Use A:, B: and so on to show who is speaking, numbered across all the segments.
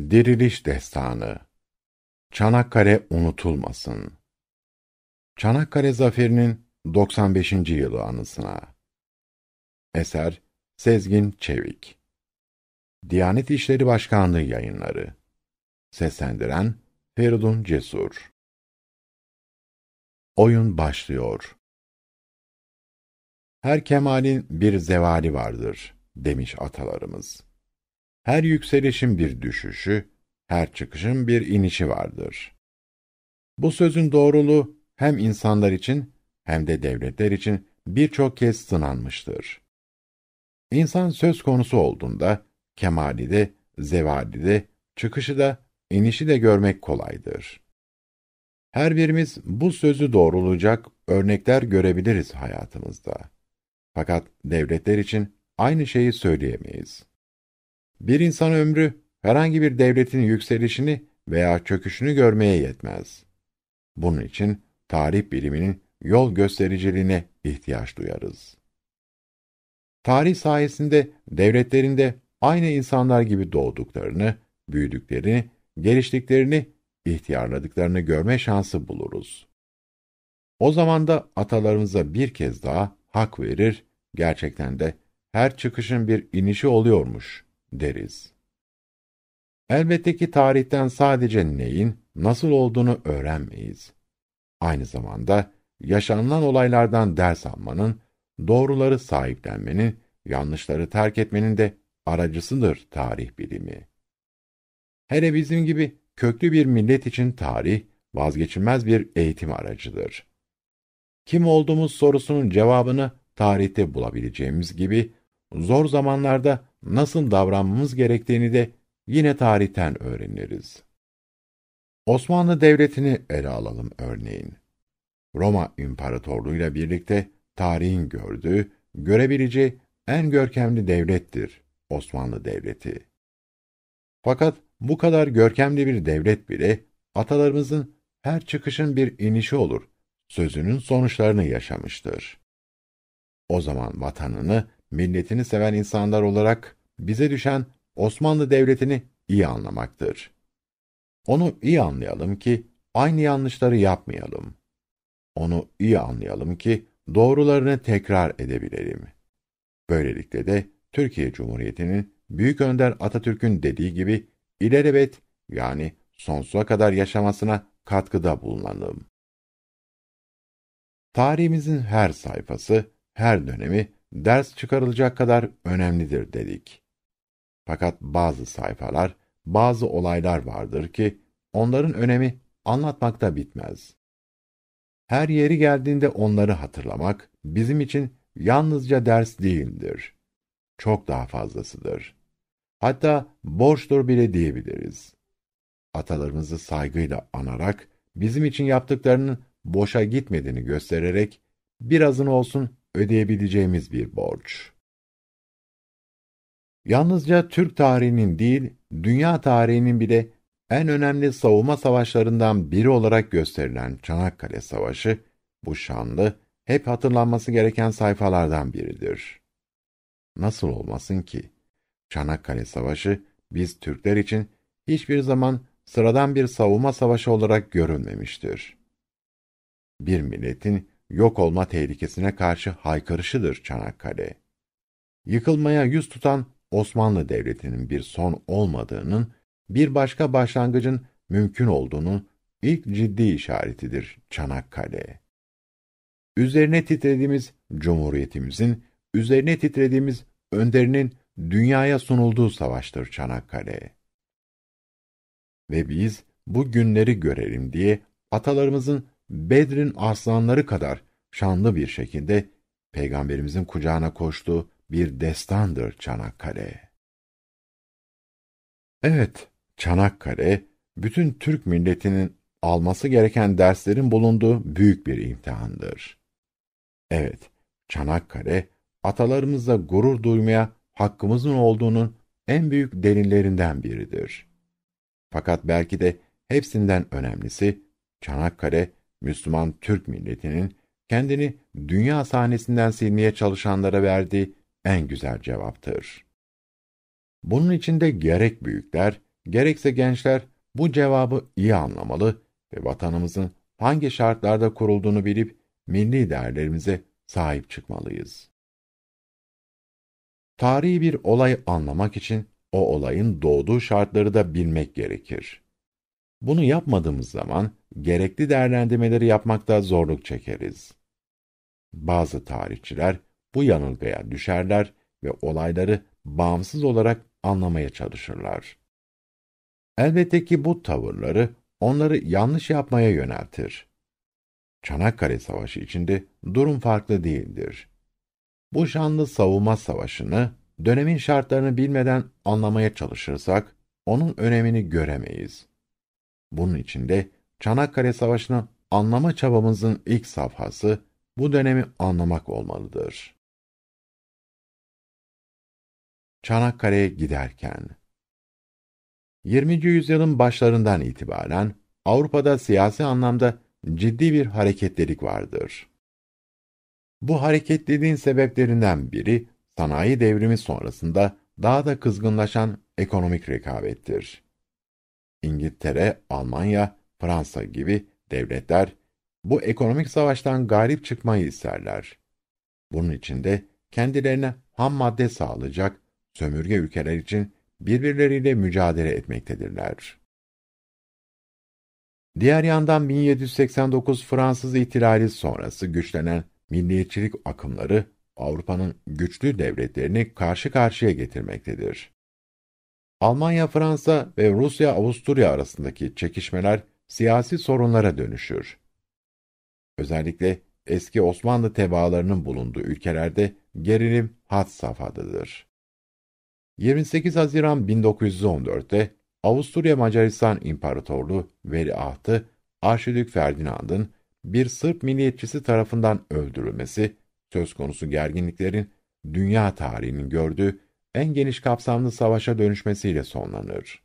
A: Diriliş Destanı Çanakkale unutulmasın. Çanakkale zaferinin 95. yılı anısına. Eser Sezgin Çevik. Diyanet İşleri Başkanlığı yayınları. Seslendiren Feridun Cesur.
B: Oyun başlıyor. Her
A: kemalin bir zevali vardır demiş atalarımız. Her yükselişin bir düşüşü, her çıkışın bir inişi vardır. Bu sözün doğruluğu hem insanlar için hem de devletler için birçok kez sınanmıştır. İnsan söz konusu olduğunda kemali de, zevali de, çıkışı da, inişi de görmek kolaydır. Her birimiz bu sözü doğrulacak örnekler görebiliriz hayatımızda. Fakat devletler için aynı şeyi söyleyemeyiz. Bir insan ömrü herhangi bir devletin yükselişini veya çöküşünü görmeye yetmez. Bunun için tarih biliminin yol göstericiliğine ihtiyaç duyarız. Tarih sayesinde devletlerinde aynı insanlar gibi doğduklarını, büyüdüklerini, geliştiklerini, ihtiyarladıklarını görme şansı buluruz. O zaman da atalarımıza bir kez daha hak verir, gerçekten de her çıkışın bir inişi oluyormuş deriz. Elbette ki tarihten sadece neyin nasıl olduğunu öğrenmeyiz. Aynı zamanda yaşanılan olaylardan ders almanın, doğruları sahiplenmenin, yanlışları terk etmenin de aracısıdır tarih bilimi. Hele bizim gibi köklü bir millet için tarih vazgeçilmez bir eğitim aracıdır. Kim olduğumuz sorusunun cevabını tarihte bulabileceğimiz gibi zor zamanlarda nasıl davranmamız gerektiğini de yine tarihten öğreniriz. Osmanlı Devleti'ni ele alalım örneğin. Roma İmparatorluğu'yla birlikte tarihin gördüğü, görebileceği en görkemli devlettir Osmanlı Devleti. Fakat bu kadar görkemli bir devlet bile atalarımızın her çıkışın bir inişi olur sözünün sonuçlarını yaşamıştır. O zaman vatanını milletini seven insanlar olarak bize düşen Osmanlı Devleti'ni iyi anlamaktır. Onu iyi anlayalım ki aynı yanlışları yapmayalım. Onu iyi anlayalım ki doğrularını tekrar edebilelim. Böylelikle de Türkiye Cumhuriyeti'nin Büyük Önder Atatürk'ün dediği gibi ilelebet yani sonsuza kadar yaşamasına katkıda bulunalım. Tarihimizin her sayfası, her dönemi ders çıkarılacak kadar önemlidir dedik. Fakat bazı sayfalar, bazı olaylar vardır ki onların önemi anlatmakta bitmez. Her yeri geldiğinde onları hatırlamak bizim için yalnızca ders değildir. Çok daha fazlasıdır. Hatta borçtur bile diyebiliriz. Atalarımızı saygıyla anarak bizim için yaptıklarının boşa gitmediğini göstererek birazını olsun ödeyebileceğimiz bir borç. Yalnızca Türk tarihinin değil, dünya tarihinin bile en önemli savunma savaşlarından biri olarak gösterilen Çanakkale Savaşı, bu şanlı, hep hatırlanması gereken sayfalardan biridir. Nasıl olmasın ki? Çanakkale Savaşı, biz Türkler için hiçbir zaman sıradan bir savunma savaşı olarak görünmemiştir. Bir milletin yok olma tehlikesine karşı haykırışıdır Çanakkale. Yıkılmaya yüz tutan Osmanlı Devleti'nin bir son olmadığının, bir başka başlangıcın mümkün olduğunun ilk ciddi işaretidir Çanakkale. Üzerine titrediğimiz Cumhuriyetimizin, üzerine titrediğimiz önderinin dünyaya sunulduğu savaştır Çanakkale. Ve biz bu günleri görelim diye atalarımızın Bedr'in aslanları kadar şanlı bir şekilde Peygamberimizin kucağına koştu bir destandır Çanakkale. Evet, Çanakkale, bütün Türk milletinin alması gereken derslerin bulunduğu büyük bir imtihandır. Evet, Çanakkale, atalarımızla gurur duymaya hakkımızın olduğunun en büyük delillerinden biridir. Fakat belki de hepsinden önemlisi, Çanakkale, Müslüman Türk milletinin kendini dünya sahnesinden silmeye çalışanlara verdiği en güzel cevaptır. Bunun içinde gerek büyükler, gerekse gençler bu cevabı iyi anlamalı ve vatanımızın hangi şartlarda kurulduğunu bilip milli değerlerimize sahip çıkmalıyız. Tarihi bir olay anlamak için o olayın doğduğu şartları da bilmek gerekir. Bunu yapmadığımız zaman gerekli değerlendirmeleri yapmakta zorluk çekeriz. Bazı tarihçiler bu yanılgıya düşerler ve olayları bağımsız olarak anlamaya çalışırlar. Elbette ki bu tavırları onları yanlış yapmaya yöneltir. Çanakkale Savaşı içinde durum farklı değildir. Bu şanlı savunma savaşını dönemin şartlarını bilmeden anlamaya çalışırsak onun önemini göremeyiz. Bunun içinde Çanakkale Savaşı'nı anlama çabamızın ilk safhası bu dönemi anlamak olmalıdır.
B: Çanakkale'ye giderken
A: 20. yüzyılın başlarından itibaren Avrupa'da siyasi anlamda ciddi bir hareketlilik vardır. Bu hareketliliğin sebeplerinden biri sanayi devrimi sonrasında daha da kızgınlaşan ekonomik rekabettir. İngiltere, Almanya, Fransa gibi devletler bu ekonomik savaştan garip çıkmayı isterler. Bunun için de kendilerine ham madde sağlayacak sömürge ülkeler için birbirleriyle mücadele etmektedirler. Diğer yandan 1789 Fransız ihtilali sonrası güçlenen milliyetçilik akımları Avrupa'nın güçlü devletlerini karşı karşıya getirmektedir. Almanya-Fransa ve Rusya-Avusturya arasındaki çekişmeler siyasi sorunlara dönüşür. Özellikle eski Osmanlı tebaalarının bulunduğu ülkelerde gerilim had safhadadır. 28 Haziran 1914'te Avusturya Macaristan İmparatorluğu Veliahtı Arşidük Ferdinand'ın bir Sırp milliyetçisi tarafından öldürülmesi söz konusu gerginliklerin dünya tarihinin gördüğü en geniş kapsamlı savaşa dönüşmesiyle sonlanır.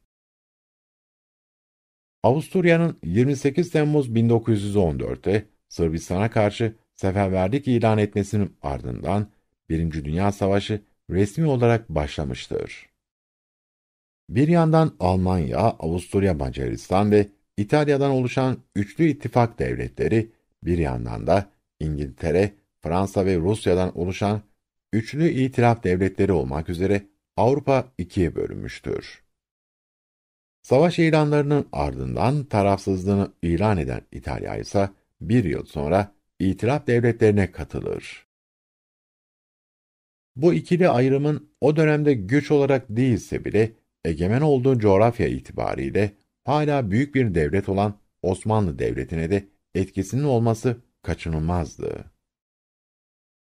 A: Avusturya'nın 28 Temmuz 1914'te Sırbistan'a karşı seferberlik ilan etmesinin ardından Birinci Dünya Savaşı resmi olarak başlamıştır. Bir yandan Almanya, Avusturya, Macaristan ve İtalya'dan oluşan üçlü ittifak devletleri, bir yandan da İngiltere, Fransa ve Rusya'dan oluşan üçlü itilaf devletleri olmak üzere Avrupa ikiye bölünmüştür. Savaş ilanlarının ardından tarafsızlığını ilan eden İtalya ise bir yıl sonra itilaf devletlerine katılır. Bu ikili ayrımın o dönemde güç olarak değilse bile egemen olduğu coğrafya itibariyle hala büyük bir devlet olan Osmanlı Devleti'ne de etkisinin olması kaçınılmazdı.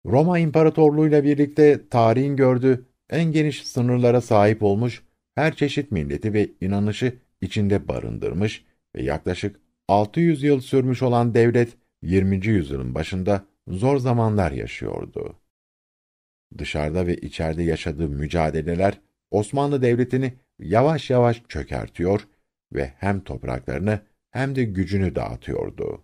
A: Roma İmparatorluğu'yla birlikte tarihin gördüğü en geniş sınırlara sahip olmuş, her çeşit milleti ve inanışı içinde barındırmış ve yaklaşık 600 yıl sürmüş olan devlet 20. yüzyılın başında zor zamanlar yaşıyordu. Dışarıda ve içeride yaşadığı mücadeleler Osmanlı Devleti'ni yavaş yavaş çökertiyor ve hem topraklarını hem de gücünü dağıtıyordu.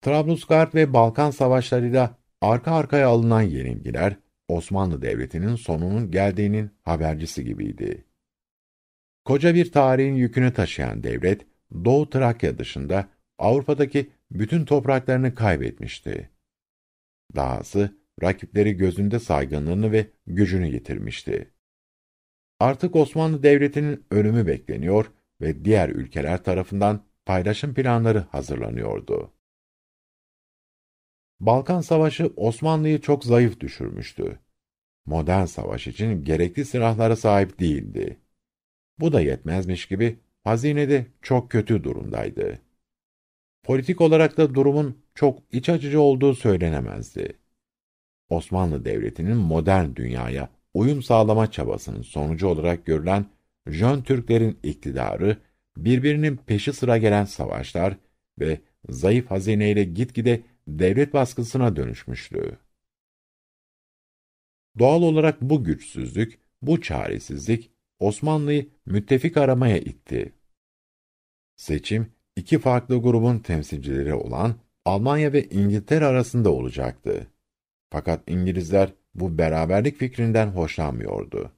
A: Trablusgarp ve Balkan savaşlarıyla Arka arkaya alınan yenilgiler Osmanlı Devleti'nin sonunun geldiğinin habercisi gibiydi. Koca bir tarihin yükünü taşıyan devlet, Doğu Trakya dışında Avrupa'daki bütün topraklarını kaybetmişti. Dahası rakipleri gözünde saygınlığını ve gücünü yitirmişti. Artık Osmanlı Devleti'nin ölümü bekleniyor ve diğer ülkeler tarafından paylaşım planları hazırlanıyordu. Balkan Savaşı Osmanlı'yı çok zayıf düşürmüştü. Modern savaş için gerekli silahlara sahip değildi. Bu da yetmezmiş gibi hazinede çok kötü durumdaydı. Politik olarak da durumun çok iç açıcı olduğu söylenemezdi. Osmanlı Devleti'nin modern dünyaya uyum sağlama çabasının sonucu olarak görülen Jön Türklerin iktidarı, birbirinin peşi sıra gelen savaşlar ve zayıf hazineyle gitgide devlet baskısına dönüşmüştü. Doğal olarak bu güçsüzlük, bu çaresizlik Osmanlı'yı müttefik aramaya itti. Seçim iki farklı grubun temsilcileri olan Almanya ve İngiltere arasında olacaktı. Fakat İngilizler bu beraberlik fikrinden hoşlanmıyordu.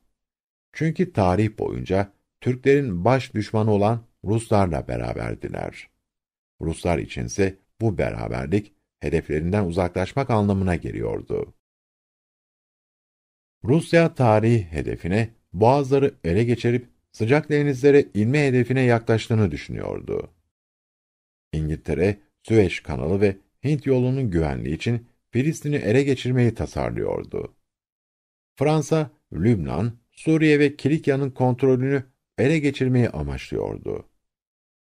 A: Çünkü tarih boyunca Türklerin baş düşmanı olan Ruslarla beraberdiler. Ruslar içinse bu beraberlik hedeflerinden uzaklaşmak anlamına geliyordu. Rusya tarihi hedefine boğazları ele geçirip sıcak denizlere inme hedefine yaklaştığını düşünüyordu. İngiltere, Süveyş kanalı ve Hint yolunun güvenliği için Filistin'i ele geçirmeyi tasarlıyordu. Fransa, Lübnan, Suriye ve Kilikya'nın kontrolünü ele geçirmeyi amaçlıyordu.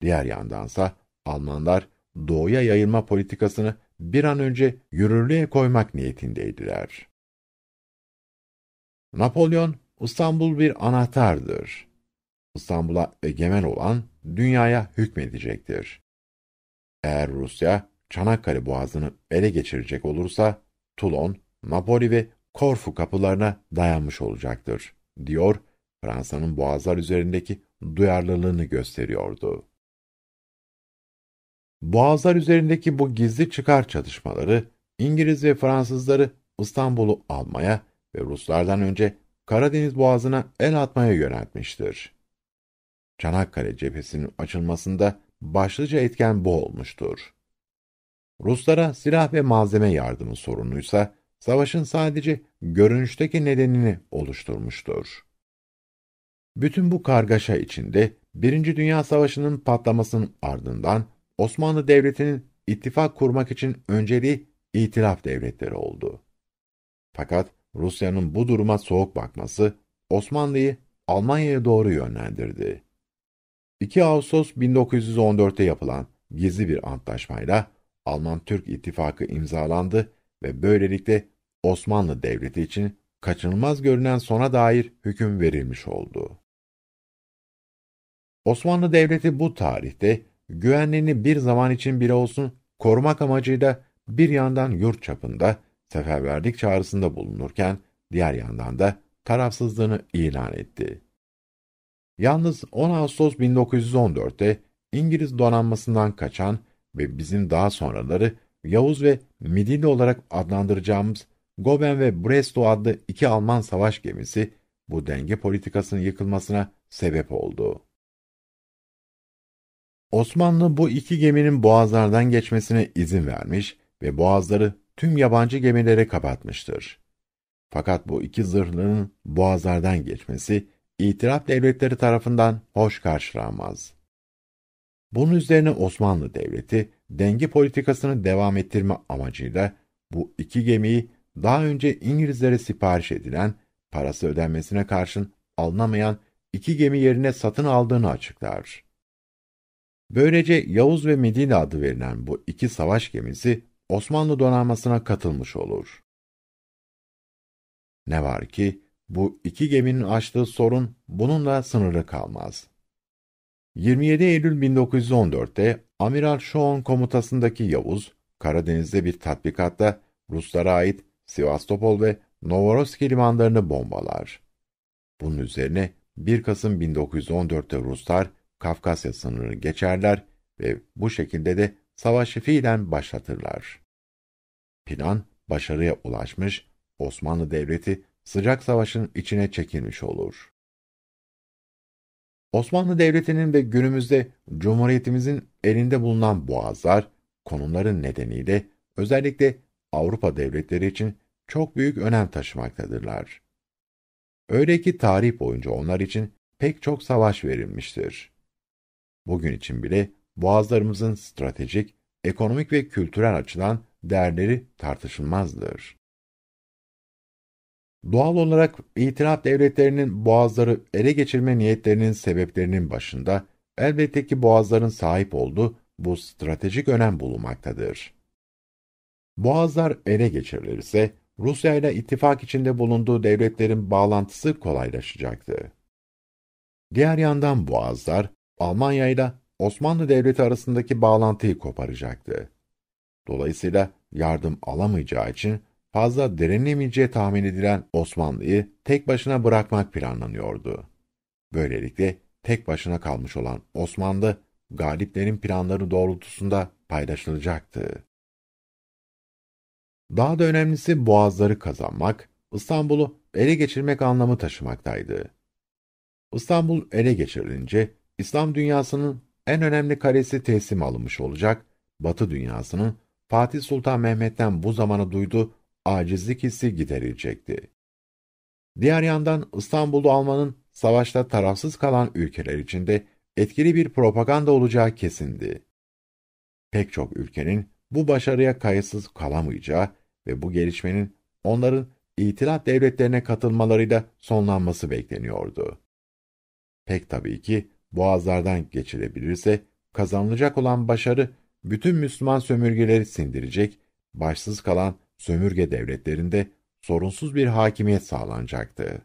A: Diğer yandansa Almanlar doğuya yayılma politikasını bir an önce yürürlüğe koymak niyetindeydiler. Napolyon, İstanbul bir anahtardır. İstanbul'a egemen olan dünyaya hükmedecektir. Eğer Rusya Çanakkale Boğazı'nı ele geçirecek olursa Toulon, Napoli ve Korfu kapılarına dayanmış olacaktır diyor. Fransa'nın boğazlar üzerindeki duyarlılığını gösteriyordu. Boğazlar üzerindeki bu gizli çıkar çatışmaları İngiliz ve Fransızları İstanbul'u almaya ve Ruslardan önce Karadeniz Boğazı'na el atmaya yöneltmiştir. Çanakkale cephesinin açılmasında başlıca etken bu olmuştur. Ruslara silah ve malzeme yardımı sorunuysa savaşın sadece görünüşteki nedenini oluşturmuştur. Bütün bu kargaşa içinde Birinci Dünya Savaşı'nın patlamasının ardından Osmanlı Devleti'nin ittifak kurmak için önceliği itilaf devletleri oldu. Fakat Rusya'nın bu duruma soğuk bakması Osmanlı'yı Almanya'ya doğru yönlendirdi. 2 Ağustos 1914'te yapılan gizli bir antlaşmayla Alman-Türk ittifakı imzalandı ve böylelikle Osmanlı Devleti için kaçınılmaz görünen sona dair hüküm verilmiş oldu. Osmanlı Devleti bu tarihte güvenliğini bir zaman için bile olsun korumak amacıyla bir yandan yurt çapında seferberlik çağrısında bulunurken diğer yandan da tarafsızlığını ilan etti. Yalnız 10 Ağustos 1914'te İngiliz donanmasından kaçan ve bizim daha sonraları Yavuz ve Midilli olarak adlandıracağımız Goben ve Bresto adlı iki Alman savaş gemisi bu denge politikasının yıkılmasına sebep oldu. Osmanlı bu iki geminin boğazlardan geçmesine izin vermiş ve boğazları tüm yabancı gemilere kapatmıştır. Fakat bu iki zırhlının boğazlardan geçmesi itiraf devletleri tarafından hoş karşılanmaz. Bunun üzerine Osmanlı Devleti denge politikasını devam ettirme amacıyla bu iki gemiyi daha önce İngilizlere sipariş edilen, parası ödenmesine karşın alınamayan iki gemi yerine satın aldığını açıklar. Böylece Yavuz ve Medine adı verilen bu iki savaş gemisi Osmanlı donanmasına katılmış olur. Ne var ki bu iki geminin açtığı sorun bununla sınırlı kalmaz. 27 Eylül 1914'te Amiral Şoğun komutasındaki Yavuz, Karadeniz'de bir tatbikatta Ruslara ait Sivastopol ve Novorossiy limanlarını bombalar. Bunun üzerine 1 Kasım 1914'te Ruslar Kafkasya sınırını geçerler ve bu şekilde de savaşı fiilen başlatırlar. Plan başarıya ulaşmış, Osmanlı Devleti sıcak savaşın içine çekilmiş olur. Osmanlı Devleti'nin ve günümüzde Cumhuriyetimizin elinde bulunan boğazlar, konumların nedeniyle özellikle Avrupa devletleri için çok büyük önem taşımaktadırlar. Öyle ki tarih boyunca onlar için pek çok savaş verilmiştir bugün için bile boğazlarımızın stratejik, ekonomik ve kültürel açıdan değerleri tartışılmazdır. Doğal olarak itiraf devletlerinin boğazları ele geçirme niyetlerinin sebeplerinin başında elbette ki boğazların sahip olduğu bu stratejik önem bulunmaktadır. Boğazlar ele geçirilirse Rusya ile ittifak içinde bulunduğu devletlerin bağlantısı kolaylaşacaktı. Diğer yandan boğazlar Almanya ile Osmanlı Devleti arasındaki bağlantıyı koparacaktı. Dolayısıyla yardım alamayacağı için fazla derinlemeyeceği tahmin edilen Osmanlı'yı tek başına bırakmak planlanıyordu. Böylelikle tek başına kalmış olan Osmanlı, galiplerin planları doğrultusunda paylaşılacaktı. Daha da önemlisi boğazları kazanmak, İstanbul'u ele geçirmek anlamı taşımaktaydı. İstanbul ele geçirilince İslam dünyasının en önemli kalesi teslim alınmış olacak, Batı dünyasının Fatih Sultan Mehmet'ten bu zamana duydu acizlik hissi giderilecekti. Diğer yandan İstanbul'u almanın savaşta tarafsız kalan ülkeler içinde etkili bir propaganda olacağı kesindi. Pek çok ülkenin bu başarıya kayıtsız kalamayacağı ve bu gelişmenin onların itilat devletlerine katılmalarıyla sonlanması bekleniyordu. Pek tabii ki boğazlardan geçirebilirse kazanılacak olan başarı bütün Müslüman sömürgeleri sindirecek, başsız kalan sömürge devletlerinde sorunsuz bir hakimiyet sağlanacaktı.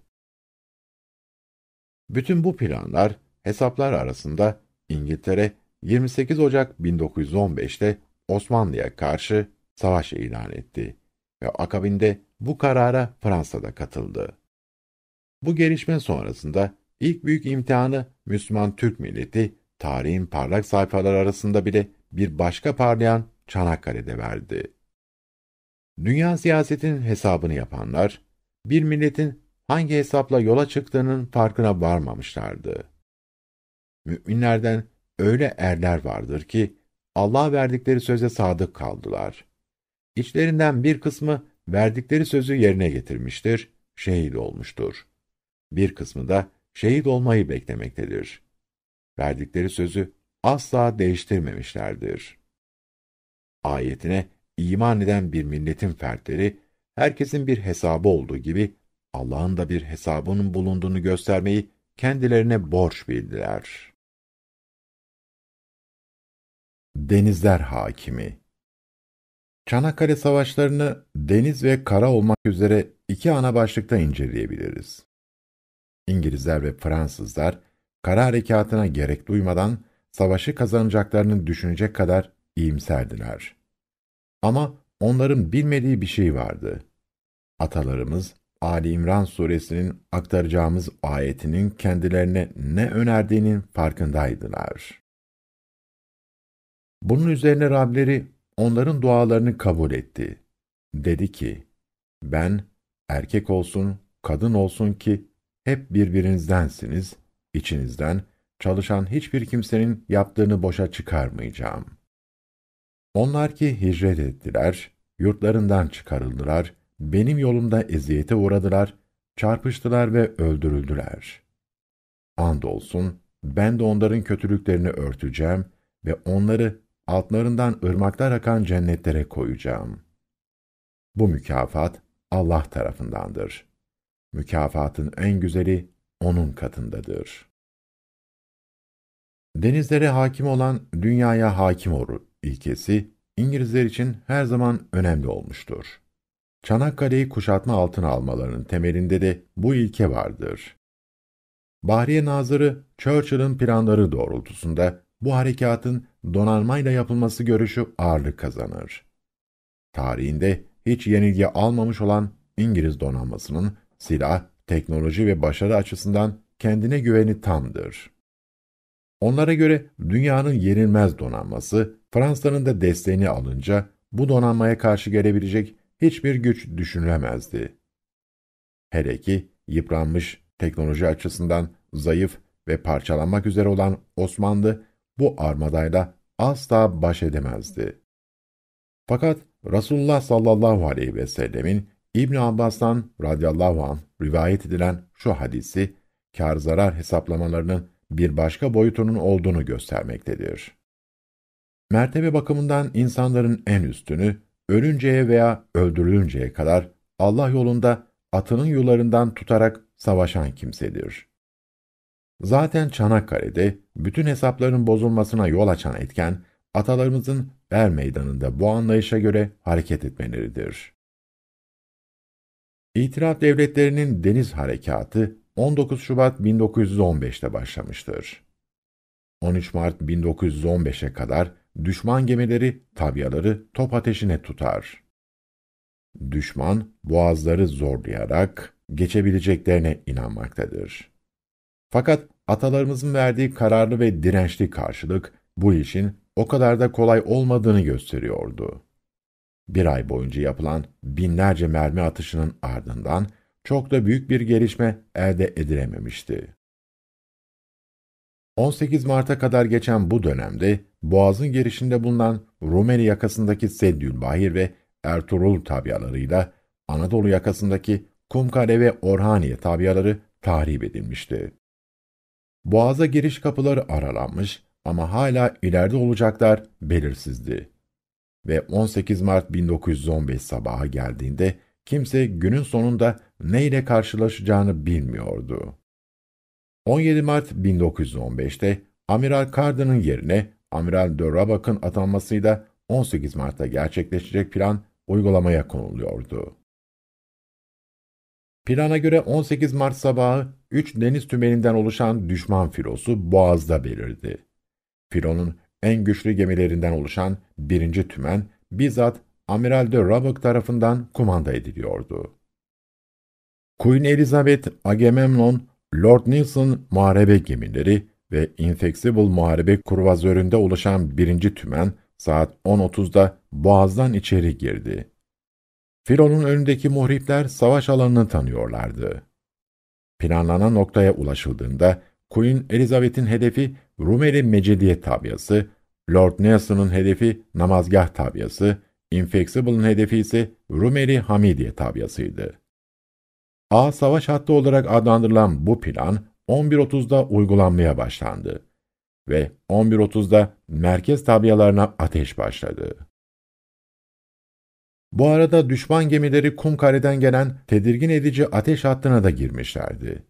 A: Bütün bu planlar, hesaplar arasında İngiltere 28 Ocak 1915'te Osmanlı'ya karşı savaş ilan etti ve akabinde bu karara Fransa'da katıldı. Bu gelişme sonrasında İlk büyük imtihanı Müslüman Türk milleti tarihin parlak sayfaları arasında bile bir başka parlayan Çanakkale'de verdi. Dünya siyasetinin hesabını yapanlar, bir milletin hangi hesapla yola çıktığının farkına varmamışlardı. Müminlerden öyle erler vardır ki, Allah verdikleri söze sadık kaldılar. İçlerinden bir kısmı verdikleri sözü yerine getirmiştir, şehit olmuştur. Bir kısmı da şehit olmayı beklemektedir. Verdikleri sözü asla değiştirmemişlerdir. Ayetine iman eden bir milletin fertleri, herkesin bir hesabı olduğu gibi, Allah'ın da bir hesabının bulunduğunu göstermeyi kendilerine borç bildiler. Denizler Hakimi Çanakkale Savaşlarını deniz ve kara olmak üzere iki ana başlıkta inceleyebiliriz. İngilizler ve Fransızlar kara harekatına gerek duymadan savaşı kazanacaklarını düşünecek kadar iyimserdiler. Ama onların bilmediği bir şey vardı. Atalarımız Ali İmran suresinin aktaracağımız ayetinin kendilerine ne önerdiğinin farkındaydılar. Bunun üzerine Rableri onların dualarını kabul etti. Dedi ki, ben erkek olsun, kadın olsun ki hep birbirinizdensiniz, içinizden çalışan hiçbir kimsenin yaptığını boşa çıkarmayacağım. Onlar ki hicret ettiler, yurtlarından çıkarıldılar, benim yolumda eziyete uğradılar, çarpıştılar ve öldürüldüler. Andolsun ben de onların kötülüklerini örteceğim ve onları altlarından ırmaklar akan cennetlere koyacağım. Bu mükafat Allah tarafındandır.'' mükafatın en güzeli onun katındadır. Denizlere hakim olan dünyaya hakim olur ilkesi İngilizler için her zaman önemli olmuştur. Çanakkale'yi kuşatma altına almalarının temelinde de bu ilke vardır. Bahriye Nazırı, Churchill'ın planları doğrultusunda bu harekatın donanmayla yapılması görüşü ağırlık kazanır. Tarihinde hiç yenilgi almamış olan İngiliz donanmasının Silah, teknoloji ve başarı açısından kendine güveni tamdır. Onlara göre dünyanın yenilmez donanması Fransa'nın da desteğini alınca bu donanmaya karşı gelebilecek hiçbir güç düşünülemezdi. Hele ki yıpranmış, teknoloji açısından zayıf ve parçalanmak üzere olan Osmanlı bu armadayla asla baş edemezdi. Fakat Resulullah sallallahu aleyhi ve sellemin İbn Abbas'tan radıyallahu an rivayet edilen şu hadisi kar zarar hesaplamalarının bir başka boyutunun olduğunu göstermektedir. Mertebe bakımından insanların en üstünü ölünceye veya öldürülünceye kadar Allah yolunda atının yularından tutarak savaşan kimsedir. Zaten Çanakkale'de bütün hesapların bozulmasına yol açan etken atalarımızın Er meydanında bu anlayışa göre hareket etmeleridir. İtiraf Devletleri'nin deniz harekatı 19 Şubat 1915'te başlamıştır. 13 Mart 1915'e kadar düşman gemileri tabyaları top ateşine tutar. Düşman boğazları zorlayarak geçebileceklerine inanmaktadır. Fakat atalarımızın verdiği kararlı ve dirençli karşılık bu işin o kadar da kolay olmadığını gösteriyordu bir ay boyunca yapılan binlerce mermi atışının ardından çok da büyük bir gelişme elde edilememişti. 18 Mart'a kadar geçen bu dönemde Boğaz'ın girişinde bulunan Rumeli yakasındaki Seddülbahir ve Ertuğrul tabyalarıyla Anadolu yakasındaki Kumkale ve Orhaniye tabyaları tahrip edilmişti. Boğaz'a giriş kapıları aralanmış ama hala ileride olacaklar belirsizdi ve 18 Mart 1915 sabaha geldiğinde kimse günün sonunda neyle karşılaşacağını bilmiyordu. 17 Mart 1915'te Amiral Cardin'ın yerine Amiral de Rabak'ın atanmasıyla 18 Mart'ta gerçekleşecek plan uygulamaya konuluyordu. Plana göre 18 Mart sabahı 3 deniz tümeninden oluşan düşman filosu boğazda belirdi. Filonun en güçlü gemilerinden oluşan birinci Tümen bizzat Amiral de Roebuck tarafından kumanda ediliyordu. Queen Elizabeth, Agamemnon, Lord Nelson muharebe gemileri ve Inflexible muharebe kurvazöründe oluşan birinci Tümen saat 10.30'da boğazdan içeri girdi. Filonun önündeki muhripler savaş alanını tanıyorlardı. Planlanan noktaya ulaşıldığında Queen Elizabeth'in hedefi Rumeli Mecidiye tabyası, Lord Nelson'un hedefi Namazgah tabyası, Inflexible'ın hedefi ise Rumeli Hamidiye tabyasıydı. A savaş hattı olarak adlandırılan bu plan 11.30'da uygulanmaya başlandı ve 11.30'da merkez tabyalarına ateş başladı. Bu arada düşman gemileri Kumkare'den gelen tedirgin edici ateş hattına da girmişlerdi.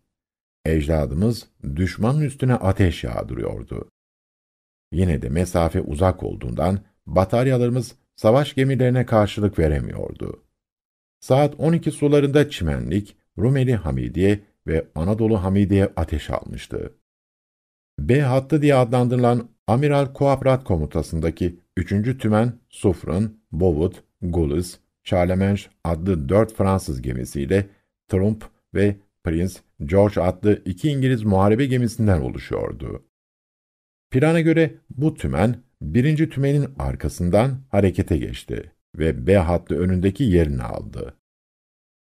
A: Ecdadımız düşmanın üstüne ateş yağdırıyordu. Yine de mesafe uzak olduğundan bataryalarımız savaş gemilerine karşılık veremiyordu. Saat 12 sularında Çimenlik, Rumeli Hamidiye ve Anadolu Hamidiye ateş almıştı. B hattı diye adlandırılan Amiral Kuaprat Komutası'ndaki 3. Tümen, Sufrun, Bovut, Gullis, Charlemagne adlı 4 Fransız gemisiyle Trump ve Prince George adlı iki İngiliz muharebe gemisinden oluşuyordu. Plana göre bu tümen, birinci tümenin arkasından harekete geçti ve B hattı önündeki yerini aldı.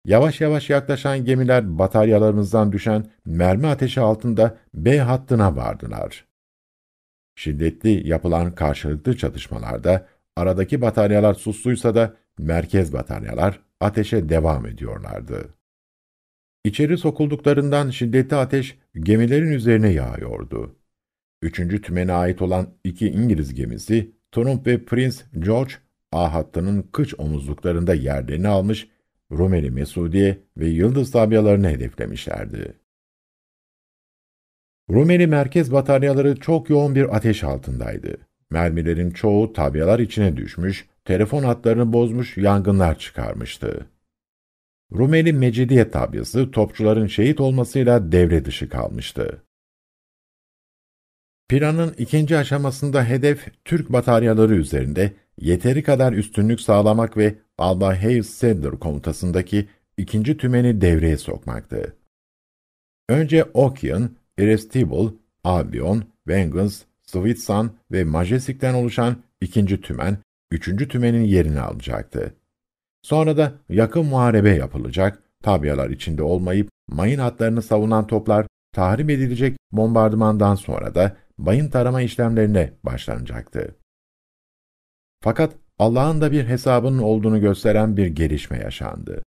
A: Yavaş yavaş yaklaşan gemiler bataryalarımızdan düşen mermi ateşi altında B hattına vardılar. Şiddetli yapılan karşılıklı çatışmalarda aradaki bataryalar sustuysa da merkez bataryalar ateşe devam ediyorlardı. İçeri sokulduklarından şiddetli ateş gemilerin üzerine yağıyordu. Üçüncü tümene ait olan iki İngiliz gemisi, Trump ve Prince George, A hattının kıç omuzluklarında yerlerini almış, Rumeli Mesudiye ve Yıldız tabyalarını hedeflemişlerdi. Rumeli merkez bataryaları çok yoğun bir ateş altındaydı. Mermilerin çoğu tabyalar içine düşmüş, telefon hatlarını bozmuş, yangınlar çıkarmıştı. Rumeli Mecidiye tabyası topçuların şehit olmasıyla devre dışı kalmıştı. Planın ikinci aşamasında hedef Türk bataryaları üzerinde yeteri kadar üstünlük sağlamak ve Albay Hayes Sadler komutasındaki ikinci tümeni devreye sokmaktı. Önce Okyan, Irresistible, Albion, Vengeance, Sweetsan ve Majestic'ten oluşan ikinci tümen, üçüncü tümenin yerini alacaktı. Sonra da yakın muharebe yapılacak, tabiyalar içinde olmayıp mayın hatlarını savunan toplar tahrip edilecek bombardımandan sonra da mayın tarama işlemlerine başlanacaktı. Fakat Allah'ın da bir hesabının olduğunu gösteren bir gelişme yaşandı.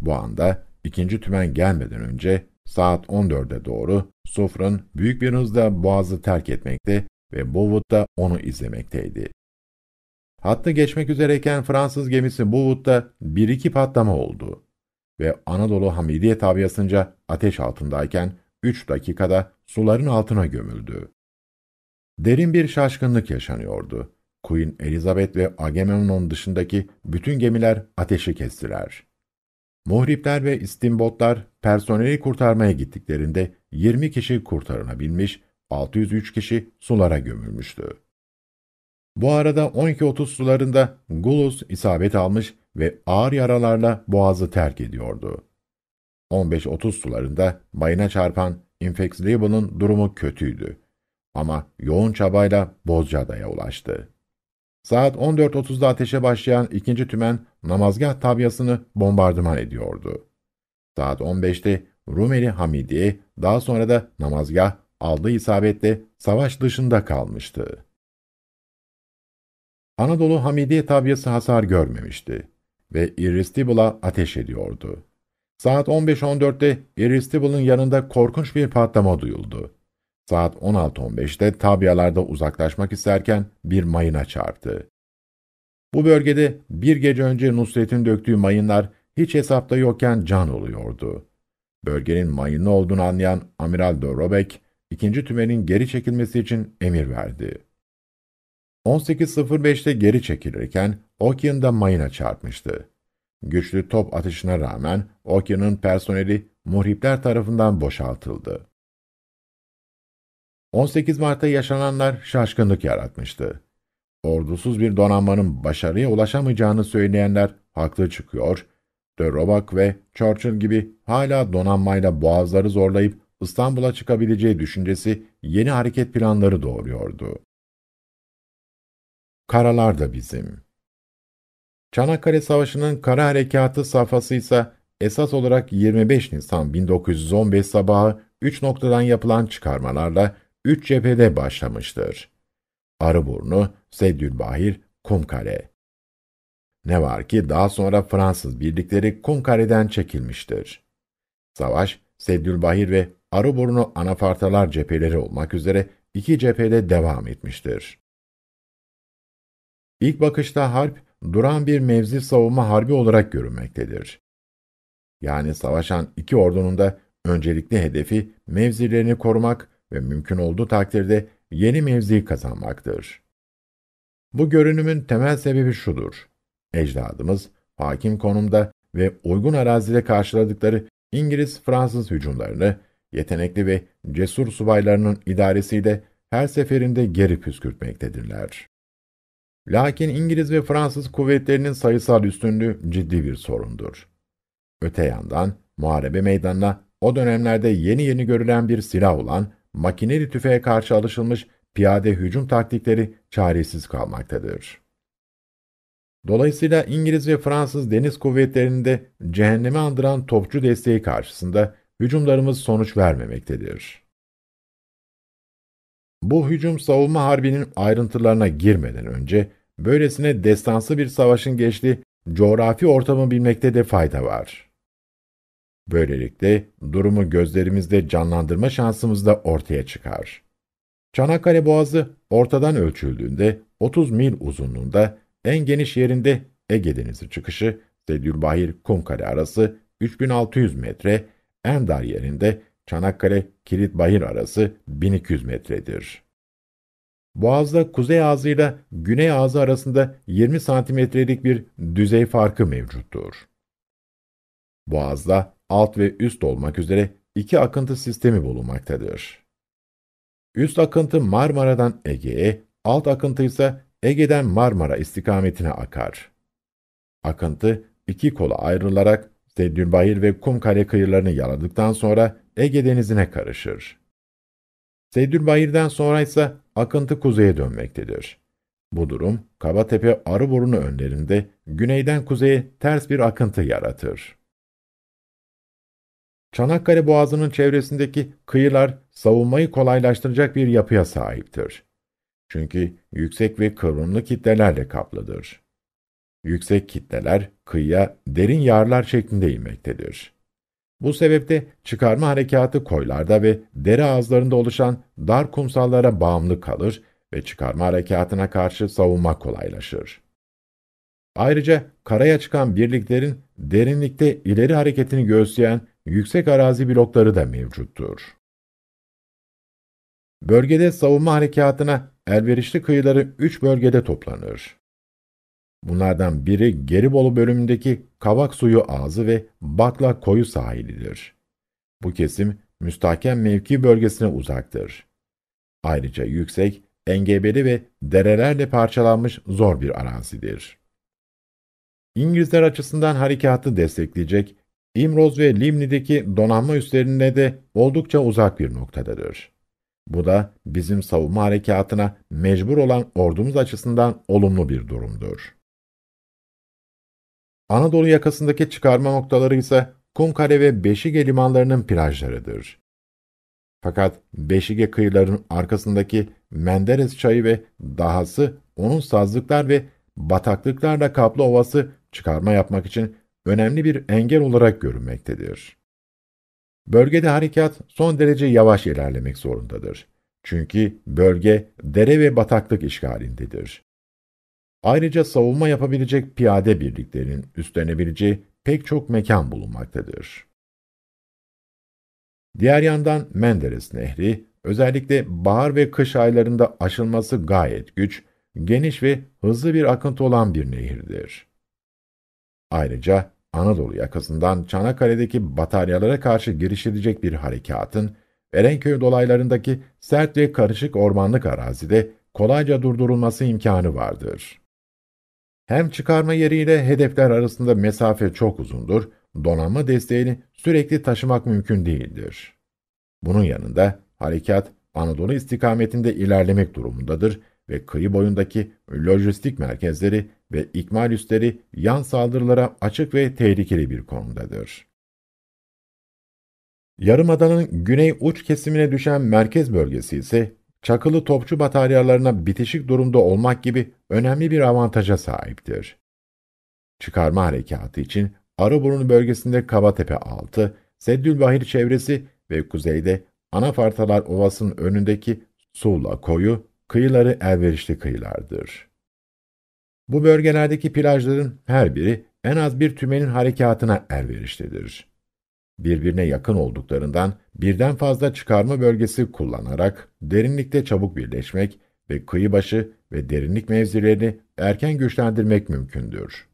A: Bu anda ikinci tümen gelmeden önce saat 14'e doğru Sufrun büyük bir hızla boğazı terk etmekte ve Bowood da onu izlemekteydi. Hattı geçmek üzereyken Fransız gemisi Bulut'ta bir iki patlama oldu ve Anadolu Hamidiye tabyasınca ateş altındayken 3 dakikada suların altına gömüldü. Derin bir şaşkınlık yaşanıyordu. Queen Elizabeth ve Agamemnon dışındaki bütün gemiler ateşi kestiler. Muhripler ve istimbotlar personeli kurtarmaya gittiklerinde 20 kişi kurtarılabilmiş, 603 kişi sulara gömülmüştü. Bu arada 12.30 sularında Gulus isabet almış ve ağır yaralarla boğazı terk ediyordu. 15.30 sularında bayına çarpan Infex Label'ın durumu kötüydü. Ama yoğun çabayla Bozcaada'ya ulaştı. Saat 14.30'da ateşe başlayan ikinci tümen namazgah tabyasını bombardıman ediyordu. Saat 15'te Rumeli Hamidiye, daha sonra da namazgah aldığı isabetle savaş dışında kalmıştı. Anadolu Hamidiye tabyası hasar görmemişti ve Irrestible'a ateş ediyordu. Saat 15.14'te Irrestible'ın yanında korkunç bir patlama duyuldu. Saat 16.15'te tabyalarda uzaklaşmak isterken bir mayına çarptı. Bu bölgede bir gece önce Nusret'in döktüğü mayınlar hiç hesapta yokken can oluyordu. Bölgenin mayınlı olduğunu anlayan Amiral Robek ikinci tümenin geri çekilmesi için emir verdi. 18.05'te geri çekilirken Okin da mayına çarpmıştı. Güçlü top atışına rağmen Okin'in personeli muhripler tarafından boşaltıldı. 18 Mart'ta yaşananlar şaşkınlık yaratmıştı. Ordusuz bir donanmanın başarıya ulaşamayacağını söyleyenler haklı çıkıyor, de Roback ve Churchill gibi hala donanmayla boğazları zorlayıp İstanbul'a çıkabileceği düşüncesi yeni hareket planları doğuruyordu karalar da bizim. Çanakkale Savaşı'nın kara harekatı safhası ise esas olarak 25 Nisan 1915 sabahı 3 noktadan yapılan çıkarmalarla 3 cephede başlamıştır. Arıburnu, Seddülbahir, Kumkale. Ne var ki daha sonra Fransız birlikleri Kumkale'den çekilmiştir. Savaş, Seddülbahir ve Arıburnu anafartalar cepheleri olmak üzere iki cephede devam etmiştir. İlk bakışta harp, duran bir mevzi savunma harbi olarak görünmektedir. Yani savaşan iki ordunun da öncelikli hedefi mevzilerini korumak ve mümkün olduğu takdirde yeni mevzi kazanmaktır. Bu görünümün temel sebebi şudur. Ecdadımız, hakim konumda ve uygun arazide karşıladıkları İngiliz-Fransız hücumlarını yetenekli ve cesur subaylarının idaresiyle her seferinde geri püskürtmektedirler. Lakin İngiliz ve Fransız kuvvetlerinin sayısal üstünlüğü ciddi bir sorundur. Öte yandan muharebe meydanına o dönemlerde yeni yeni görülen bir silah olan makineli tüfeğe karşı alışılmış piyade hücum taktikleri çaresiz kalmaktadır. Dolayısıyla İngiliz ve Fransız deniz kuvvetlerinde cehennemi andıran topçu desteği karşısında hücumlarımız sonuç vermemektedir. Bu hücum savunma harbinin ayrıntılarına girmeden önce böylesine destansı bir savaşın geçtiği coğrafi ortamı bilmekte de fayda var. Böylelikle durumu gözlerimizde canlandırma şansımız da ortaya çıkar. Çanakkale Boğazı ortadan ölçüldüğünde 30 mil uzunluğunda en geniş yerinde Ege Denizi çıkışı Sedyülbahir Kumkale arası 3600 metre, en dar yerinde Çanakkale-Kilit-Bahir arası 1200 metredir. Boğaz'da kuzey ağzıyla güney ağzı arasında 20 santimetrelik bir düzey farkı mevcuttur. Boğaz'da alt ve üst olmak üzere iki akıntı sistemi bulunmaktadır. Üst akıntı Marmara'dan Ege'ye, alt akıntı ise Ege'den Marmara istikametine akar. Akıntı iki kola ayrılarak Seddülbahir ve Kumkale kıyılarını yaladıktan sonra Ege denizine karışır. Seydülbayır'dan sonra ise akıntı kuzeye dönmektedir. Bu durum Kabatepe Arıburnu önlerinde güneyden kuzeye ters bir akıntı yaratır. Çanakkale Boğazı'nın çevresindeki kıyılar savunmayı kolaylaştıracak bir yapıya sahiptir. Çünkü yüksek ve kıvrımlı kitlelerle kaplıdır. Yüksek kitleler kıyıya derin yarlar şeklinde inmektedir. Bu sebeple çıkarma harekatı koylarda ve dere ağızlarında oluşan dar kumsallara bağımlı kalır ve çıkarma harekatına karşı savunma kolaylaşır. Ayrıca karaya çıkan birliklerin derinlikte ileri hareketini göğüsleyen yüksek arazi blokları da mevcuttur. Bölgede savunma harekatına elverişli kıyıları üç bölgede toplanır. Bunlardan biri Geribolu bölümündeki Kavak Suyu Ağzı ve Bakla Koyu sahilidir. Bu kesim müstahkem mevki bölgesine uzaktır. Ayrıca yüksek, engebeli ve derelerle parçalanmış zor bir arazidir. İngilizler açısından harekatı destekleyecek İmroz ve Limni'deki donanma üslerine de oldukça uzak bir noktadadır. Bu da bizim savunma harekatına mecbur olan ordumuz açısından olumlu bir durumdur. Anadolu yakasındaki çıkarma noktaları ise Kumkale ve Beşige limanlarının plajlarıdır. Fakat Beşige kıyılarının arkasındaki Menderes çayı ve dahası onun sazlıklar ve bataklıklarla kaplı ovası çıkarma yapmak için önemli bir engel olarak görünmektedir. Bölgede harekat son derece yavaş ilerlemek zorundadır. Çünkü bölge dere ve bataklık işgalindedir. Ayrıca savunma yapabilecek piyade birliklerinin üstlenebileceği pek çok mekan bulunmaktadır. Diğer yandan Menderes Nehri, özellikle bahar ve kış aylarında aşılması gayet güç, geniş ve hızlı bir akıntı olan bir nehirdir. Ayrıca Anadolu yakasından Çanakkale'deki bataryalara karşı girişilecek bir harekatın, Erenköy dolaylarındaki sert ve karışık ormanlık arazide kolayca durdurulması imkanı vardır. Hem çıkarma yeriyle hedefler arasında mesafe çok uzundur, donanma desteğini sürekli taşımak mümkün değildir. Bunun yanında harekat Anadolu istikametinde ilerlemek durumundadır ve kıyı boyundaki lojistik merkezleri ve ikmal üsleri yan saldırılara açık ve tehlikeli bir konumdadır. Yarımadanın güney uç kesimine düşen merkez bölgesi ise çakılı topçu bataryalarına bitişik durumda olmak gibi önemli bir avantaja sahiptir. Çıkarma harekatı için Arıburnu bölgesinde Kabatepe Altı, Seddülbahir çevresi ve kuzeyde Anafartalar Ovası'nın önündeki Suğla koyu, kıyıları elverişli kıyılardır. Bu bölgelerdeki plajların her biri en az bir tümenin harekatına elverişlidir birbirine yakın olduklarından birden fazla çıkarma bölgesi kullanarak derinlikte çabuk birleşmek ve kıyı başı ve derinlik mevzilerini erken güçlendirmek mümkündür.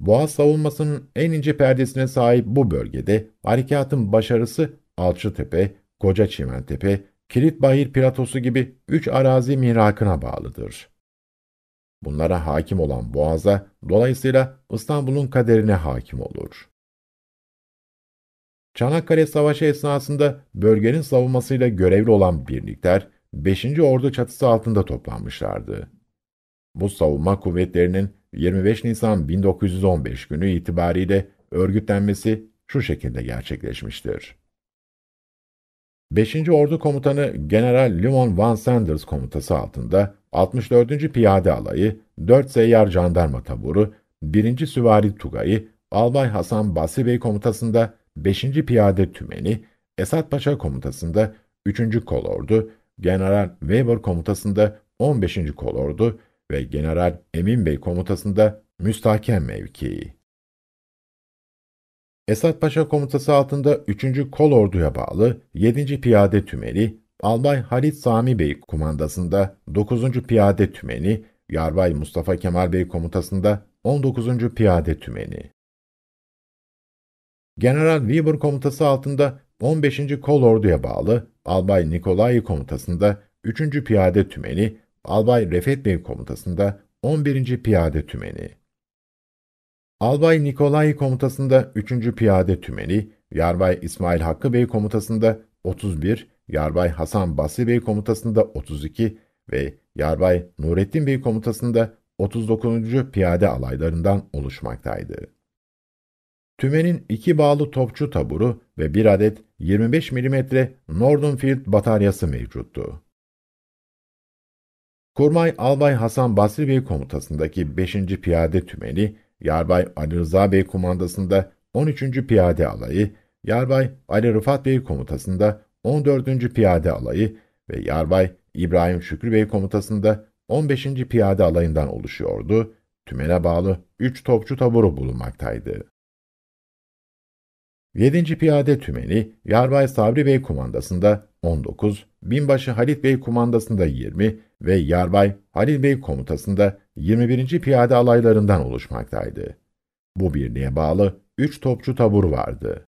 A: Boğaz savunmasının en ince perdesine sahip bu bölgede harekatın başarısı Alçıtepe, Koca Çimentepe, Kilit Bahir Platosu gibi üç arazi mirakına bağlıdır. Bunlara hakim olan boğaza dolayısıyla İstanbul'un kaderine hakim olur. Çanakkale Savaşı esnasında bölgenin savunmasıyla görevli olan birlikler 5. Ordu çatısı altında toplanmışlardı. Bu savunma kuvvetlerinin 25 Nisan 1915 günü itibariyle örgütlenmesi şu şekilde gerçekleşmiştir. 5. Ordu Komutanı General Limon Van Sanders komutası altında 64. Piyade Alayı, 4 Seyyar Jandarma Taburu, 1. Süvari Tugayı, Albay Hasan Basri Bey komutasında 5. Piyade Tümeni, Esat Paşa komutasında 3. Kolordu, General Weber komutasında 15. Kolordu ve General Emin Bey komutasında müstahkem mevkii. Esat Paşa komutası altında 3. Kolordu'ya bağlı 7. Piyade Tümeni, Albay Halit Sami Bey Komandasında 9. Piyade Tümeni, Yarbay Mustafa Kemal Bey komutasında 19. Piyade Tümeni. General Weber komutası altında 15. Kol Ordu'ya bağlı Albay Nikolay komutasında 3. Piyade Tümeni, Albay Refet Bey komutasında 11. Piyade Tümeni. Albay Nikolay komutasında 3. Piyade Tümeni, Yarbay İsmail Hakkı Bey komutasında 31, Yarbay Hasan Basri Bey komutasında 32 ve Yarbay Nurettin Bey komutasında 39. Piyade alaylarından oluşmaktaydı. Tümenin iki bağlı topçu taburu ve bir adet 25 mm Nordenfield bataryası mevcuttu. Kurmay Albay Hasan Basri Bey komutasındaki 5. Piyade Tümeni, Yarbay Ali Rıza Bey komandasında 13. Piyade Alayı, Yarbay Ali Rıfat Bey komutasında 14. Piyade Alayı ve Yarbay İbrahim Şükrü Bey komutasında 15. Piyade Alayı'ndan oluşuyordu. Tümene bağlı 3 topçu taburu bulunmaktaydı. 7. Piyade Tümeni, Yarbay Sabri Bey komandasında 19, Binbaşı Halit Bey komandasında 20 ve Yarbay Halil Bey komutasında 21. Piyade alaylarından oluşmaktaydı. Bu birliğe bağlı 3 topçu tabur vardı.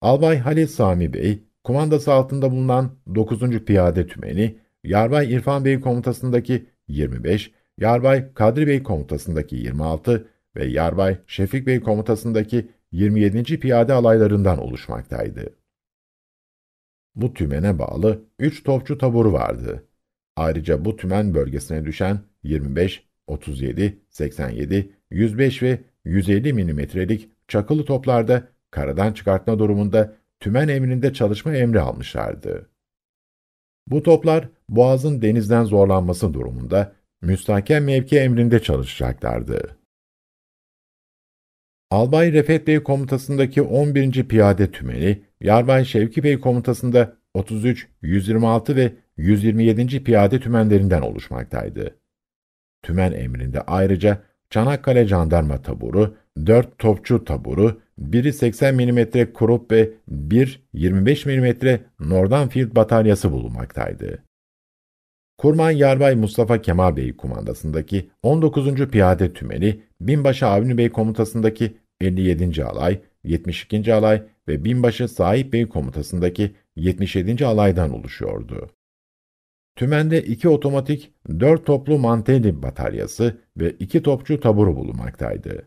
A: Albay Halil Sami Bey, komandası altında bulunan 9. Piyade Tümeni, Yarbay İrfan Bey komutasındaki 25, Yarbay Kadri Bey komutasındaki 26 ve Yarbay Şefik Bey komutasındaki 27. Piyade Alaylarından oluşmaktaydı. Bu tümene bağlı 3 topçu taburu vardı. Ayrıca bu tümen bölgesine düşen 25, 37, 87, 105 ve 150 milimetrelik çakılı toplarda karadan çıkartma durumunda tümen emrinde çalışma emri almışlardı. Bu toplar boğazın denizden zorlanması durumunda müstakem mevki emrinde çalışacaklardı. Albay Refet Bey komutasındaki 11. Piyade Tümeni, Yarbay Şevki Bey komutasında 33, 126 ve 127. Piyade Tümenlerinden oluşmaktaydı. Tümen emrinde ayrıca Çanakkale Jandarma Taburu, 4 Topçu Taburu, biri 80 mm Krupp ve bir 25 mm Nordanfield Bataryası bulunmaktaydı. Kurman Yarbay Mustafa Kemal Bey kumandasındaki 19. Piyade Tümeni, Binbaşı Avni Bey komutasındaki 57. Alay, 72. Alay ve Binbaşı Sahip Bey komutasındaki 77. Alay'dan oluşuyordu. Tümende iki otomatik, dört toplu manteli bataryası ve iki topçu taburu bulunmaktaydı.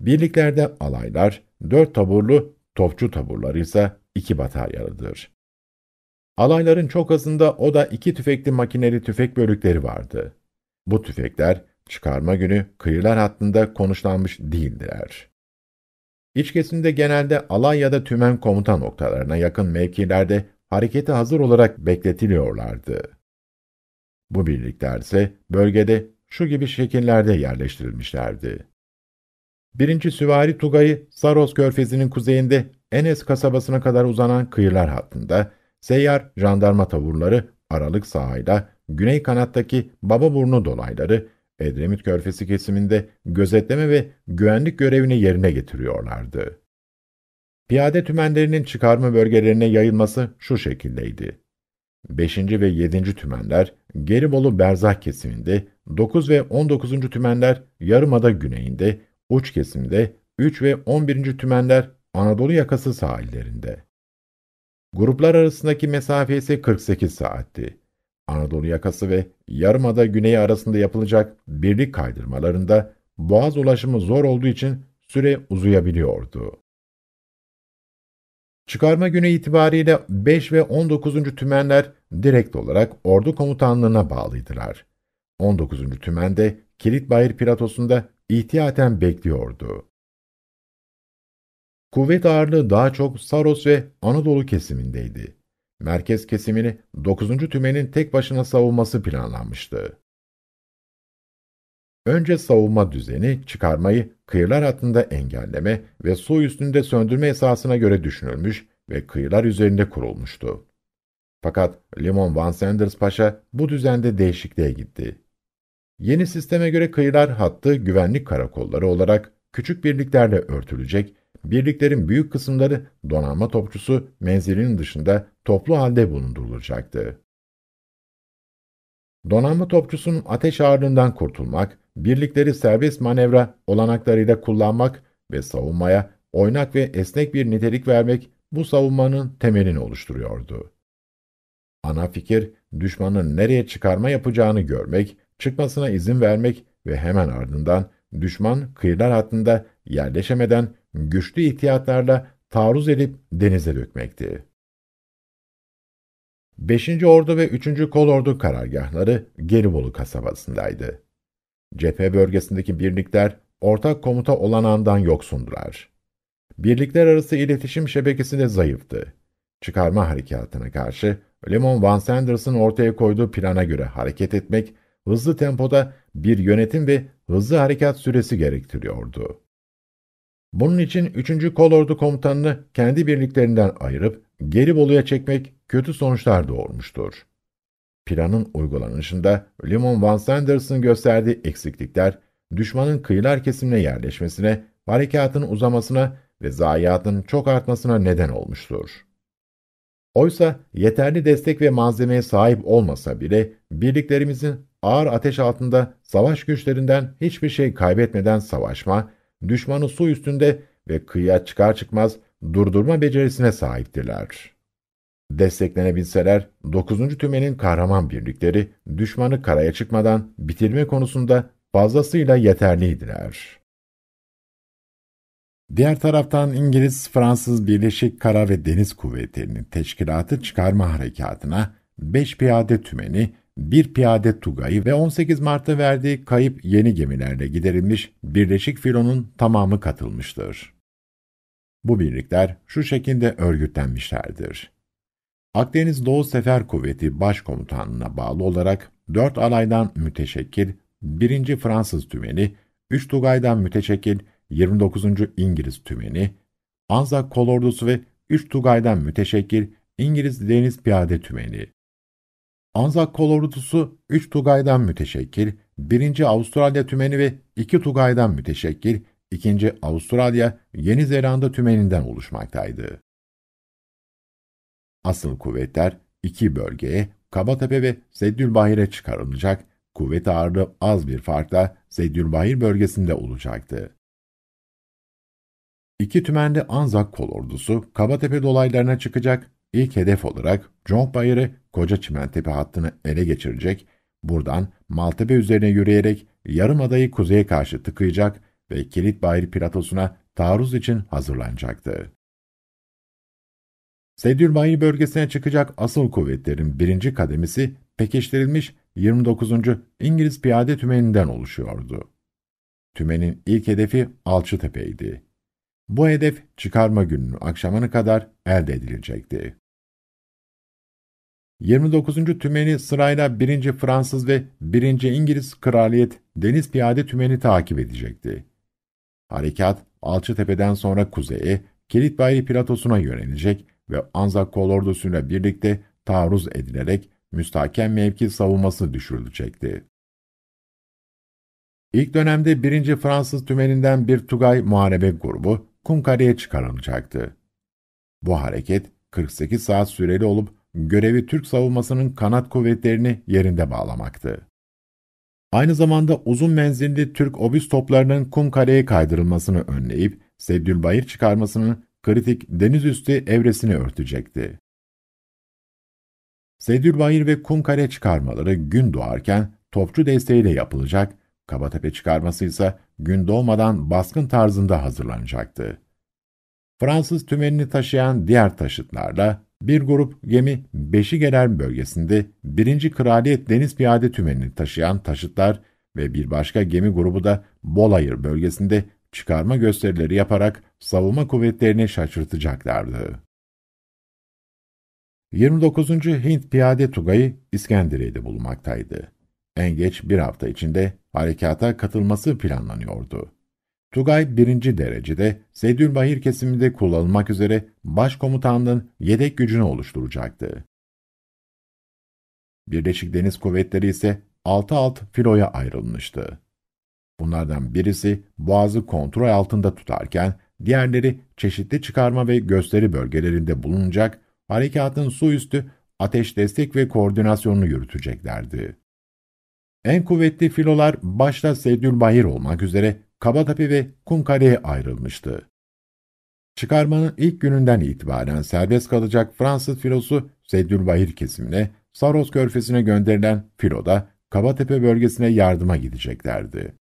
A: Birliklerde alaylar, dört taburlu, topçu taburları ise iki bataryalıdır. Alayların çok azında o da iki tüfekli makineli tüfek bölükleri vardı. Bu tüfekler çıkarma günü kıyılar hattında konuşlanmış değildiler. İçkesinde genelde alay ya da tümen komuta noktalarına yakın mevkilerde harekete hazır olarak bekletiliyorlardı. Bu birlikler ise bölgede şu gibi şekillerde yerleştirilmişlerdi. 1. Süvari Tugay'ı Saros Körfezi'nin kuzeyinde Enes kasabasına kadar uzanan kıyılar hattında Seyyar jandarma tavurları Aralık sahayla, güney kanattaki Bababurnu dolayları Edremit Körfezi kesiminde gözetleme ve güvenlik görevini yerine getiriyorlardı. Piyade tümenlerinin çıkarma bölgelerine yayılması şu şekildeydi. 5. ve 7. tümenler Geribolu Berzah kesiminde, 9 ve 19. tümenler Yarımada güneyinde, uç kesimde, 3 ve 11. tümenler Anadolu yakası sahillerinde. Gruplar arasındaki mesafe ise 48 saatti. Anadolu yakası ve Yarımada güneyi arasında yapılacak birlik kaydırmalarında boğaz ulaşımı zor olduğu için süre uzayabiliyordu. Çıkarma günü itibariyle 5 ve 19. tümenler direkt olarak ordu komutanlığına bağlıydılar. 19. tümende Kilitbayır platosunda ihtiyaten bekliyordu. Kuvvet ağırlığı daha çok Saros ve Anadolu kesimindeydi. Merkez kesimini 9. tümenin tek başına savunması planlanmıştı. Önce savunma düzeni, çıkarmayı kıyılar hattında engelleme ve su üstünde söndürme esasına göre düşünülmüş ve kıyılar üzerinde kurulmuştu. Fakat Limon Van Sanders Paşa bu düzende değişikliğe gitti. Yeni sisteme göre kıyılar hattı güvenlik karakolları olarak küçük birliklerle örtülecek Birliklerin büyük kısımları donanma topçusu menzilinin dışında toplu halde bulundurulacaktı. Donanma topçusunun ateş ağırlığından kurtulmak, birlikleri serbest manevra olanaklarıyla kullanmak ve savunmaya oynak ve esnek bir nitelik vermek bu savunmanın temelini oluşturuyordu. Ana fikir, düşmanın nereye çıkarma yapacağını görmek, çıkmasına izin vermek ve hemen ardından düşman kıyılar hattında yerleşemeden güçlü ihtiyatlarla taarruz edip denize dökmekti. 5. Ordu ve 3. Kolordu karargahları Gelibolu kasabasındaydı. Cephe bölgesindeki birlikler ortak komuta olanağından yoksundular. Birlikler arası iletişim şebekesi de zayıftı. Çıkarma harekatına karşı Lemon Van Sanders'ın ortaya koyduğu plana göre hareket etmek, hızlı tempoda bir yönetim ve hızlı harekat süresi gerektiriyordu. Bunun için 3. Kolordu Komutanını kendi birliklerinden ayırıp geri Gelibolu'ya çekmek kötü sonuçlar doğurmuştur. Planın uygulanışında Limon Van Sanders'ın gösterdiği eksiklikler, düşmanın kıyılar kesimine yerleşmesine, harekatın uzamasına ve zayiatın çok artmasına neden olmuştur. Oysa yeterli destek ve malzemeye sahip olmasa bile birliklerimizin ağır ateş altında savaş güçlerinden hiçbir şey kaybetmeden savaşma düşmanı su üstünde ve kıyıya çıkar çıkmaz durdurma becerisine sahiptirler. Desteklenebilseler 9. tümenin kahraman birlikleri düşmanı karaya çıkmadan bitirme konusunda fazlasıyla yeterliydiler. Diğer taraftan İngiliz-Fransız Birleşik Kara ve Deniz Kuvvetleri'nin teşkilatı çıkarma harekatına 5 piyade tümeni bir piyade tugayı ve 18 Mart'ta verdiği kayıp yeni gemilerle giderilmiş Birleşik Filo'nun tamamı katılmıştır. Bu birlikler şu şekilde örgütlenmişlerdir. Akdeniz Doğu Sefer Kuvveti Başkomutanlığına bağlı olarak 4 alaydan müteşekkil 1. Fransız tümeni, 3 Tugay'dan müteşekkil 29. İngiliz tümeni, Anzak Kolordusu ve 3 Tugay'dan müteşekkil İngiliz Deniz Piyade Tümeni, Anzak Kol Ordusu 3 Tugay'dan müteşekkil, 1. Avustralya Tümeni ve 2 Tugay'dan müteşekkil, 2. Avustralya Yeni Zelanda Tümeninden oluşmaktaydı. Asıl kuvvetler iki bölgeye Kabatepe ve Seddülbahir'e çıkarılacak, kuvvet ağırlığı az bir farkla Seddülbahir bölgesinde olacaktı. İki tümenli Anzak kol ordusu Kabatepe dolaylarına çıkacak İlk hedef olarak Jongbayır'ı koca Çimentepe hattını ele geçirecek, buradan Maltepe üzerine yürüyerek yarım adayı kuzeye karşı tıkayacak ve Kilit Bayır platosuna taarruz için hazırlanacaktı. Sedülbayır bölgesine çıkacak asıl kuvvetlerin birinci kademesi pekiştirilmiş 29. İngiliz Piyade Tümeninden oluşuyordu. Tümenin ilk hedefi Alçıtepe'ydi. Bu hedef çıkarma gününün akşamına kadar elde edilecekti. 29. tümeni sırayla 1. Fransız ve 1. İngiliz Kraliyet Deniz Piyade Tümeni takip edecekti. Harekat Alçıtepe'den sonra kuzeye, Kilitbayri platosuna yönelecek ve Anzak kol ordusuyla birlikte taarruz edilerek müstahkem mevki savunması düşürülecekti. İlk dönemde 1. Fransız tümeninden bir Tugay muharebe grubu, Kumkale'ye çıkarılacaktı. Bu hareket 48 saat süreli olup görevi Türk savunmasının kanat kuvvetlerini yerinde bağlamaktı. Aynı zamanda uzun menzilli Türk obüs toplarının Kumkale'ye kaydırılmasını önleyip Seddülbayır çıkarmasının kritik deniz üstü evresini örtecekti. Seddülbayır ve Kumkale çıkarmaları gün doğarken topçu desteğiyle yapılacak Kabatepe çıkarması ise gün doğmadan baskın tarzında hazırlanacaktı. Fransız tümenini taşıyan diğer taşıtlarla bir grup gemi Beşigeler bölgesinde 1. Kraliyet Deniz Piyade Tümenini taşıyan taşıtlar ve bir başka gemi grubu da Bolayır bölgesinde çıkarma gösterileri yaparak savunma kuvvetlerini şaşırtacaklardı. 29. Hint Piyade Tugayı İskenderiye'de bulunmaktaydı. En geç bir hafta içinde harekata katılması planlanıyordu. Tugay birinci derecede Seydülbahir kesiminde kullanılmak üzere başkomutanlığın yedek gücünü oluşturacaktı. Birleşik Deniz Kuvvetleri ise 6 alt filoya ayrılmıştı. Bunlardan birisi boğazı kontrol altında tutarken diğerleri çeşitli çıkarma ve gösteri bölgelerinde bulunacak, harekatın su üstü ateş destek ve koordinasyonunu yürüteceklerdi. En kuvvetli filolar başta Seydülbahir olmak üzere Kabatepe ve Kumkare'ye ayrılmıştı. Çıkarmanın ilk gününden itibaren serbest kalacak Fransız filosu Seydülbahir kesimine, Saros körfesine gönderilen filo da Kabatepe bölgesine yardıma gideceklerdi.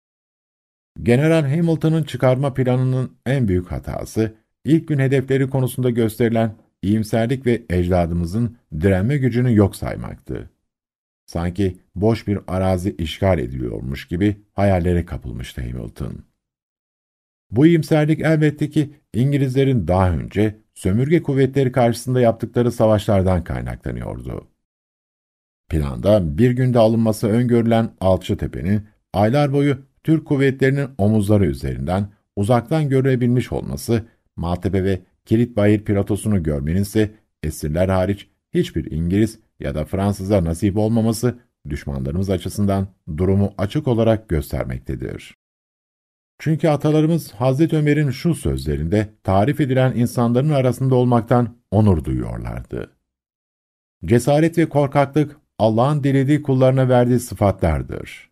A: General Hamilton'ın çıkarma planının en büyük hatası, ilk gün hedefleri konusunda gösterilen iyimserlik ve ecdadımızın direnme gücünü yok saymaktı. Sanki boş bir arazi işgal ediliyormuş gibi hayallere kapılmıştı Hamilton. Bu iyimserlik elbette ki İngilizlerin daha önce sömürge kuvvetleri karşısında yaptıkları savaşlardan kaynaklanıyordu. Planda bir günde alınması öngörülen Alçıtepe'nin aylar boyu Türk kuvvetlerinin omuzları üzerinden uzaktan görebilmiş olması, Maltepe ve Kilit Bayır platosunu görmenin ise esirler hariç hiçbir İngiliz ya da Fransız'a nasip olmaması düşmanlarımız açısından durumu açık olarak göstermektedir. Çünkü atalarımız Hazreti Ömer'in şu sözlerinde tarif edilen insanların arasında olmaktan onur duyuyorlardı. Cesaret ve korkaklık Allah'ın dilediği kullarına verdiği sıfatlardır.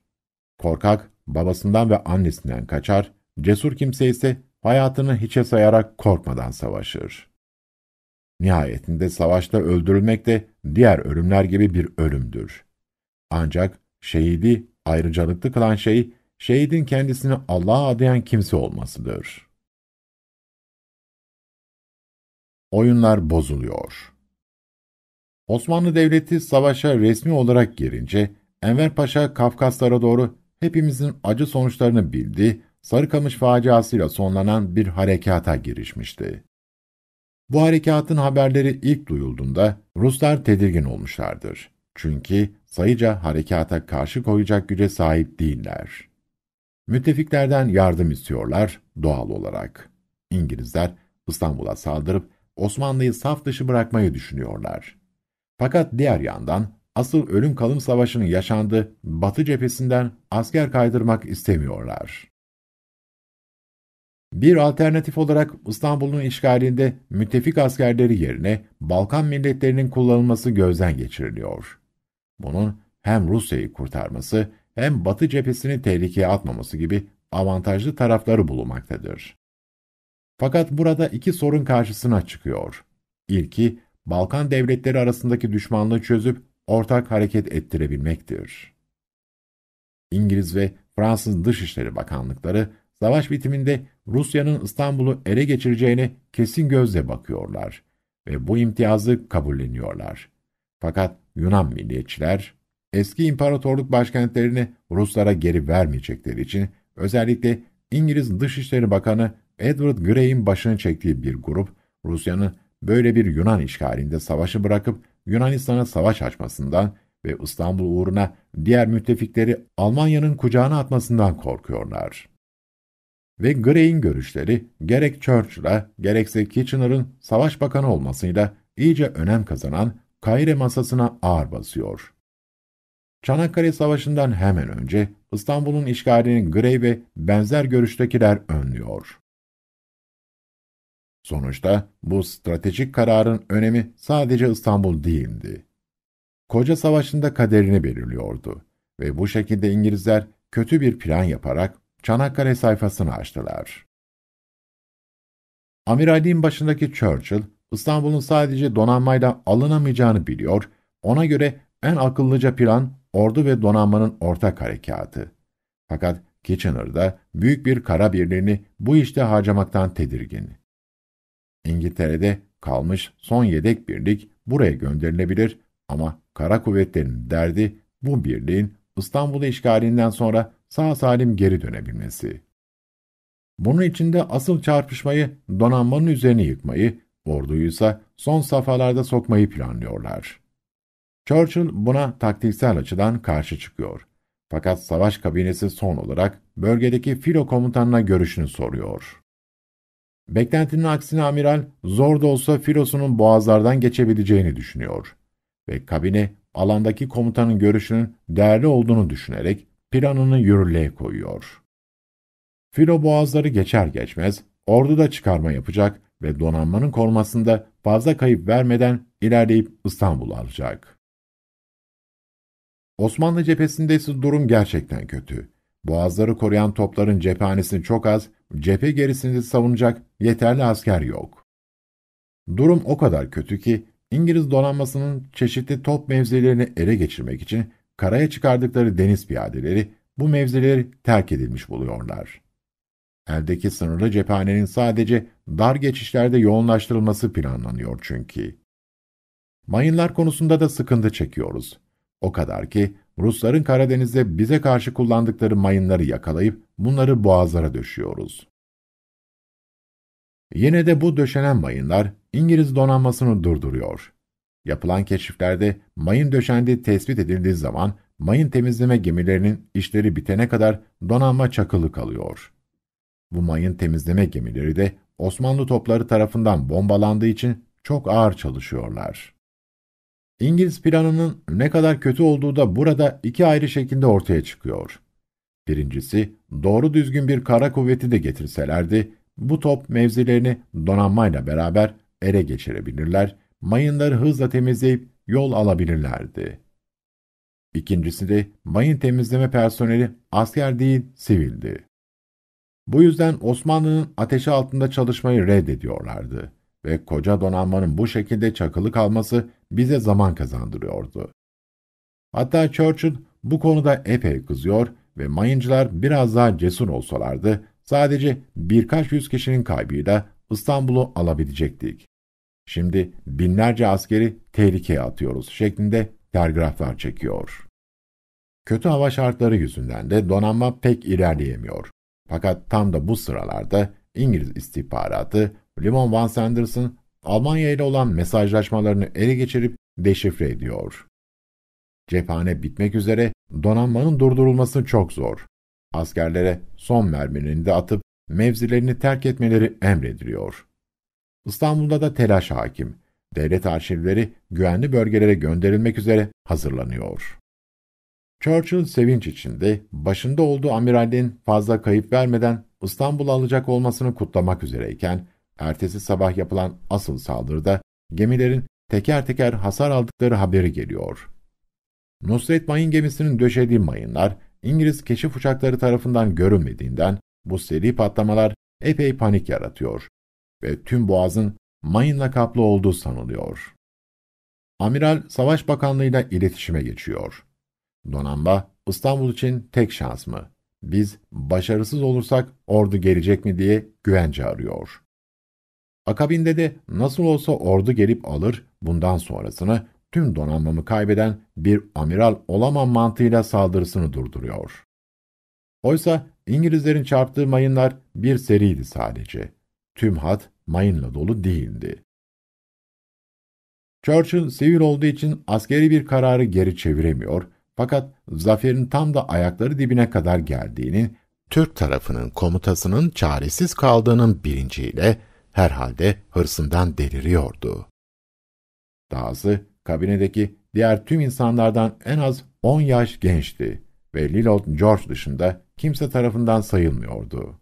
A: Korkak babasından ve annesinden kaçar, cesur kimse ise hayatını hiçe sayarak korkmadan savaşır. Nihayetinde savaşta öldürülmek de diğer ölümler gibi bir ölümdür. Ancak şehidi ayrıcalıklı kılan şey, şehidin kendisini Allah'a adayan kimse olmasıdır. Oyunlar bozuluyor. Osmanlı Devleti savaşa resmi olarak girince, Enver Paşa Kafkaslara doğru hepimizin acı sonuçlarını bildi, Sarıkamış faciasıyla sonlanan bir harekata girişmişti. Bu harekatın haberleri ilk duyulduğunda Ruslar tedirgin olmuşlardır. Çünkü sayıca harekata karşı koyacak güce sahip değiller. Müttefiklerden yardım istiyorlar doğal olarak. İngilizler İstanbul'a saldırıp Osmanlı'yı saf dışı bırakmayı düşünüyorlar. Fakat diğer yandan asıl ölüm kalım savaşının yaşandığı Batı cephesinden asker kaydırmak istemiyorlar. Bir alternatif olarak İstanbul'un işgalinde müttefik askerleri yerine Balkan milletlerinin kullanılması gözden geçiriliyor. Bunun hem Rusya'yı kurtarması hem Batı cephesini tehlikeye atmaması gibi avantajlı tarafları bulunmaktadır. Fakat burada iki sorun karşısına çıkıyor. İlki, Balkan devletleri arasındaki düşmanlığı çözüp ortak hareket ettirebilmektir. İngiliz ve Fransız Dışişleri Bakanlıkları Savaş bitiminde Rusya'nın İstanbul'u ele geçireceğine kesin gözle bakıyorlar ve bu imtiyazı kabulleniyorlar. Fakat Yunan milliyetçiler eski imparatorluk başkentlerini Ruslara geri vermeyecekleri için özellikle İngiliz Dışişleri Bakanı Edward Grey'in başını çektiği bir grup Rusya'nın böyle bir Yunan işgalinde savaşı bırakıp Yunanistan'a savaş açmasından ve İstanbul uğruna diğer müttefikleri Almanya'nın kucağına atmasından korkuyorlar ve Gray'in görüşleri gerek Church'la gerekse Kitchener'ın savaş bakanı olmasıyla iyice önem kazanan Kayre masasına ağır basıyor. Çanakkale Savaşı'ndan hemen önce İstanbul'un işgalini Gray ve benzer görüştekiler önlüyor. Sonuçta bu stratejik kararın önemi sadece İstanbul değildi. Koca Savaşı'nda kaderini belirliyordu ve bu şekilde İngilizler kötü bir plan yaparak Çanakkale sayfasını açtılar. Amiralliğin başındaki Churchill, İstanbul'un sadece donanmayla alınamayacağını biliyor, ona göre en akıllıca plan ordu ve donanmanın ortak harekatı. Fakat Kitchener'da büyük bir kara birliğini bu işte harcamaktan tedirgin. İngiltere'de kalmış son yedek birlik buraya gönderilebilir ama kara kuvvetlerin derdi bu birliğin İstanbul'u işgalinden sonra sağ salim geri dönebilmesi. Bunun için de asıl çarpışmayı donanmanın üzerine yıkmayı, orduyu ise son safhalarda sokmayı planlıyorlar. Churchill buna taktiksel açıdan karşı çıkıyor. Fakat savaş kabinesi son olarak bölgedeki filo komutanına görüşünü soruyor. Beklentinin aksine amiral zor da olsa filosunun boğazlardan geçebileceğini düşünüyor ve kabine alandaki komutanın görüşünün değerli olduğunu düşünerek planını yürürlüğe koyuyor. Filo boğazları geçer geçmez ordu da çıkarma yapacak ve donanmanın korumasında fazla kayıp vermeden ilerleyip İstanbul'u alacak. Osmanlı cephesinde ise durum gerçekten kötü. Boğazları koruyan topların cephanesi çok az, cephe gerisini savunacak yeterli asker yok. Durum o kadar kötü ki İngiliz donanmasının çeşitli top mevzilerini ele geçirmek için karaya çıkardıkları deniz piyadeleri bu mevzileri terk edilmiş buluyorlar. Eldeki sınırlı cephanenin sadece dar geçişlerde yoğunlaştırılması planlanıyor çünkü. Mayınlar konusunda da sıkıntı çekiyoruz. O kadar ki Rusların Karadeniz'de bize karşı kullandıkları mayınları yakalayıp bunları boğazlara döşüyoruz. Yine de bu döşenen mayınlar İngiliz donanmasını durduruyor. Yapılan keşiflerde mayın döşendi tespit edildiği zaman mayın temizleme gemilerinin işleri bitene kadar donanma çakılı kalıyor. Bu mayın temizleme gemileri de Osmanlı topları tarafından bombalandığı için çok ağır çalışıyorlar. İngiliz planının ne kadar kötü olduğu da burada iki ayrı şekilde ortaya çıkıyor. Birincisi, doğru düzgün bir kara kuvveti de getirselerdi, bu top mevzilerini donanmayla beraber ere geçirebilirler mayınları hızla temizleyip yol alabilirlerdi. İkincisi de mayın temizleme personeli asker değil sivildi. Bu yüzden Osmanlı'nın ateşi altında çalışmayı reddediyorlardı ve koca donanmanın bu şekilde çakılı kalması bize zaman kazandırıyordu. Hatta Churchill bu konuda epey kızıyor ve mayıncılar biraz daha cesur olsalardı sadece birkaç yüz kişinin kaybıyla İstanbul'u alabilecektik. Şimdi binlerce askeri tehlikeye atıyoruz şeklinde telgraflar çekiyor. Kötü hava şartları yüzünden de donanma pek ilerleyemiyor. Fakat tam da bu sıralarda İngiliz istihbaratı Limon Van Sanders'ın Almanya ile olan mesajlaşmalarını ele geçirip deşifre ediyor. Cephane bitmek üzere donanmanın durdurulması çok zor. Askerlere son mermilerini de atıp mevzilerini terk etmeleri emrediliyor. İstanbul'da da telaş hakim. Devlet arşivleri güvenli bölgelere gönderilmek üzere hazırlanıyor. Churchill sevinç içinde, başında olduğu amiralin fazla kayıp vermeden İstanbul'u alacak olmasını kutlamak üzereyken, ertesi sabah yapılan asıl saldırıda gemilerin teker teker hasar aldıkları haberi geliyor. Nusret mayın gemisinin döşediği mayınlar, İngiliz keşif uçakları tarafından görünmediğinden bu seri patlamalar epey panik yaratıyor ve tüm boğazın mayınla kaplı olduğu sanılıyor. Amiral Savaş Bakanlığı'yla iletişime geçiyor. Donanma İstanbul için tek şans mı? Biz başarısız olursak ordu gelecek mi diye güvence arıyor. Akabinde de nasıl olsa ordu gelip alır, bundan sonrasını tüm donanmamı kaybeden bir amiral olamam mantığıyla saldırısını durduruyor. Oysa İngilizlerin çarptığı mayınlar bir seriydi sadece. Tüm hat mayınla dolu değildi. Churchill sivil olduğu için askeri bir kararı geri çeviremiyor fakat zaferin tam da ayakları dibine kadar geldiğini, Türk tarafının komutasının çaresiz kaldığının bilinciyle herhalde hırsından deliriyordu. Dahası kabinedeki diğer tüm insanlardan en az 10 yaş gençti ve Lilot George dışında kimse tarafından sayılmıyordu.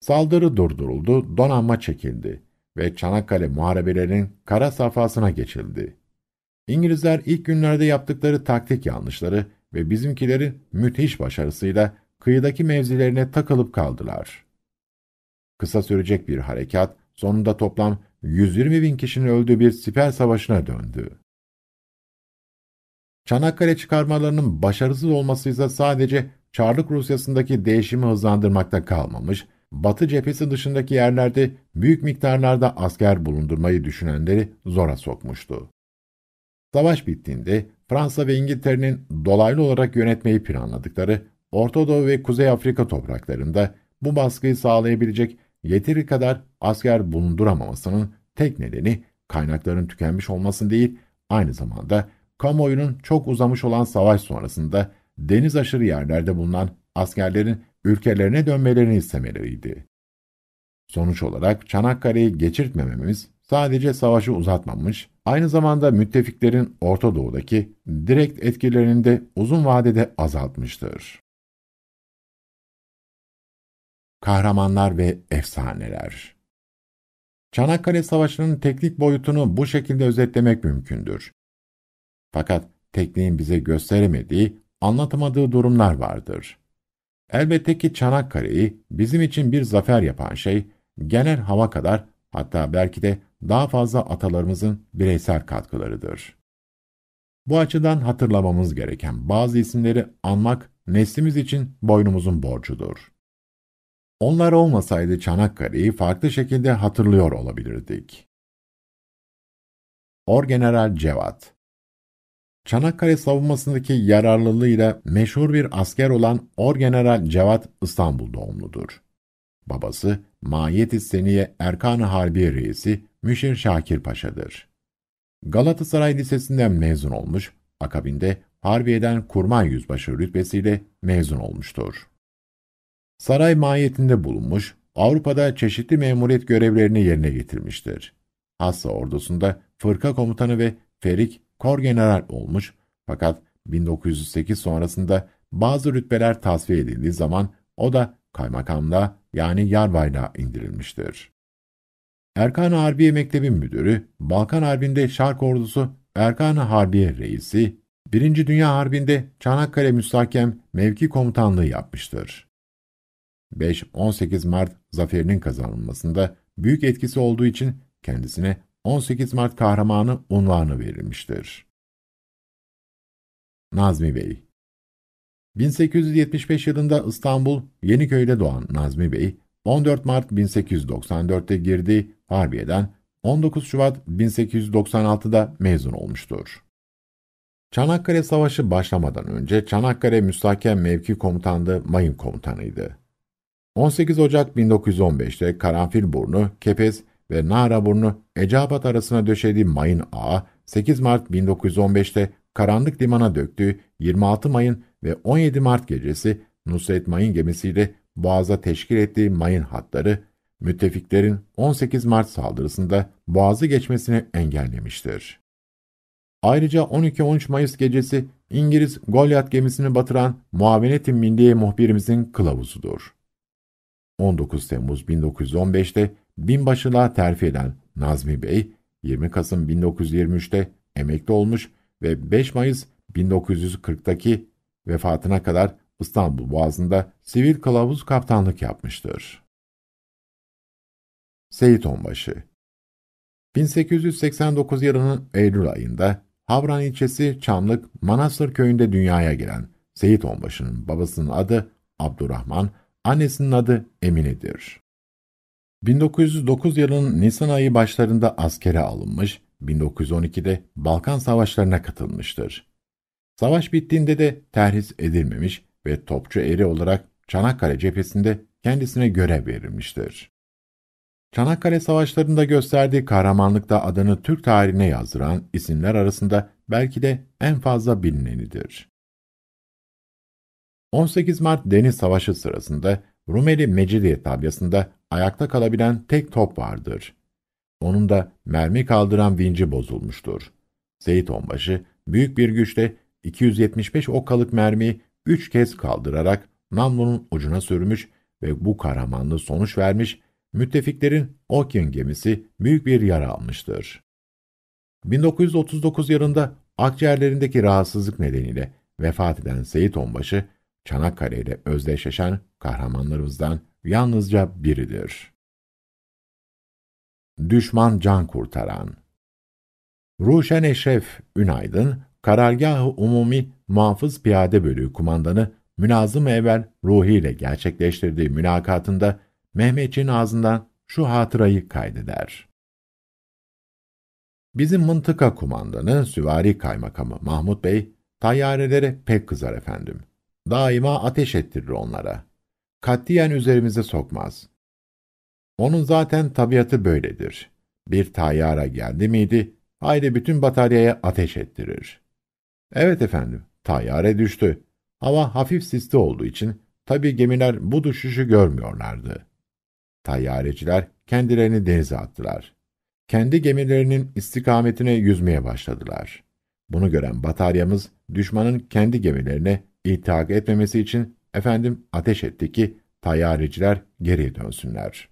A: Saldırı durduruldu, donanma çekildi ve Çanakkale muharebelerinin kara safhasına geçildi. İngilizler ilk günlerde yaptıkları taktik yanlışları ve bizimkilerin müthiş başarısıyla kıyıdaki mevzilerine takılıp kaldılar. Kısa sürecek bir harekat sonunda toplam 120 bin kişinin öldüğü bir siper savaşına döndü. Çanakkale çıkarmalarının başarısız olması ise sadece Çarlık Rusyası'ndaki değişimi hızlandırmakta kalmamış, Batı cephesi dışındaki yerlerde büyük miktarlarda asker bulundurmayı düşünenleri zora sokmuştu. Savaş bittiğinde Fransa ve İngiltere'nin dolaylı olarak yönetmeyi planladıkları Orta Doğu ve Kuzey Afrika topraklarında bu baskıyı sağlayabilecek yeteri kadar asker bulunduramamasının tek nedeni kaynakların tükenmiş olması değil, aynı zamanda kamuoyunun çok uzamış olan savaş sonrasında deniz aşırı yerlerde bulunan askerlerin ülkelerine dönmelerini istemeleriydi. Sonuç olarak Çanakkale'yi geçirtmememiz sadece savaşı uzatmamış, aynı zamanda müttefiklerin Orta Doğu'daki direkt etkilerini de uzun vadede azaltmıştır. Kahramanlar ve Efsaneler Çanakkale Savaşı'nın teknik boyutunu bu şekilde özetlemek mümkündür. Fakat tekniğin bize gösteremediği, anlatamadığı durumlar vardır. Elbette ki Çanakkale'yi bizim için bir zafer yapan şey genel hava kadar hatta belki de daha fazla atalarımızın bireysel katkılarıdır. Bu açıdan hatırlamamız gereken bazı isimleri anmak neslimiz için boynumuzun borcudur. Onlar olmasaydı Çanakkale'yi farklı şekilde hatırlıyor olabilirdik. Orgeneral Cevat Çanakkale savunmasındaki yararlılığıyla meşhur bir asker olan Orgeneral Cevat İstanbul doğumludur. Babası Mahiyet-i Erkan-ı Harbiye Reisi Müşir Şakir Paşa'dır. Galatasaray Lisesi'nden mezun olmuş, akabinde Harbiye'den kurmay yüzbaşı rütbesiyle mezun olmuştur. Saray mahiyetinde bulunmuş, Avrupa'da çeşitli memuriyet görevlerini yerine getirmiştir. Hassa ordusunda fırka komutanı ve ferik Kor General olmuş fakat 1908 sonrasında bazı rütbeler tasfiye edildiği zaman o da kaymakamla yani yarbayla indirilmiştir. Erkan Harbiye Mektebi Müdürü, Balkan Harbi'nde Şark Ordusu Erkan Harbiye Reisi, Birinci Dünya Harbi'nde Çanakkale Müstakem Mevki Komutanlığı yapmıştır. 5-18 Mart zaferinin kazanılmasında büyük etkisi olduğu için kendisine 18 Mart kahramanı unvanı verilmiştir. Nazmi Bey 1875 yılında İstanbul, Yeniköy'de doğan Nazmi Bey, 14 Mart 1894'te girdiği Harbiye'den 19 Şubat 1896'da mezun olmuştur. Çanakkale Savaşı başlamadan önce Çanakkale Müstakem Mevki Komutanı Mayın Komutanıydı. 18 Ocak 1915'te Karanfil Burnu, Kepez, ve Naraburnu Ecabat arasına döşediği mayın ağa 8 Mart 1915'te karanlık limana döktüğü 26 mayın ve 17 Mart gecesi Nusret Mayın gemisiyle Boğaz'a teşkil ettiği mayın hatları, müttefiklerin 18 Mart saldırısında Boğaz'ı geçmesini engellemiştir. Ayrıca 12-13 Mayıs gecesi İngiliz Goliath gemisini batıran Muavenet-i Milliye muhbirimizin kılavuzudur. 19 Temmuz 1915'te binbaşılığa terfi eden Nazmi Bey 20 Kasım 1923'te emekli olmuş ve 5 Mayıs 1940'taki vefatına kadar İstanbul Boğazı'nda sivil kılavuz kaptanlık yapmıştır. Seyit Onbaşı 1889 yılının Eylül ayında Havran ilçesi Çamlık Manastır köyünde dünyaya gelen Seyit Onbaşı'nın babasının adı Abdurrahman, annesinin adı Emine'dir. 1909 yılının Nisan ayı başlarında askere alınmış, 1912'de Balkan Savaşlarına katılmıştır. Savaş bittiğinde de terhis edilmemiş ve topçu eri olarak Çanakkale cephesinde kendisine görev verilmiştir. Çanakkale Savaşları'nda gösterdiği kahramanlıkta adını Türk tarihine yazdıran isimler arasında belki de en fazla bilinenidir. 18 Mart Deniz Savaşı sırasında Rumeli Mecidiye tabyasında ayakta kalabilen tek top vardır. Onun da mermi kaldıran vinci bozulmuştur. Seyit Onbaşı büyük bir güçle 275 okkalık mermiyi 3 kez kaldırarak namlunun ucuna sürmüş ve bu kahramanlı sonuç vermiş, müttefiklerin Okyan gemisi büyük bir yara almıştır. 1939 yılında akciğerlerindeki rahatsızlık nedeniyle vefat eden Seyit Onbaşı, Çanakkale ile özdeşleşen kahramanlarımızdan yalnızca biridir. Düşman can kurtaran Ruşen Eşref Ünaydın, Karargah-ı Umumi Muhafız Piyade Bölüğü Kumandanı Münazım Evvel Ruhi ile gerçekleştirdiği mülakatında Mehmetçiğin ağzından şu hatırayı kaydeder. Bizim mıntıka kumandanı Süvari Kaymakamı Mahmut Bey, tayyarelere pek kızar efendim. Daima ateş ettirir onlara katliyen üzerimize sokmaz. Onun zaten tabiatı böyledir. Bir tayyara geldi miydi, haydi bütün bataryaya ateş ettirir. Evet efendim, tayyare düştü. Ama hafif sisli olduğu için tabi gemiler bu düşüşü görmüyorlardı. Tayyareciler kendilerini denize attılar. Kendi gemilerinin istikametine yüzmeye başladılar. Bunu gören bataryamız düşmanın kendi gemilerine iltihak etmemesi için efendim ateş etti ki tayyareciler geri dönsünler.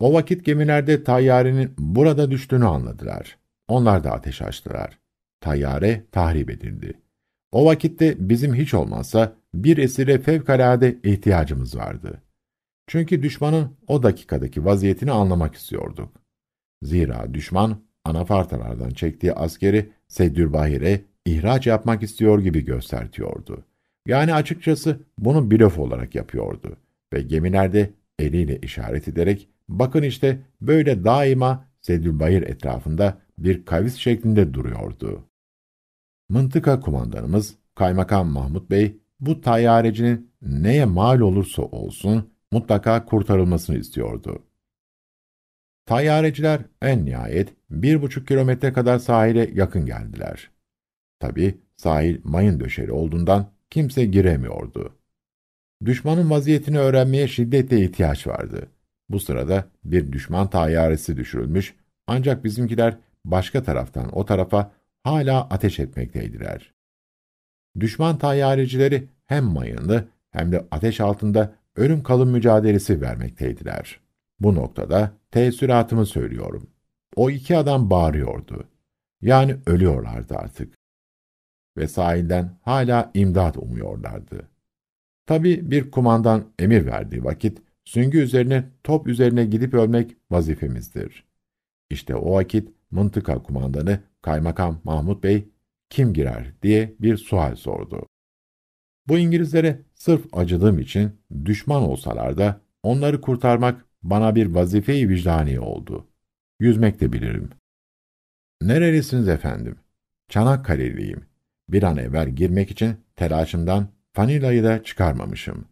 A: O vakit gemilerde tayyarenin burada düştüğünü anladılar. Onlar da ateş açtılar. Tayyare tahrip edildi. O vakitte bizim hiç olmazsa bir esire fevkalade ihtiyacımız vardı. Çünkü düşmanın o dakikadaki vaziyetini anlamak istiyorduk. Zira düşman anafartalardan çektiği askeri Seddürbahir'e ihraç yapmak istiyor gibi göstertiyordu. Yani açıkçası bunu blöf olarak yapıyordu ve gemilerde eliyle işaret ederek bakın işte böyle daima Sedülbayır etrafında bir kavis şeklinde duruyordu. Mıntıka kumandanımız Kaymakam Mahmut Bey bu tayyarecinin neye mal olursa olsun mutlaka kurtarılmasını istiyordu. Tayyareciler en nihayet bir buçuk kilometre kadar sahile yakın geldiler. Tabi sahil mayın döşeli olduğundan Kimse giremiyordu. Düşmanın vaziyetini öğrenmeye şiddetle ihtiyaç vardı. Bu sırada bir düşman tayyaresi düşürülmüş ancak bizimkiler başka taraftan o tarafa hala ateş etmekteydiler. Düşman tayyarecileri hem mayınlı hem de ateş altında ölüm kalım mücadelesi vermekteydiler. Bu noktada teessüratımı söylüyorum. O iki adam bağırıyordu. Yani ölüyorlardı artık ve sahilden hala imdat umuyorlardı. Tabi bir kumandan emir verdiği vakit süngü üzerine top üzerine gidip ölmek vazifemizdir. İşte o vakit mıntıka kumandanı Kaymakam Mahmut Bey kim girer diye bir sual sordu. Bu İngilizlere sırf acıdığım için düşman olsalar da onları kurtarmak bana bir vazife-i vicdani oldu. Yüzmek de bilirim. Nerelisiniz efendim? Çanakkale'liyim bir an evvel girmek için telaşımdan fanilayı da çıkarmamışım.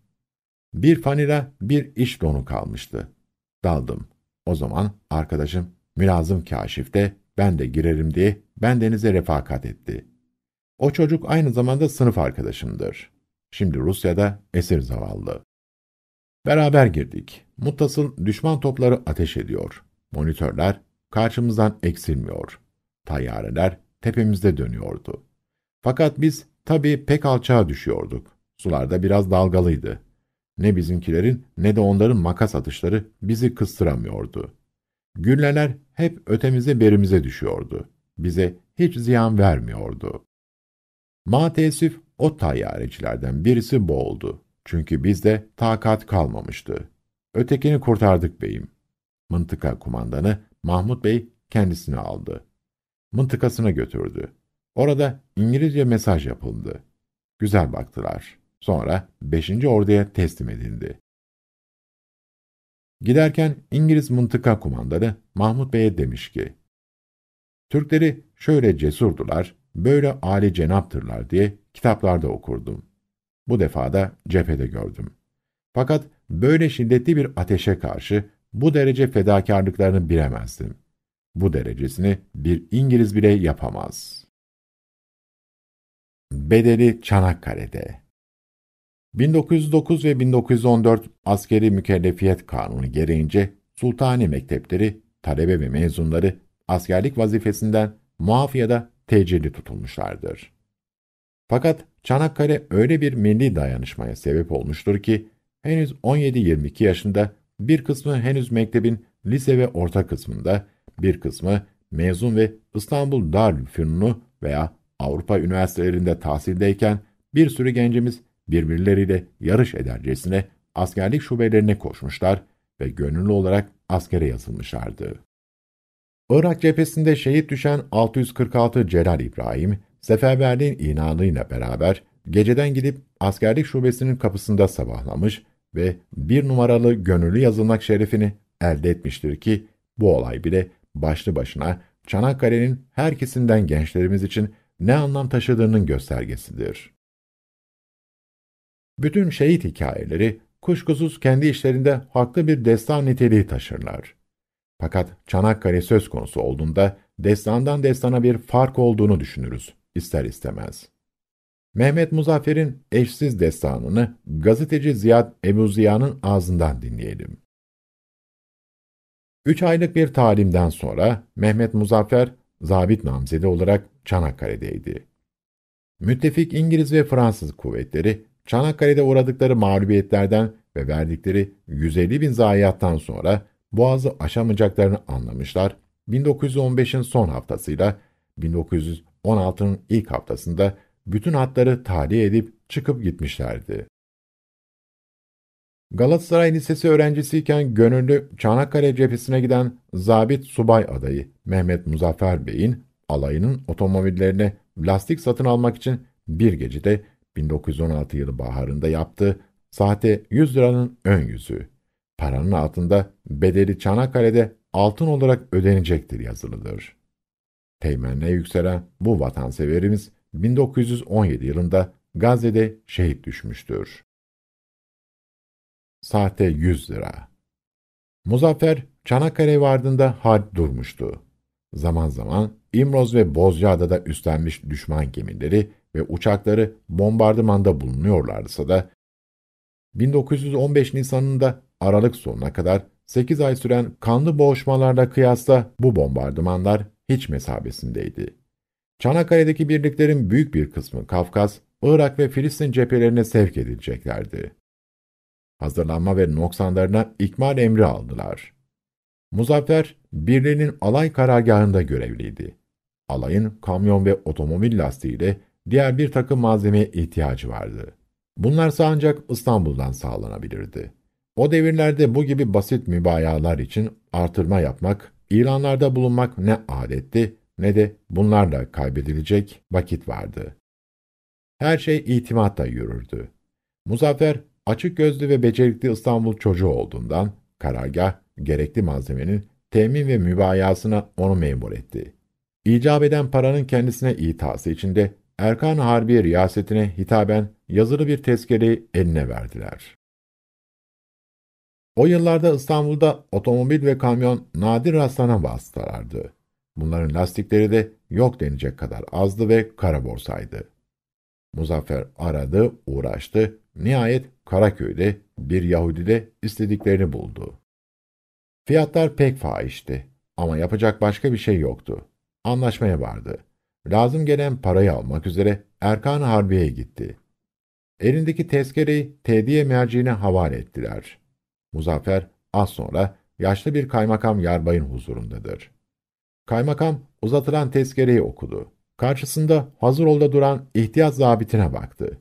A: Bir fanila bir iş donu kalmıştı. Daldım. O zaman arkadaşım mülazım kaşifte ben de girerim diye ben denize refakat etti. O çocuk aynı zamanda sınıf arkadaşımdır. Şimdi Rusya'da esir zavallı. Beraber girdik. Muttasıl düşman topları ateş ediyor. Monitörler karşımızdan eksilmiyor. Tayyareler tepemizde dönüyordu. Fakat biz tabii pek alçağa düşüyorduk. Sularda biraz dalgalıydı. Ne bizimkilerin ne de onların makas atışları bizi kıstıramıyordu. Gülleler hep ötemize berimize düşüyordu. Bize hiç ziyan vermiyordu. Maalesef o tayyarecilerden birisi boğuldu. Çünkü bizde takat kalmamıştı. Ötekini kurtardık beyim. Mıntıka kumandanı Mahmut Bey kendisini aldı. Mıntıkasına götürdü. Orada İngilizce mesaj yapıldı. Güzel baktılar. Sonra 5. orduya teslim edildi. Giderken İngiliz mıntıka kumandanı Mahmut Bey'e demiş ki, Türkleri şöyle cesurdular, böyle âli cenaptırlar diye kitaplarda okurdum. Bu defada cephede gördüm. Fakat böyle şiddetli bir ateşe karşı bu derece fedakarlıklarını bilemezdim. Bu derecesini bir İngiliz bile yapamaz.'' Bedeli Çanakkale'de. 1909 ve 1914 askeri mükellefiyet kanunu gereğince sultani mektepleri, talebe ve mezunları askerlik vazifesinden muaf ya da tecilli tutulmuşlardır. Fakat Çanakkale öyle bir milli dayanışmaya sebep olmuştur ki henüz 17-22 yaşında bir kısmı henüz mektebin lise ve orta kısmında, bir kısmı mezun ve İstanbul Darülfünunu veya Avrupa üniversitelerinde tahsildeyken bir sürü gencimiz birbirleriyle yarış edercesine askerlik şubelerine koşmuşlar ve gönüllü olarak askere yazılmışlardı. Irak cephesinde şehit düşen 646 Celal İbrahim, seferberliğin inanıyla beraber geceden gidip askerlik şubesinin kapısında sabahlamış ve bir numaralı gönüllü yazılmak şerefini elde etmiştir ki bu olay bile başlı başına Çanakkale'nin herkesinden gençlerimiz için ne anlam taşıdığının göstergesidir. Bütün şehit hikayeleri kuşkusuz kendi işlerinde haklı bir destan niteliği taşırlar. Fakat Çanakkale söz konusu olduğunda destandan destana bir fark olduğunu düşünürüz ister istemez. Mehmet Muzaffer'in eşsiz destanını gazeteci Ziyad Ebu ağzından dinleyelim. Üç aylık bir talimden sonra Mehmet Muzaffer zabit namzedi olarak Çanakkale'deydi. Müttefik İngiliz ve Fransız kuvvetleri Çanakkale'de uğradıkları mağlubiyetlerden ve verdikleri 150 bin zayiattan sonra Boğaz'ı aşamayacaklarını anlamışlar. 1915'in son haftasıyla 1916'nın ilk haftasında bütün hatları tahliye edip çıkıp gitmişlerdi. Galatasaray Lisesi öğrencisiyken gönüllü Çanakkale cephesine giden Zabit Subay adayı Mehmet Muzaffer Bey'in alayının otomobillerine lastik satın almak için bir gecede 1916 yılı baharında yaptığı sahte 100 liranın ön yüzü. Paranın altında bedeli Çanakkale'de altın olarak ödenecektir yazılıdır. Teğmenle yükselen bu vatanseverimiz 1917 yılında Gazze'de şehit düşmüştür. Sahte 100 lira. Muzaffer, Çanakkale vardığında harp durmuştu. Zaman zaman İmroz ve Bozcaada'da üstlenmiş düşman gemileri ve uçakları bombardımanda bulunuyorlarsa da, 1915 Nisan'ında Aralık sonuna kadar 8 ay süren kanlı boğuşmalarla kıyasla bu bombardımanlar hiç mesabesindeydi. Çanakkale'deki birliklerin büyük bir kısmı Kafkas, Irak ve Filistin cephelerine sevk edileceklerdi hazırlanma ve noksanlarına ikmal emri aldılar. Muzaffer, birliğinin alay karargahında görevliydi. Alayın kamyon ve otomobil lastiğiyle diğer bir takım malzemeye ihtiyacı vardı. Bunlarsa ancak İstanbul'dan sağlanabilirdi. O devirlerde bu gibi basit mübayalar için artırma yapmak, ilanlarda bulunmak ne adetti ne de bunlarla kaybedilecek vakit vardı. Her şey itimatla yürürdü. Muzaffer Açık gözlü ve becerikli İstanbul çocuğu olduğundan karargah gerekli malzemenin temin ve mübayasına onu memur etti. İcab eden paranın kendisine itası içinde Erkan Harbi riyasetine hitaben yazılı bir tezkereyi eline verdiler. O yıllarda İstanbul'da otomobil ve kamyon nadir rastlanan vasıtalardı. Bunların lastikleri de yok denecek kadar azdı ve kara borsaydı. Muzaffer aradı, uğraştı, Nihayet Karaköy'de bir Yahudi'de istediklerini buldu. Fiyatlar pek fahişti ama yapacak başka bir şey yoktu. Anlaşmaya vardı. Lazım gelen parayı almak üzere Erkan Harbiye'ye gitti. Elindeki tezkereyi tediye merciğine havale ettiler. Muzaffer az sonra yaşlı bir kaymakam yarbayın huzurundadır. Kaymakam uzatılan tezkereyi okudu. Karşısında hazır olda duran ihtiyat zabitine baktı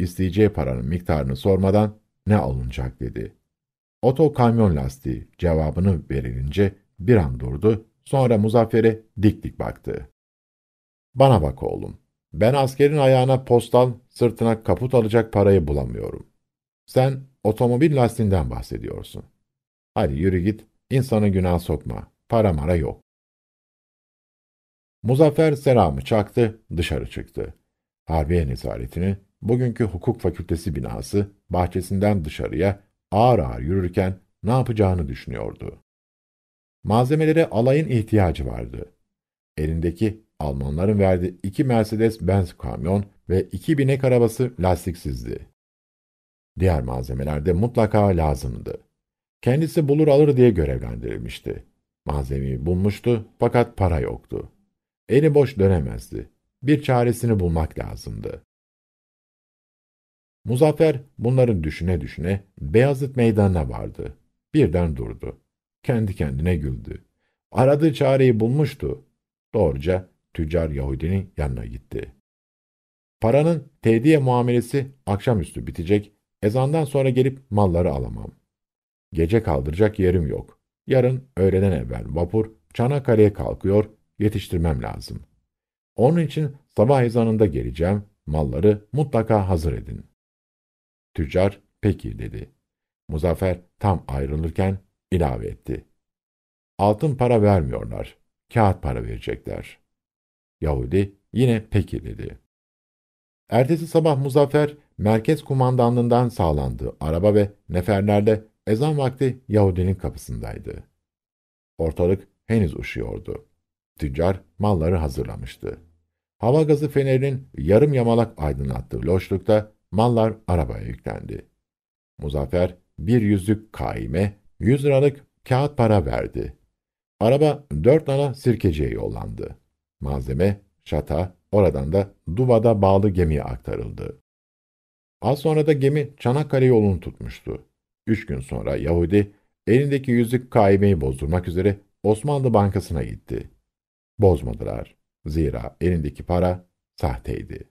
A: isteyeceği paranın miktarını sormadan ne alınacak dedi. Oto kamyon lastiği cevabını verilince bir an durdu, sonra Muzaffer'e dik dik baktı. Bana bak oğlum, ben askerin ayağına postal, sırtına kaput alacak parayı bulamıyorum. Sen otomobil lastiğinden bahsediyorsun. Hadi yürü git, insanı günah sokma, para mara yok. Muzaffer selamı çaktı, dışarı çıktı. Harbiye nezaretini Bugünkü hukuk fakültesi binası bahçesinden dışarıya ağır ağır yürürken ne yapacağını düşünüyordu. Malzemelere alayın ihtiyacı vardı. Elindeki Almanların verdiği iki Mercedes-Benz kamyon ve iki binek arabası lastiksizdi. Diğer malzemeler de mutlaka lazımdı. Kendisi bulur alır diye görevlendirilmişti. Malzemeyi bulmuştu fakat para yoktu. Eli boş dönemezdi. Bir çaresini bulmak lazımdı. Muzaffer bunların düşüne düşüne Beyazıt meydanına vardı. Birden durdu. Kendi kendine güldü. Aradığı çareyi bulmuştu. Doğruca tüccar Yahudinin yanına gitti. Paranın tehdiye muamelesi akşamüstü bitecek, ezandan sonra gelip malları alamam. Gece kaldıracak yerim yok. Yarın öğleden evvel vapur Çanakkale'ye kalkıyor, yetiştirmem lazım. Onun için sabah ezanında geleceğim, malları mutlaka hazır edin. Tüccar, peki dedi. Muzaffer tam ayrılırken ilave etti. Altın para vermiyorlar, kağıt para verecekler. Yahudi yine peki dedi. Ertesi sabah Muzaffer, merkez kumandanlığından sağlandığı araba ve neferlerle ezan vakti Yahudinin kapısındaydı. Ortalık henüz uşuyordu. Tüccar malları hazırlamıştı. Hava gazı fenerinin yarım yamalak aydınlattığı loşlukta Mallar arabaya yüklendi. Muzaffer bir yüzlük kaime yüz liralık kağıt para verdi. Araba dört ana sirkeciye yollandı. Malzeme şata, oradan da Duva'da bağlı gemiye aktarıldı. Az sonra da gemi Çanakkale yolunu tutmuştu. Üç gün sonra Yahudi elindeki yüzük kaimeyi bozdurmak üzere Osmanlı Bankası'na gitti. Bozmadılar. Zira elindeki para sahteydi.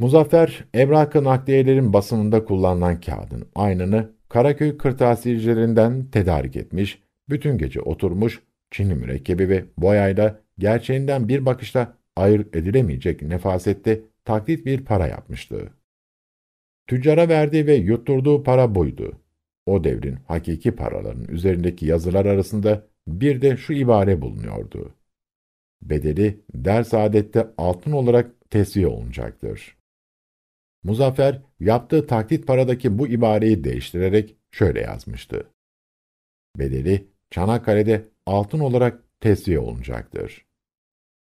A: Muzaffer, emlakı nakliyelerin basımında kullanılan kağıdın aynını Karaköy kırtasiyecilerinden tedarik etmiş, bütün gece oturmuş, çini mürekkebi ve boyayla gerçeğinden bir bakışta ayırt edilemeyecek nefasette taklit bir para yapmıştı. Tüccara verdiği ve yutturduğu para buydu. O devrin hakiki paraların üzerindeki yazılar arasında bir de şu ibare bulunuyordu. Bedeli ders adette altın olarak tesviye olunacaktır. Muzaffer yaptığı taklit paradaki bu ibareyi değiştirerek şöyle yazmıştı. Bedeli Çanakkale'de altın olarak tesviye olunacaktır.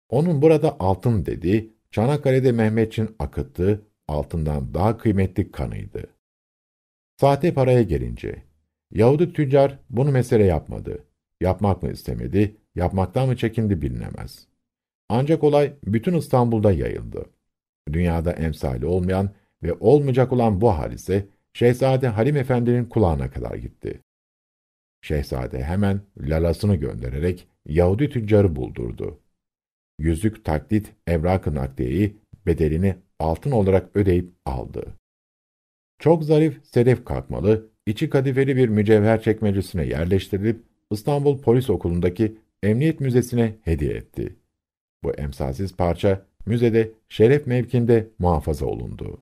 A: Onun burada altın dediği Çanakkale'de Mehmetçin akıttığı altından daha kıymetli kanıydı. Sahte paraya gelince Yahudi tüccar bunu mesele yapmadı. Yapmak mı istemedi, yapmaktan mı çekindi bilinemez. Ancak olay bütün İstanbul'da yayıldı. Dünyada emsali olmayan ve olmayacak olan bu hadise Şehzade Halim Efendi'nin kulağına kadar gitti. Şehzade hemen lalasını göndererek Yahudi tüccarı buldurdu. Yüzük taklit evrakın nakliyeyi bedelini altın olarak ödeyip aldı. Çok zarif sedef kalkmalı, içi kadifeli bir mücevher çekmecesine yerleştirilip İstanbul Polis Okulu'ndaki Emniyet Müzesi'ne hediye etti. Bu emsalsiz parça müzede şeref mevkinde muhafaza olundu.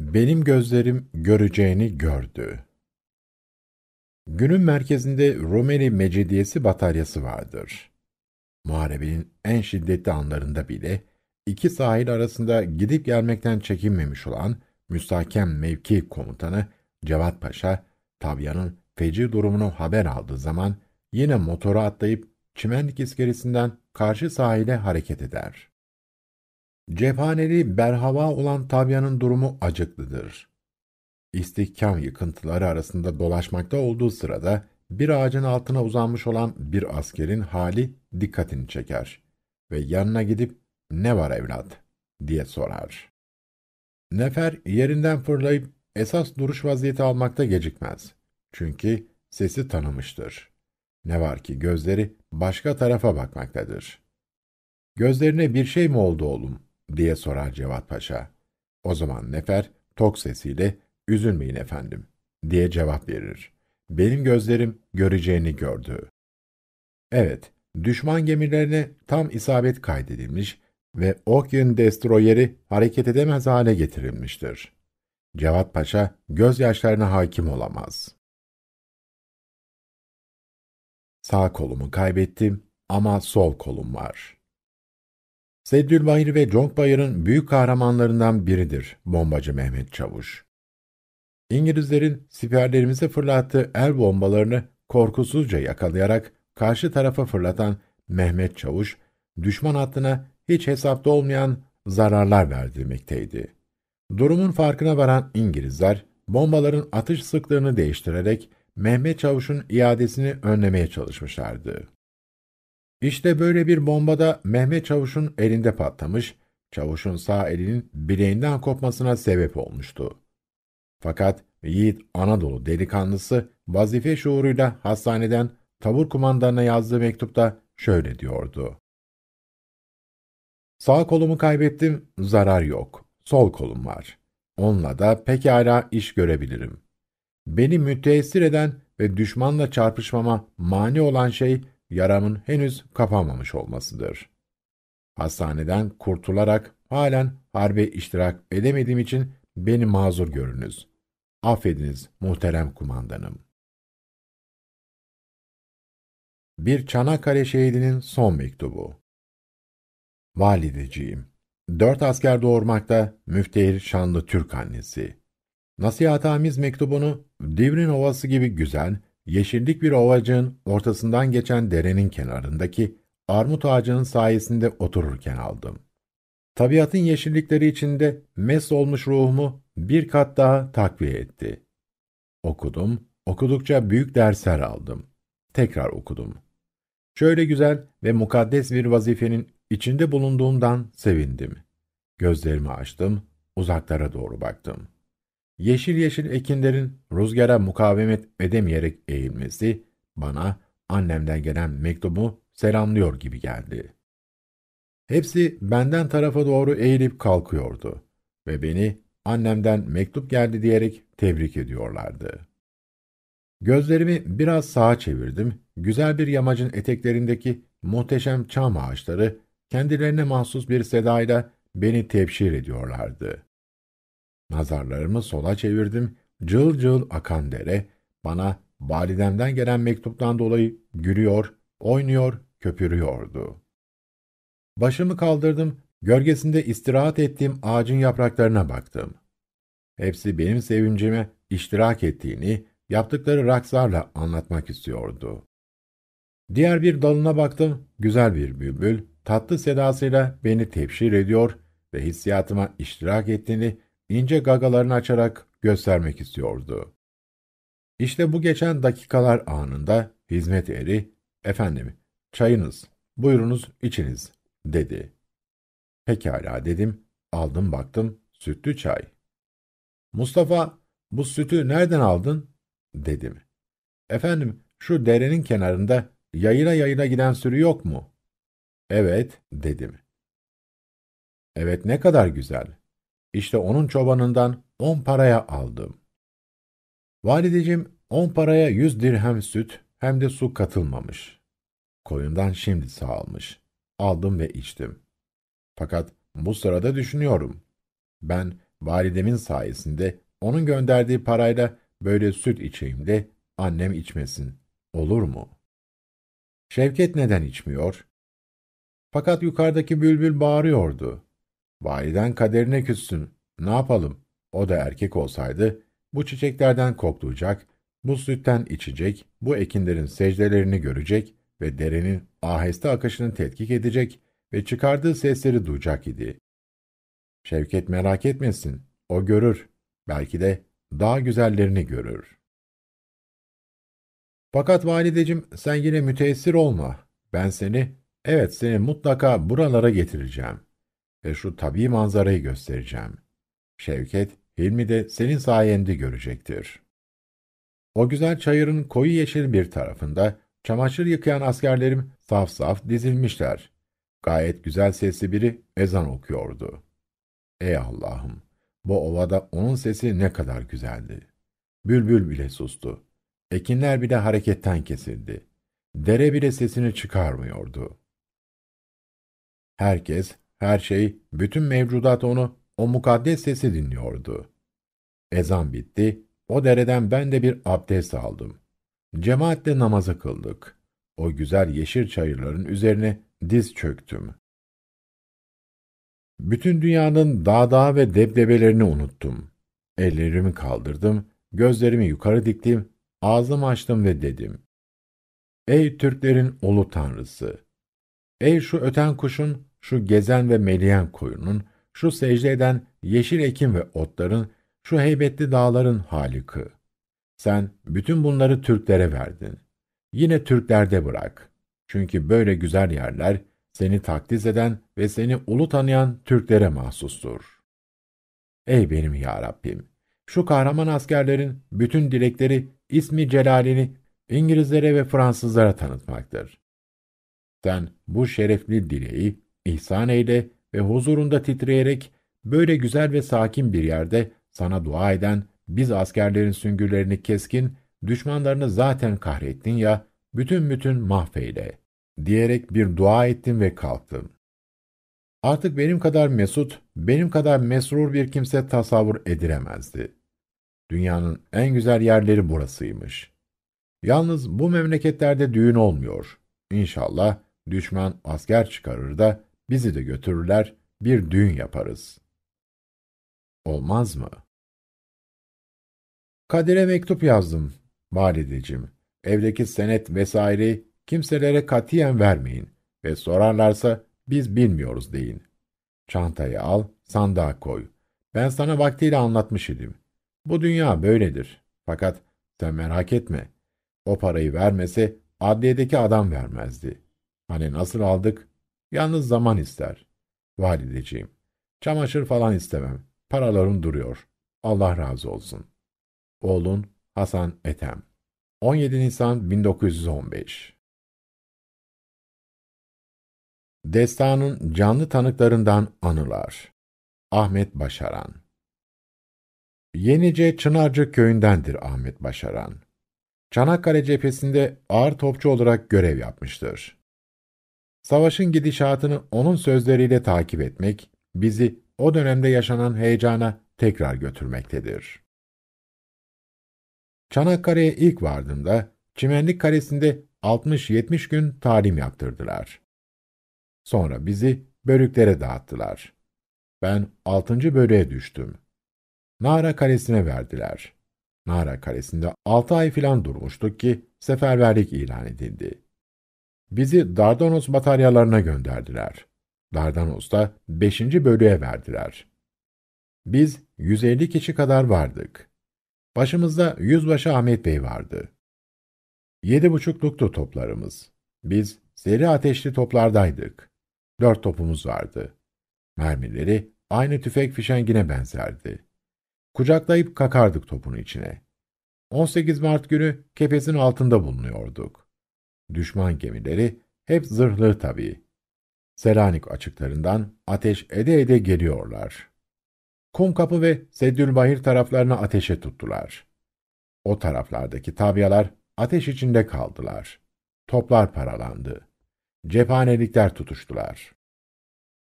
A: Benim gözlerim göreceğini gördü. Günün merkezinde Rumeli Mecidiyesi bataryası vardır. Muharebenin en şiddetli anlarında bile iki sahil arasında gidip gelmekten çekinmemiş olan müstakem mevki komutanı Cevat Paşa, Tavya'nın feci durumunu haber aldığı zaman yine motora atlayıp çimenlik iskelesinden karşı sahile hareket eder. Cephaneli berhava olan Tabya'nın durumu acıklıdır. İstihkam yıkıntıları arasında dolaşmakta olduğu sırada bir ağacın altına uzanmış olan bir askerin hali dikkatini çeker ve yanına gidip ne var evlat diye sorar. Nefer yerinden fırlayıp esas duruş vaziyeti almakta gecikmez. Çünkü sesi tanımıştır. Ne var ki gözleri başka tarafa bakmaktadır. Gözlerine bir şey mi oldu oğlum diye sorar Cevat Paşa. O zaman Nefer tok sesiyle üzülmeyin efendim diye cevap verir. Benim gözlerim göreceğini gördü. Evet, düşman gemilerine tam isabet kaydedilmiş ve Okyan destroyeri hareket edemez hale getirilmiştir. Cevat Paşa gözyaşlarına hakim olamaz. Sağ kolumu kaybettim ama sol kolum var.'' Seddülbahir ve Congbayır'ın büyük kahramanlarından biridir bombacı Mehmet Çavuş. İngilizlerin siperlerimize fırlattığı el bombalarını korkusuzca yakalayarak karşı tarafa fırlatan Mehmet Çavuş, düşman hattına hiç hesapta olmayan zararlar verdirmekteydi. Durumun farkına varan İngilizler, bombaların atış sıklığını değiştirerek Mehmet Çavuş'un iadesini önlemeye çalışmışlardı. İşte böyle bir bombada Mehmet Çavuş'un elinde patlamış, Çavuş'un sağ elinin bileğinden kopmasına sebep olmuştu. Fakat Yiğit Anadolu delikanlısı vazife şuuruyla hastaneden tabur kumandanına yazdığı mektupta şöyle diyordu. Sağ kolumu kaybettim, zarar yok. Sol kolum var. Onunla da pekala iş görebilirim. Beni müteessir eden ve düşmanla çarpışmama mani olan şey yaramın henüz kapanmamış olmasıdır. Hastaneden kurtularak halen harbe iştirak edemediğim için beni mazur görünüz. Affediniz muhterem kumandanım. Bir Çanakkale şehidinin son mektubu. Valideciğim, dört asker doğurmakta müftehir şanlı Türk annesi. Nasihatamiz mektubunu Divrin Ovası gibi güzel Yeşillik bir ovacığın ortasından geçen derenin kenarındaki armut ağacının sayesinde otururken aldım. Tabiatın yeşillikleri içinde mes olmuş ruhumu bir kat daha takviye etti. Okudum, okudukça büyük dersler aldım. Tekrar okudum. Şöyle güzel ve mukaddes bir vazifenin içinde bulunduğumdan sevindim. Gözlerimi açtım, uzaklara doğru baktım.'' yeşil yeşil ekinlerin rüzgara mukavemet edemeyerek eğilmesi bana annemden gelen mektubu selamlıyor gibi geldi. Hepsi benden tarafa doğru eğilip kalkıyordu ve beni annemden mektup geldi diyerek tebrik ediyorlardı. Gözlerimi biraz sağa çevirdim, güzel bir yamacın eteklerindeki muhteşem çam ağaçları kendilerine mahsus bir sedayla beni tebşir ediyorlardı. Nazarlarımı sola çevirdim. Cıl cıl akan dere bana validemden gelen mektuptan dolayı gülüyor, oynuyor, köpürüyordu. Başımı kaldırdım, gölgesinde istirahat ettiğim ağacın yapraklarına baktım. Hepsi benim sevincime iştirak ettiğini, yaptıkları rakslarla anlatmak istiyordu. Diğer bir dalına baktım, güzel bir bülbül, tatlı sedasıyla beni tepşir ediyor ve hissiyatıma iştirak ettiğini ince gagalarını açarak göstermek istiyordu. İşte bu geçen dakikalar anında hizmet eri, efendim, çayınız, buyurunuz içiniz, dedi. Pekala dedim, aldım baktım, sütlü çay. Mustafa, bu sütü nereden aldın? dedim. Efendim, şu derenin kenarında yayına yayına giden sürü yok mu? Evet, dedim. Evet, ne kadar güzel. İşte onun çobanından on paraya aldım. Valideciğim on paraya yüz dirhem süt hem de su katılmamış. Koyundan şimdi sağalmış. Aldım ve içtim. Fakat bu sırada düşünüyorum. Ben validemin sayesinde onun gönderdiği parayla böyle süt içeyim de annem içmesin. Olur mu? Şevket neden içmiyor? Fakat yukarıdaki bülbül bağırıyordu. Validen kaderine küssün. Ne yapalım? O da erkek olsaydı bu çiçeklerden koklayacak, bu sütten içecek, bu ekinlerin secdelerini görecek ve derenin aheste akışını tetkik edecek ve çıkardığı sesleri duyacak idi. Şevket merak etmesin, o görür. Belki de daha güzellerini görür. Fakat validecim sen yine müteessir olma. Ben seni, evet seni mutlaka buralara getireceğim ve şu tabi manzarayı göstereceğim. Şevket, Hilmi de senin sayende görecektir. O güzel çayırın koyu yeşil bir tarafında çamaşır yıkayan askerlerim saf saf dizilmişler. Gayet güzel sesli biri ezan okuyordu. Ey Allah'ım! Bu ovada onun sesi ne kadar güzeldi. Bülbül bile sustu. Ekinler bile hareketten kesildi. Dere bile sesini çıkarmıyordu. Herkes her şey, bütün mevcudat onu, o mukaddes sesi dinliyordu. Ezan bitti, o dereden ben de bir abdest aldım. Cemaatle namaza kıldık. O güzel yeşil çayırların üzerine diz çöktüm. Bütün dünyanın dağ ve debdebelerini unuttum. Ellerimi kaldırdım, gözlerimi yukarı diktim, ağzımı açtım ve dedim. Ey Türklerin ulu tanrısı! Ey şu öten kuşun şu gezen ve meleyen koyunun, şu secde eden yeşil ekim ve otların, şu heybetli dağların halikı. Sen bütün bunları Türklere verdin. Yine Türklerde bırak. Çünkü böyle güzel yerler, seni takdis eden ve seni ulu tanıyan Türklere mahsustur. Ey benim ya Rabbim! Şu kahraman askerlerin bütün dilekleri ismi celalini İngilizlere ve Fransızlara tanıtmaktır. Sen bu şerefli dileği ihsan eyle ve huzurunda titreyerek böyle güzel ve sakin bir yerde sana dua eden biz askerlerin süngülerini keskin, düşmanlarını zaten kahrettin ya, bütün bütün mahveyle, diyerek bir dua ettim ve kalktım. Artık benim kadar mesut, benim kadar mesrur bir kimse tasavvur ediremezdi. Dünyanın en güzel yerleri burasıymış. Yalnız bu memleketlerde düğün olmuyor. İnşallah düşman asker çıkarır da Bizi de götürürler, bir düğün yaparız. Olmaz mı? Kadir'e mektup yazdım, valideciğim. Evdeki senet vesaire kimselere katiyen vermeyin ve sorarlarsa biz bilmiyoruz deyin. Çantayı al, sandığa koy. Ben sana vaktiyle anlatmış idim. Bu dünya böyledir. Fakat sen merak etme. O parayı vermese adliyedeki adam vermezdi. Hani nasıl aldık Yalnız zaman ister. Valideciğim, çamaşır falan istemem. Paralarım duruyor. Allah razı olsun. Oğlun Hasan Etem 17 Nisan
B: 1915 Destanın canlı
A: tanıklarından anılar. Ahmet Başaran Yenice Çınarcık köyündendir Ahmet Başaran. Çanakkale cephesinde ağır topçu olarak görev yapmıştır. Savaşın gidişatını onun sözleriyle takip etmek, bizi o dönemde yaşanan heyecana tekrar götürmektedir. Çanakkale'ye ilk vardığımda Çimenlik Kalesi'nde 60-70 gün talim yaptırdılar. Sonra bizi bölüklere dağıttılar. Ben 6. bölüğe düştüm. Nara Kalesi'ne verdiler. Nara Kalesi'nde 6 ay filan durmuştuk ki seferberlik ilan edildi. Bizi Dardanos bataryalarına gönderdiler. Dardanos'ta 5. bölüğe verdiler. Biz 150 kişi kadar vardık. Başımızda Yüzbaşı Ahmet Bey vardı. Yedi buçukluktu toplarımız. Biz seri ateşli toplardaydık. Dört topumuz vardı. Mermileri aynı tüfek fişengine benzerdi. Kucaklayıp kakardık topun içine. 18 Mart günü kepezin altında bulunuyorduk. Düşman gemileri hep zırhlı tabii. Selanik açıklarından ateş ede ede geliyorlar. Kum kapı ve Seddülbahir taraflarını ateşe tuttular. O taraflardaki tabyalar ateş içinde kaldılar. Toplar paralandı. Cephanelikler tutuştular.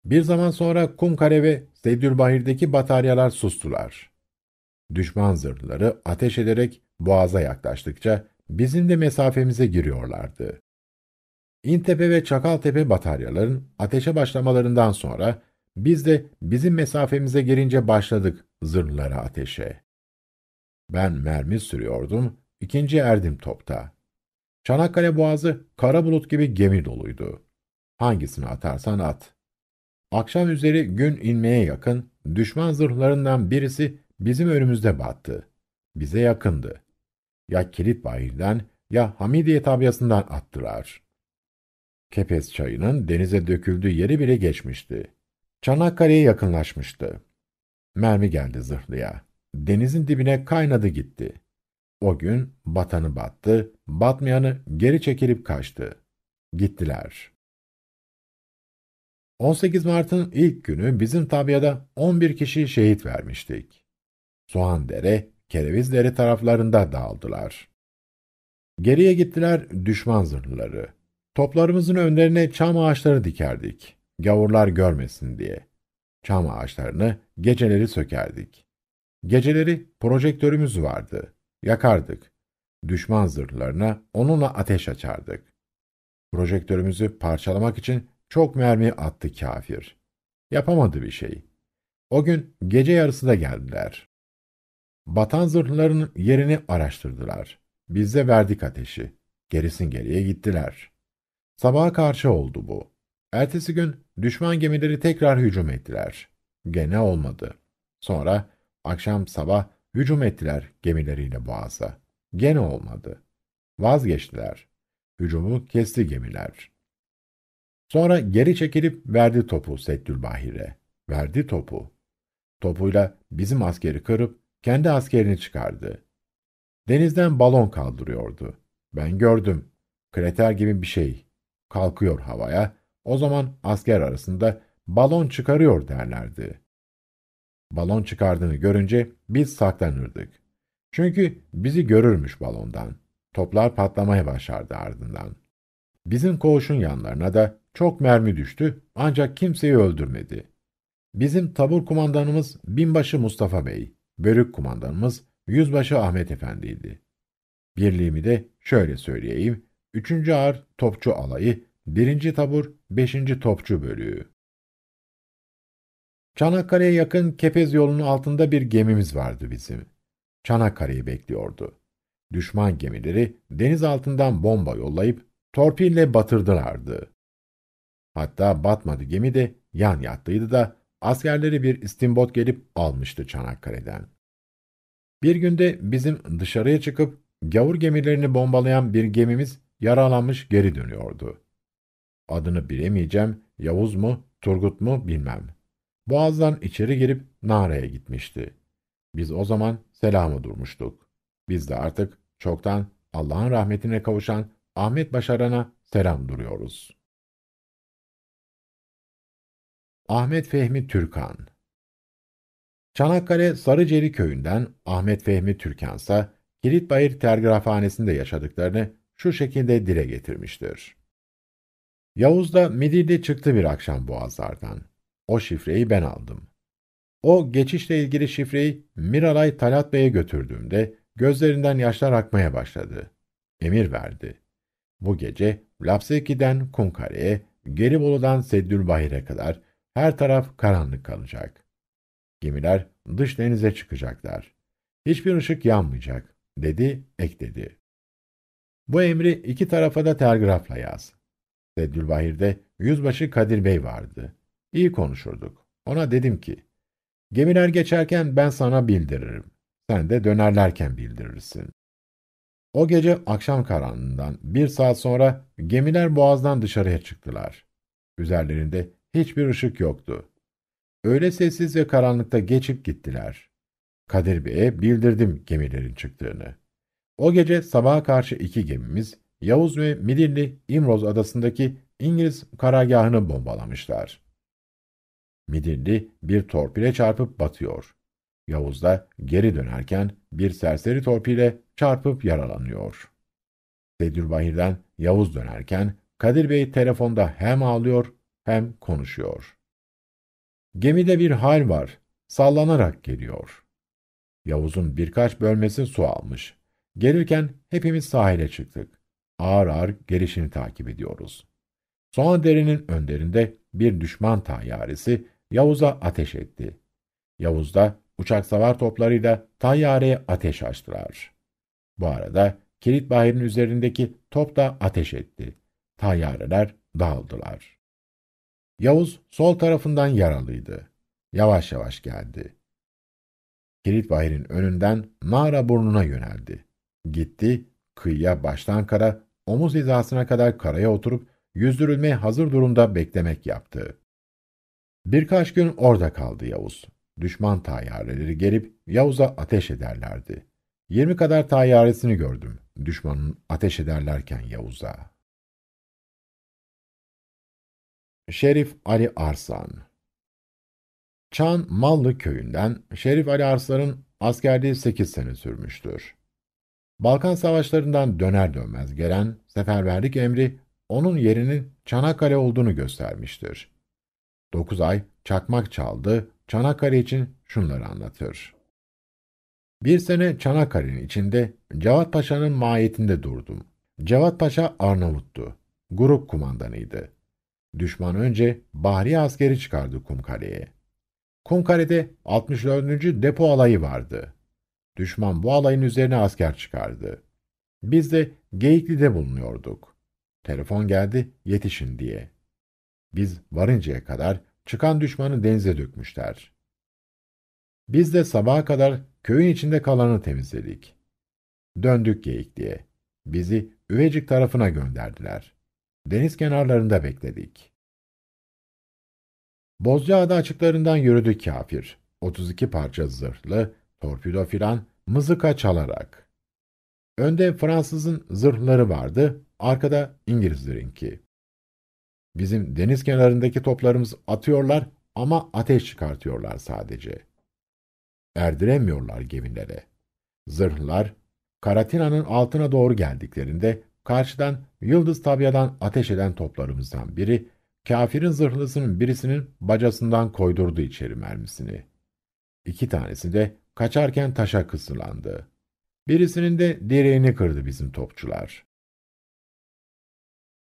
A: Bir zaman sonra Kumkale ve Seddülbahir'deki bataryalar sustular. Düşman zırhları ateş ederek boğaza yaklaştıkça bizim de mesafemize giriyorlardı. İntepe ve Çakaltepe bataryaların ateşe başlamalarından sonra biz de bizim mesafemize gelince başladık zırhlara ateşe. Ben mermi sürüyordum, ikinci erdim topta. Çanakkale boğazı kara bulut gibi gemi doluydu. Hangisini atarsan at. Akşam üzeri gün inmeye yakın düşman zırhlarından birisi bizim önümüzde battı. Bize yakındı ya Kilit Bayır'dan ya Hamidiye tabyasından attılar. Kepez çayının denize döküldüğü yeri bile geçmişti. Çanakkale'ye yakınlaşmıştı. Mermi geldi zırhlıya. Denizin dibine kaynadı gitti. O gün batanı battı, batmayanı geri çekilip kaçtı. Gittiler. 18 Mart'ın ilk günü bizim tabiada 11 kişi şehit vermiştik. Soğandere Kerevizleri taraflarında dağıldılar. Geriye gittiler düşman zırhları. Toplarımızın önlerine çam ağaçları dikerdik. Gavurlar görmesin diye. Çam ağaçlarını geceleri sökerdik. Geceleri projektörümüz vardı. Yakardık. Düşman zırhlarına onunla ateş açardık. Projektörümüzü parçalamak için çok mermi attı kafir. Yapamadı bir şey. O gün gece yarısı da geldiler. Batan zırhların yerini araştırdılar. Bize verdik ateşi. Gerisin geriye gittiler. Sabaha karşı oldu bu. Ertesi gün düşman gemileri tekrar hücum ettiler. Gene olmadı. Sonra akşam sabah hücum ettiler gemileriyle boğaza. Gene olmadı. Vazgeçtiler. Hücumu kesti gemiler. Sonra geri çekilip verdi topu Settülbahir'e. Verdi topu. Topuyla bizim askeri kırıp kendi askerini çıkardı. Denizden balon kaldırıyordu. Ben gördüm. Krater gibi bir şey. Kalkıyor havaya. O zaman asker arasında balon çıkarıyor derlerdi. Balon çıkardığını görünce biz saklanırdık. Çünkü bizi görürmüş balondan. Toplar patlamaya başlardı ardından. Bizim koğuşun yanlarına da çok mermi düştü ancak kimseyi öldürmedi. Bizim tabur kumandanımız binbaşı Mustafa Bey bölük kumandanımız Yüzbaşı Ahmet Efendi'ydi. Birliğimi de şöyle söyleyeyim. 3. Ağır Topçu Alayı, 1. Tabur, 5. Topçu Bölüğü. Çanakkale'ye yakın Kepez yolunun altında bir gemimiz vardı bizim. Çanakkale'yi bekliyordu. Düşman gemileri deniz altından bomba yollayıp torpille batırdılardı. Hatta batmadı gemi de yan yattıydı da Askerleri bir istimbot gelip almıştı Çanakkale'den. Bir günde bizim dışarıya çıkıp gavur gemilerini bombalayan bir gemimiz yaralanmış geri dönüyordu. Adını bilemeyeceğim, Yavuz mu, Turgut mu bilmem. Boğazdan içeri girip Nara'ya gitmişti. Biz o zaman selamı durmuştuk. Biz de artık çoktan Allah'ın rahmetine kavuşan Ahmet Başaran'a selam duruyoruz.'' Ahmet Fehmi Türkan Çanakkale Sarıceli köyünden Ahmet Fehmi Türkan ise Kilitbayır Telgrafhanesi'nde yaşadıklarını şu şekilde dile getirmiştir. Yavuz da Midilli çıktı bir akşam boğazlardan. O şifreyi ben aldım. O geçişle ilgili şifreyi Miralay Talat Bey'e götürdüğümde gözlerinden yaşlar akmaya başladı. Emir verdi. Bu gece Lapseki'den Kumkale'ye, Gelibolu'dan Seddülbahir'e kadar her taraf karanlık kalacak. Gemiler dış denize çıkacaklar. Hiçbir ışık yanmayacak, dedi, ekledi. Bu emri iki tarafa da telgrafla yaz. Seddülbahir'de yüzbaşı Kadir Bey vardı. İyi konuşurduk. Ona dedim ki, gemiler geçerken ben sana bildiririm. Sen de dönerlerken bildirirsin. O gece akşam karanlığından bir saat sonra gemiler boğazdan dışarıya çıktılar. Üzerlerinde Hiçbir ışık yoktu. Öyle sessiz ve karanlıkta geçip gittiler. Kadir Bey'e bildirdim gemilerin çıktığını. O gece sabaha karşı iki gemimiz Yavuz ve Midilli İmroz adasındaki İngiliz karargahını bombalamışlar. Midilli bir torpile çarpıp batıyor. Yavuz da geri dönerken bir serseri torpile çarpıp yaralanıyor. Bahir'den Yavuz dönerken Kadir Bey telefonda hem ağlıyor hem konuşuyor. Gemide bir hal var, sallanarak geliyor. Yavuz'un birkaç bölmesi su almış. Gelirken hepimiz sahile çıktık. Ağır ağır gelişini takip ediyoruz. Soğan derinin önderinde bir düşman tayyaresi Yavuz'a ateş etti. Yavuz da uçak savar toplarıyla tayyareye ateş açtılar. Bu arada kilit bahirin üzerindeki top da ateş etti. Tayyareler dağıldılar. Yavuz sol tarafından yaralıydı. Yavaş yavaş geldi. Kilit önünden mağara burnuna yöneldi. Gitti, kıyıya baştan kara, omuz hizasına kadar karaya oturup yüzdürülmeye hazır durumda beklemek yaptı. Birkaç gün orada kaldı Yavuz. Düşman tayyareleri gelip Yavuz'a ateş ederlerdi. Yirmi kadar tayyaresini gördüm düşmanın ateş ederlerken Yavuz'a. Şerif Ali Arslan Çan Mallı köyünden Şerif Ali Arslan'ın askerliği 8 sene sürmüştür. Balkan savaşlarından döner dönmez gelen seferberlik emri onun yerinin Çanakkale olduğunu göstermiştir. 9 ay çakmak çaldı, Çanakkale için şunları anlatır. Bir sene Çanakkale'nin içinde Cevat Paşa'nın mahiyetinde durdum. Cevat Paşa Arnavuttu. Grup kumandanıydı. Düşman önce Bahri askeri çıkardı Kumkale'ye. Kumkale'de 64. depo alayı vardı. Düşman bu alayın üzerine asker çıkardı. Biz de Geyikli'de bulunuyorduk. Telefon geldi yetişin diye. Biz varıncaya kadar çıkan düşmanı denize dökmüşler. Biz de sabaha kadar köyün içinde kalanı temizledik. Döndük Geyikli'ye. Bizi Üvecik tarafına gönderdiler. Deniz kenarlarında bekledik. Bozcaada açıklarından yürüdü kafir. 32 parça zırhlı, torpido filan, mızıka çalarak. Önde Fransız'ın zırhları vardı, arkada İngilizlerinki. Bizim deniz kenarındaki toplarımız atıyorlar ama ateş çıkartıyorlar sadece. Erdiremiyorlar gemilere. Zırhlar, Karatina'nın altına doğru geldiklerinde Karşıdan yıldız tabyadan ateş eden toplarımızdan biri, kafirin zırhlısının birisinin bacasından koydurdu içeri mermisini. İki tanesi de kaçarken taşa kısılandı. Birisinin de direğini kırdı bizim topçular.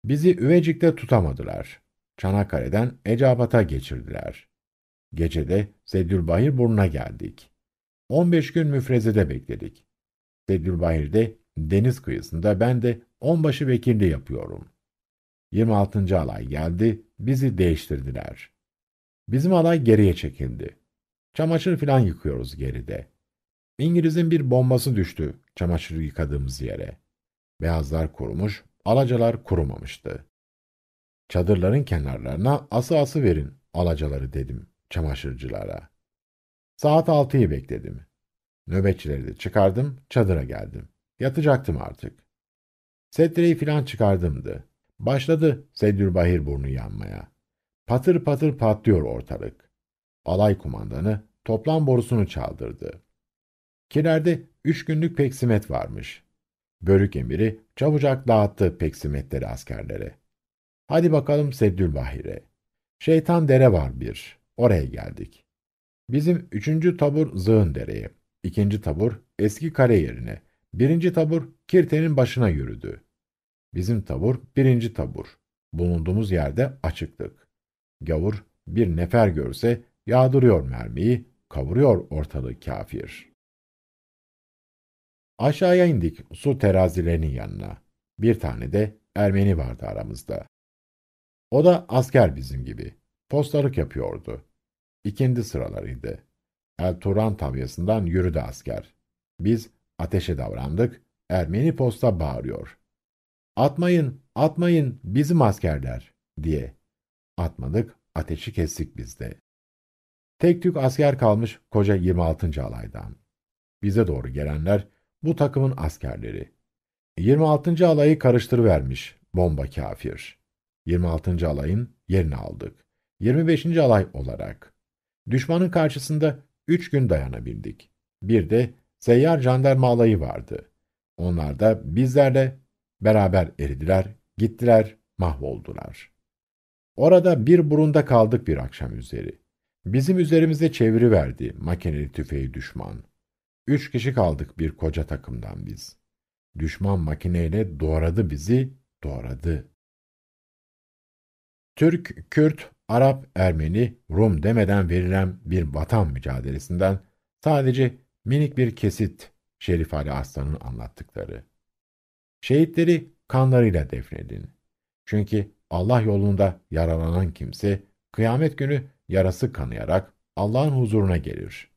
A: Bizi üvecikte tutamadılar. Çanakkale'den Ecabata geçirdiler. Gecede Seddülbahir burnuna geldik. 15 gün müfrezede bekledik. Seddülbahir'de Deniz kıyısında ben de onbaşı vekilliği yapıyorum. 26. alay geldi, bizi değiştirdiler. Bizim alay geriye çekildi. Çamaşır filan yıkıyoruz geride. İngiliz'in bir bombası düştü çamaşırı yıkadığımız yere. Beyazlar kurumuş, alacalar kurumamıştı. Çadırların kenarlarına ası ası verin alacaları dedim çamaşırcılara. Saat altıyı bekledim. Nöbetçileri de çıkardım, çadıra geldim. Yatacaktım artık. Setreyi filan çıkardımdı. Başladı Bahir burnu yanmaya. Patır patır patlıyor ortalık. Alay kumandanı toplam borusunu çaldırdı. Kilerde üç günlük peksimet varmış. Börük emiri çabucak dağıttı peksimetleri askerlere. Hadi bakalım Bahire. Şeytan dere var bir. Oraya geldik. Bizim üçüncü tabur Zığın dereye. ikinci tabur eski kare yerine. Birinci tabur Kirte'nin başına yürüdü. Bizim tabur birinci tabur. Bulunduğumuz yerde açıktık. Gavur bir nefer görse yağdırıyor mermiyi, kavuruyor ortalığı kafir. Aşağıya indik su terazilerinin yanına. Bir tane de Ermeni vardı aramızda. O da asker bizim gibi. Postalık yapıyordu. İkinci sıralarıydı. El Turan tavyasından yürüdü asker. Biz Ateşe davrandık. Ermeni posta bağırıyor. Atmayın, atmayın bizim askerler diye. Atmadık, ateşi kestik biz de. Tek tük asker kalmış koca 26. alaydan. Bize doğru gelenler bu takımın askerleri. 26. alayı karıştırıvermiş bomba kafir. 26. alayın yerini aldık. 25. alay olarak. Düşmanın karşısında 3 gün dayanabildik. Bir de seyyar jandarma alayı vardı. Onlar da bizlerle beraber eridiler, gittiler, mahvoldular. Orada bir burunda kaldık bir akşam üzeri. Bizim üzerimize çeviri verdi makineli tüfeği düşman. Üç kişi kaldık bir koca takımdan biz. Düşman makineyle doğradı bizi, doğradı. Türk, Kürt, Arap, Ermeni, Rum demeden verilen bir vatan mücadelesinden sadece Minik bir kesit Şerif Ali Aslan'ın anlattıkları. Şehitleri kanlarıyla defnedin. Çünkü Allah yolunda yaralanan kimse kıyamet günü yarası kanayarak Allah'ın huzuruna gelir.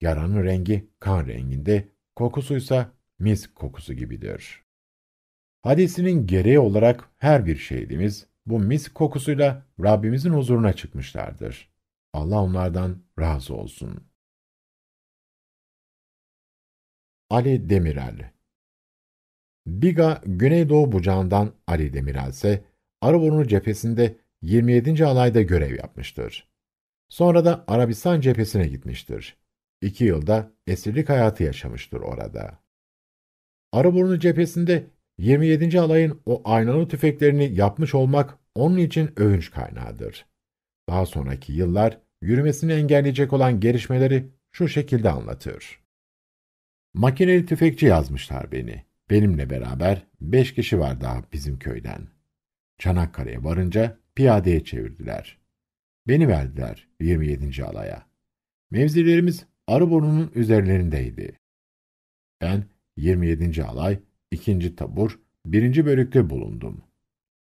A: Yaranın rengi kan renginde, kokusuysa mis kokusu gibidir. Hadisinin gereği olarak her bir şehidimiz bu mis kokusuyla Rabbimizin huzuruna çıkmışlardır. Allah onlardan razı olsun.'' Ali Demirel Biga Güneydoğu bucağından Ali Demirel ise Arıburnu cephesinde 27. alayda görev yapmıştır. Sonra da Arabistan cephesine gitmiştir. İki yılda esirlik hayatı yaşamıştır orada. Arıburnu cephesinde 27. alayın o aynalı tüfeklerini yapmış olmak onun için övünç kaynağıdır. Daha sonraki yıllar yürümesini engelleyecek olan gelişmeleri şu şekilde anlatır. Makineli tüfekçi yazmışlar beni. Benimle beraber beş kişi var daha bizim köyden. Çanakkale'ye varınca piyadeye çevirdiler. Beni verdiler 27. alaya. Mevzilerimiz Arıboru'nun üzerlerindeydi. Ben 27. alay, 2. tabur, 1. bölükte bulundum.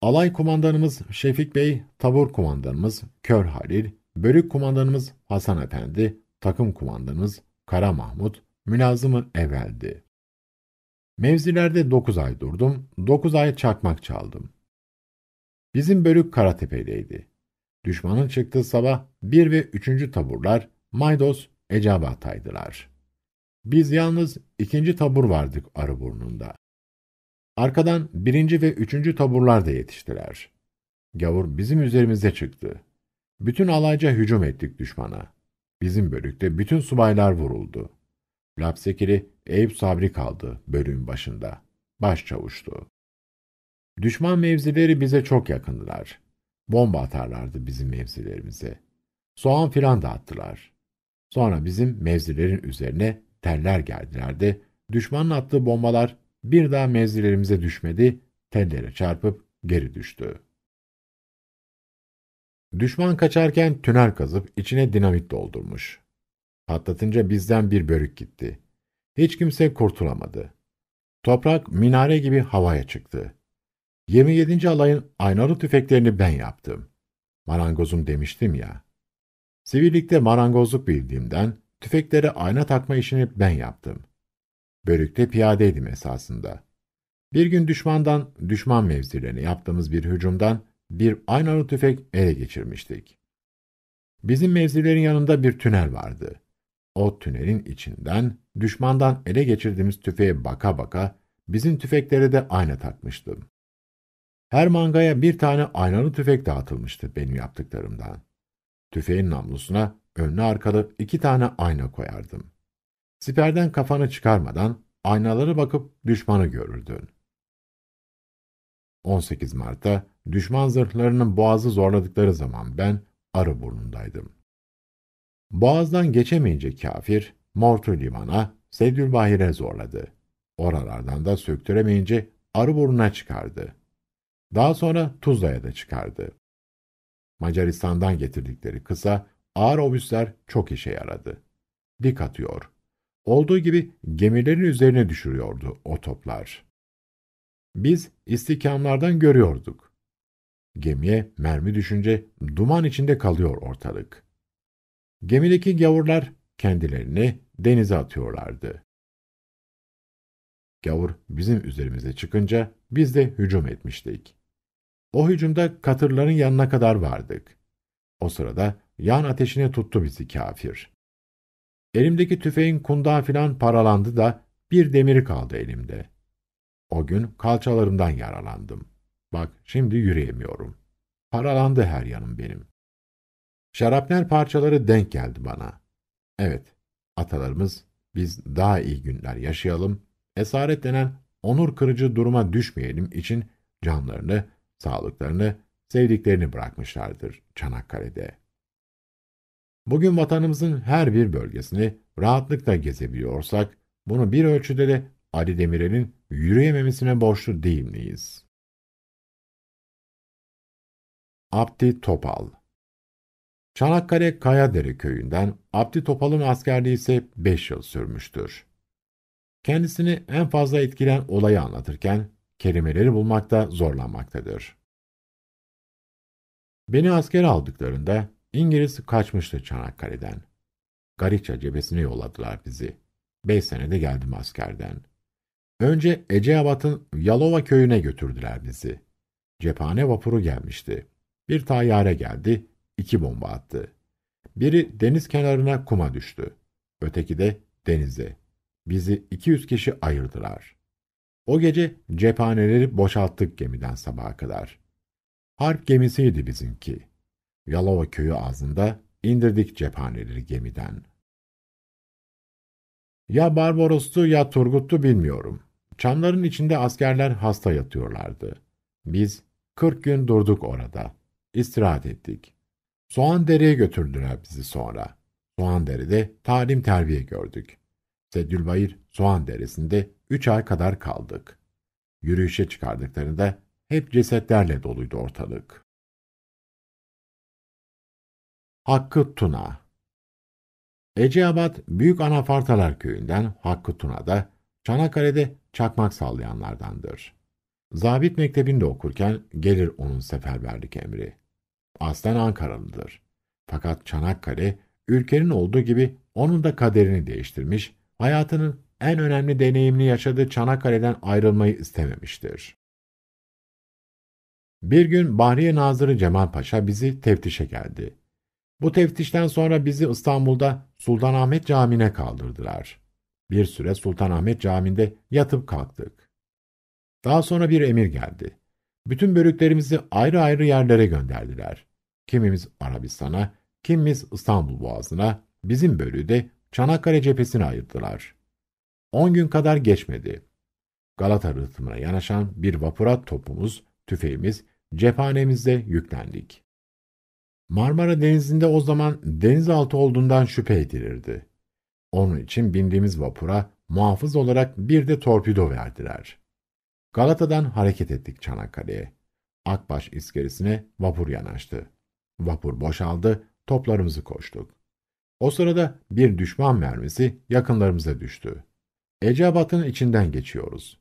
A: Alay kumandanımız Şefik Bey, tabur kumandanımız Kör Halil, bölük kumandanımız Hasan Efendi, takım kumandanımız Kara Mahmut, Münazımı evveldi. Mevzilerde dokuz ay durdum, dokuz ay çakmak çaldım. Bizim bölük Karatepe'deydi. Düşmanın çıktığı sabah bir ve üçüncü taburlar Maydos Ecabat'taydılar. Biz yalnız ikinci tabur vardık Arıburnu'nda. Arkadan birinci ve üçüncü taburlar da yetiştiler. Gavur bizim üzerimize çıktı. Bütün alayca hücum ettik düşmana. Bizim bölükte bütün subaylar vuruldu. Lapsekili Eyüp Sabri kaldı bölüm başında. Başçavuştu. Düşman mevzileri bize çok yakındılar. Bomba atarlardı bizim mevzilerimize. Soğan filan da attılar. Sonra bizim mevzilerin üzerine teller geldiler de düşmanın attığı bombalar bir daha mevzilerimize düşmedi, tellere çarpıp geri düştü. Düşman kaçarken tünel kazıp içine dinamit doldurmuş. Patlatınca bizden bir börük gitti. Hiç kimse kurtulamadı. Toprak minare gibi havaya çıktı. 27. alayın aynalı tüfeklerini ben yaptım. Marangozum demiştim ya. Sivillikte marangozluk bildiğimden tüfeklere ayna takma işini ben yaptım. Börük'te piyadeydim esasında. Bir gün düşmandan, düşman mevzilerini yaptığımız bir hücumdan bir aynalı tüfek ele geçirmiştik. Bizim mevzilerin yanında bir tünel vardı. O tünelin içinden düşmandan ele geçirdiğimiz tüfeğe baka baka bizim tüfeklere de ayna takmıştım. Her mangaya bir tane aynalı tüfek dağıtılmıştı benim yaptıklarımdan. Tüfeğin namlusuna önlü arkalı iki tane ayna koyardım. Siperden kafanı çıkarmadan aynalara bakıp düşmanı görürdün. 18 Mart'ta düşman zırhlarının boğazı zorladıkları zaman ben arı burnundaydım. Boğazdan geçemeyince kafir, Mortu limana, Sedülbahir'e zorladı. Oralardan da söktüremeyince Arıburnu'na çıkardı. Daha sonra Tuzla'ya da çıkardı. Macaristan'dan getirdikleri kısa, ağır obüsler çok işe yaradı. Dik atıyor. Olduğu gibi gemilerin üzerine düşürüyordu o toplar. Biz istikamlardan görüyorduk. Gemiye mermi düşünce duman içinde kalıyor ortalık. Gemideki gavurlar kendilerini denize atıyorlardı. Gavur bizim üzerimize çıkınca biz de hücum etmiştik. O hücumda katırların yanına kadar vardık. O sırada yan ateşine tuttu bizi kafir. Elimdeki tüfeğin kundağı filan paralandı da bir demiri kaldı elimde. O gün kalçalarımdan yaralandım. Bak şimdi yürüyemiyorum. Paralandı her yanım benim. Şarapnel parçaları denk geldi bana. Evet, atalarımız biz daha iyi günler yaşayalım, esaret denen onur kırıcı duruma düşmeyelim için canlarını, sağlıklarını, sevdiklerini bırakmışlardır Çanakkale'de. Bugün vatanımızın her bir bölgesini rahatlıkla gezebiliyorsak, bunu bir ölçüde de Ali Demirel'in yürüyememesine borçlu değil miyiz?
B: Abdi Topal Çanakkale
A: Kayadere köyünden Abdi Topal'ın askerliği ise 5 yıl sürmüştür. Kendisini en fazla etkilen olayı anlatırken kelimeleri bulmakta zorlanmaktadır. Beni asker aldıklarında İngiliz kaçmıştı Çanakkale'den. Gariça cebesine yolladılar bizi. Beş senede geldim askerden. Önce Eceabat'ın Yalova köyüne götürdüler bizi. Cephane vapuru gelmişti. Bir tayyare geldi, iki bomba attı. Biri deniz kenarına kuma düştü. Öteki de denize. Bizi 200 kişi ayırdılar. O gece cephaneleri boşalttık gemiden sabaha kadar. Harp gemisiydi bizimki. Yalova köyü ağzında indirdik cephaneleri gemiden. Ya Barbaros'tu ya Turgut'tu bilmiyorum. Çamların içinde askerler hasta yatıyorlardı. Biz 40 gün durduk orada. İstirahat ettik. Soğandere'ye götürdüler bizi sonra. Soğandere'de talim terbiye gördük. Sedülbayır Soğandere'sinde üç ay kadar kaldık. Yürüyüşe çıkardıklarında hep
B: cesetlerle doluydu ortalık. Hakkı
A: Tuna Eceabat Büyük Anafartalar Köyü'nden Hakkı Tuna'da, Çanakkale'de çakmak sallayanlardandır. Zabit mektebinde okurken gelir onun seferberlik emri. Aslen Ankaralıdır. Fakat Çanakkale, ülkenin olduğu gibi onun da kaderini değiştirmiş, hayatının en önemli deneyimini yaşadığı Çanakkale'den ayrılmayı istememiştir. Bir gün Bahriye Nazırı Cemal Paşa bizi teftişe geldi. Bu teftişten sonra bizi İstanbul'da Sultanahmet Camii'ne kaldırdılar. Bir süre Sultanahmet Camii'nde yatıp kalktık. Daha sonra bir emir geldi. Bütün bölüklerimizi ayrı ayrı yerlere gönderdiler. Kimimiz Arabistan'a, kimimiz İstanbul Boğazı'na, bizim bölüğü de Çanakkale cephesine ayırdılar. On gün kadar geçmedi. Galata rıhtımına yanaşan bir vapurat topumuz, tüfeğimiz, cephanemizle yüklendik. Marmara Denizi'nde o zaman denizaltı olduğundan şüphe edilirdi. Onun için bindiğimiz vapura muhafız olarak bir de torpido verdiler. Galata'dan hareket ettik Çanakkale'ye. Akbaş iskelesine vapur yanaştı. Vapur boşaldı, toplarımızı koştuk. O sırada bir düşman mermisi yakınlarımıza düştü. Eceabat'ın içinden geçiyoruz.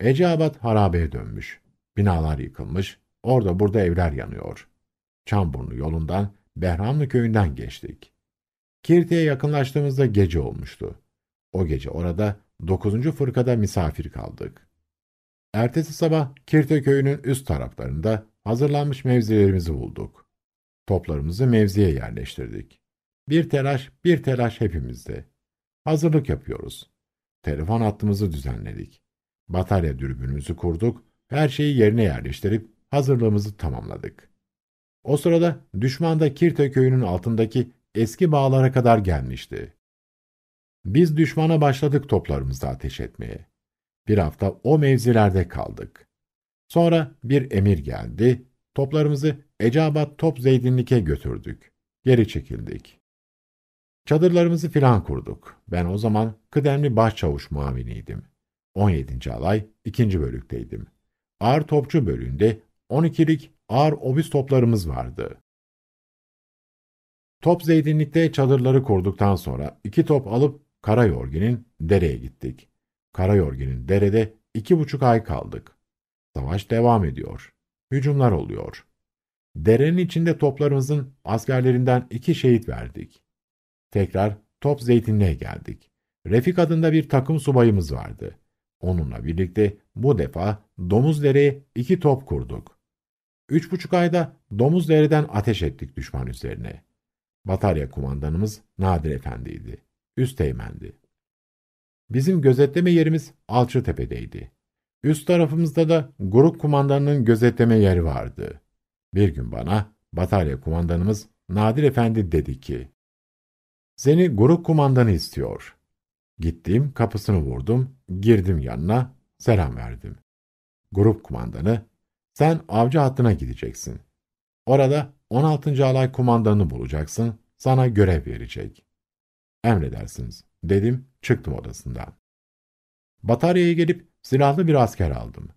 A: Eceabat harabeye dönmüş. Binalar yıkılmış, orada burada evler yanıyor. Çamburnu yolundan Behramlı köyünden geçtik. Kirti'ye yakınlaştığımızda gece olmuştu. O gece orada 9. fırkada misafir kaldık. Ertesi sabah Kirte köyünün üst taraflarında hazırlanmış mevzilerimizi bulduk. Toplarımızı mevziye yerleştirdik. Bir telaş, bir telaş hepimizde. Hazırlık yapıyoruz. Telefon hattımızı düzenledik. Batarya dürbünümüzü kurduk, her şeyi yerine yerleştirip hazırlığımızı tamamladık. O sırada düşman da Kirte köyünün altındaki eski bağlara kadar gelmişti. Biz düşmana başladık toplarımızı ateş etmeye. Bir hafta o mevzilerde kaldık. Sonra bir emir geldi, toplarımızı Ecabat Top Zeydinlik'e götürdük. Geri çekildik. Çadırlarımızı filan kurduk. Ben o zaman kıdemli başçavuş muaviniydim. 17. alay 2. bölükteydim. Ağır topçu bölüğünde 12'lik ağır obüs toplarımız vardı. Top zeydinlikte çadırları kurduktan sonra iki top alıp Kara Karayorgi'nin dereye gittik. Karayorgin'in derede iki buçuk ay kaldık. Savaş devam ediyor. Hücumlar oluyor. Derenin içinde toplarımızın askerlerinden iki şehit verdik. Tekrar Top zeytinliğe geldik. Refik adında bir takım subayımız vardı. Onunla birlikte bu defa Domuzdere'ye iki top kurduk. Üç buçuk ayda Domuzdere'den ateş ettik düşman üzerine. Batarya kumandanımız Nadir Efendi'ydi. Üsteğmendi. Bizim gözetleme yerimiz Alçıtepe'deydi. Üst tarafımızda da grup kumandanının gözetleme yeri vardı. Bir gün bana batarya kumandanımız Nadir Efendi dedi ki, seni grup kumandanı istiyor. Gittim kapısını vurdum, girdim yanına, selam verdim. Grup kumandanı, sen avcı hattına gideceksin. Orada 16. alay kumandanını bulacaksın, sana görev verecek. Emredersiniz dedim çıktım odasından. Batarya'ya gelip silahlı bir asker aldım.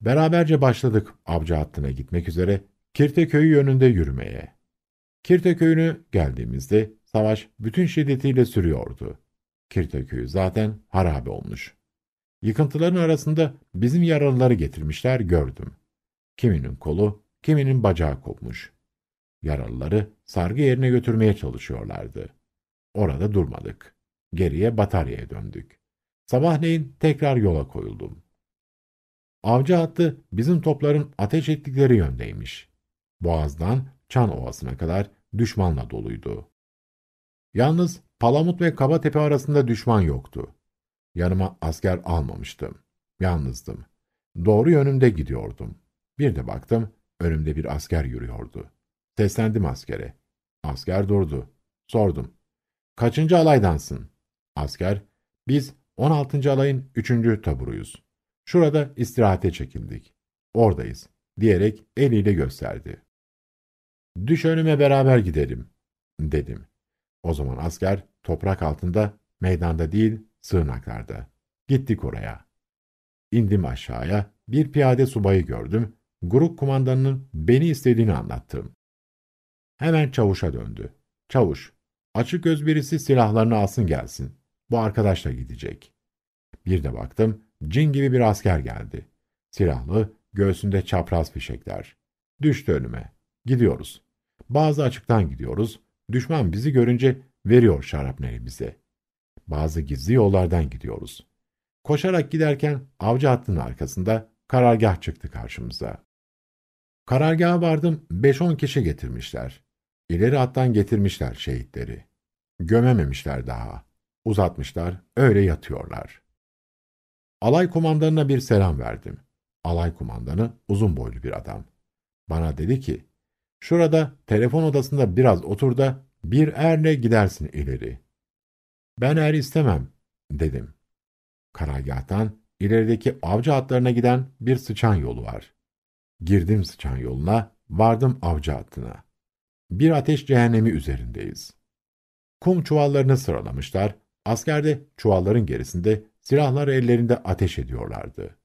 A: Beraberce başladık avcı hattına gitmek üzere Kirte köyü yönünde yürümeye. Kirte köyünü geldiğimizde savaş bütün şiddetiyle sürüyordu. Kirte köyü zaten harabe olmuş. Yıkıntıların arasında bizim yaralıları getirmişler gördüm. Kiminin kolu, kiminin bacağı kopmuş. Yaralıları sargı yerine götürmeye çalışıyorlardı. Orada durmadık. Geriye bataryaya döndük. Sabahleyin tekrar yola koyuldum. Avcı hattı bizim topların ateş ettikleri yöndeymiş. Boğaz'dan Çan Ovası'na kadar düşmanla doluydu. Yalnız Palamut ve Kabatepe arasında düşman yoktu. Yanıma asker almamıştım. Yalnızdım. Doğru yönümde gidiyordum. Bir de baktım, önümde bir asker yürüyordu. Seslendim askere. Asker durdu. Sordum. Kaçıncı alaydansın? Asker, biz 16. alayın 3. taburuyuz. Şurada istirahate çekildik. Oradayız, diyerek eliyle gösterdi. Düş önüme beraber gidelim, dedim. O zaman asker toprak altında, meydanda değil, sığınaklarda. Gittik oraya. İndim aşağıya, bir piyade subayı gördüm, grup kumandanının beni istediğini anlattım. Hemen çavuşa döndü. Çavuş, açık göz birisi silahlarını alsın gelsin. Bu arkadaşla gidecek. Bir de baktım, cin gibi bir asker geldi. Silahlı, göğsünde çapraz fişekler. Düştü önüme. Gidiyoruz. Bazı açıktan gidiyoruz. Düşman bizi görünce veriyor bize. Bazı gizli yollardan gidiyoruz. Koşarak giderken avcı hattının arkasında karargah çıktı karşımıza. Karargaha vardım 5-10 kişi getirmişler. İleri hattan getirmişler şehitleri. Gömememişler daha. Uzatmışlar, öyle yatıyorlar. Alay kumandanına bir selam verdim. Alay kumandanı uzun boylu bir adam. Bana dedi ki, şurada telefon odasında biraz otur da bir erle gidersin ileri. Ben er istemem, dedim. Karargâhtan ilerideki avcı atlarına giden bir sıçan yolu var. Girdim sıçan yoluna, vardım avcı hattına. Bir ateş cehennemi üzerindeyiz. Kum çuvallarını sıralamışlar, Askerde çuvalların gerisinde silahlar ellerinde ateş ediyorlardı.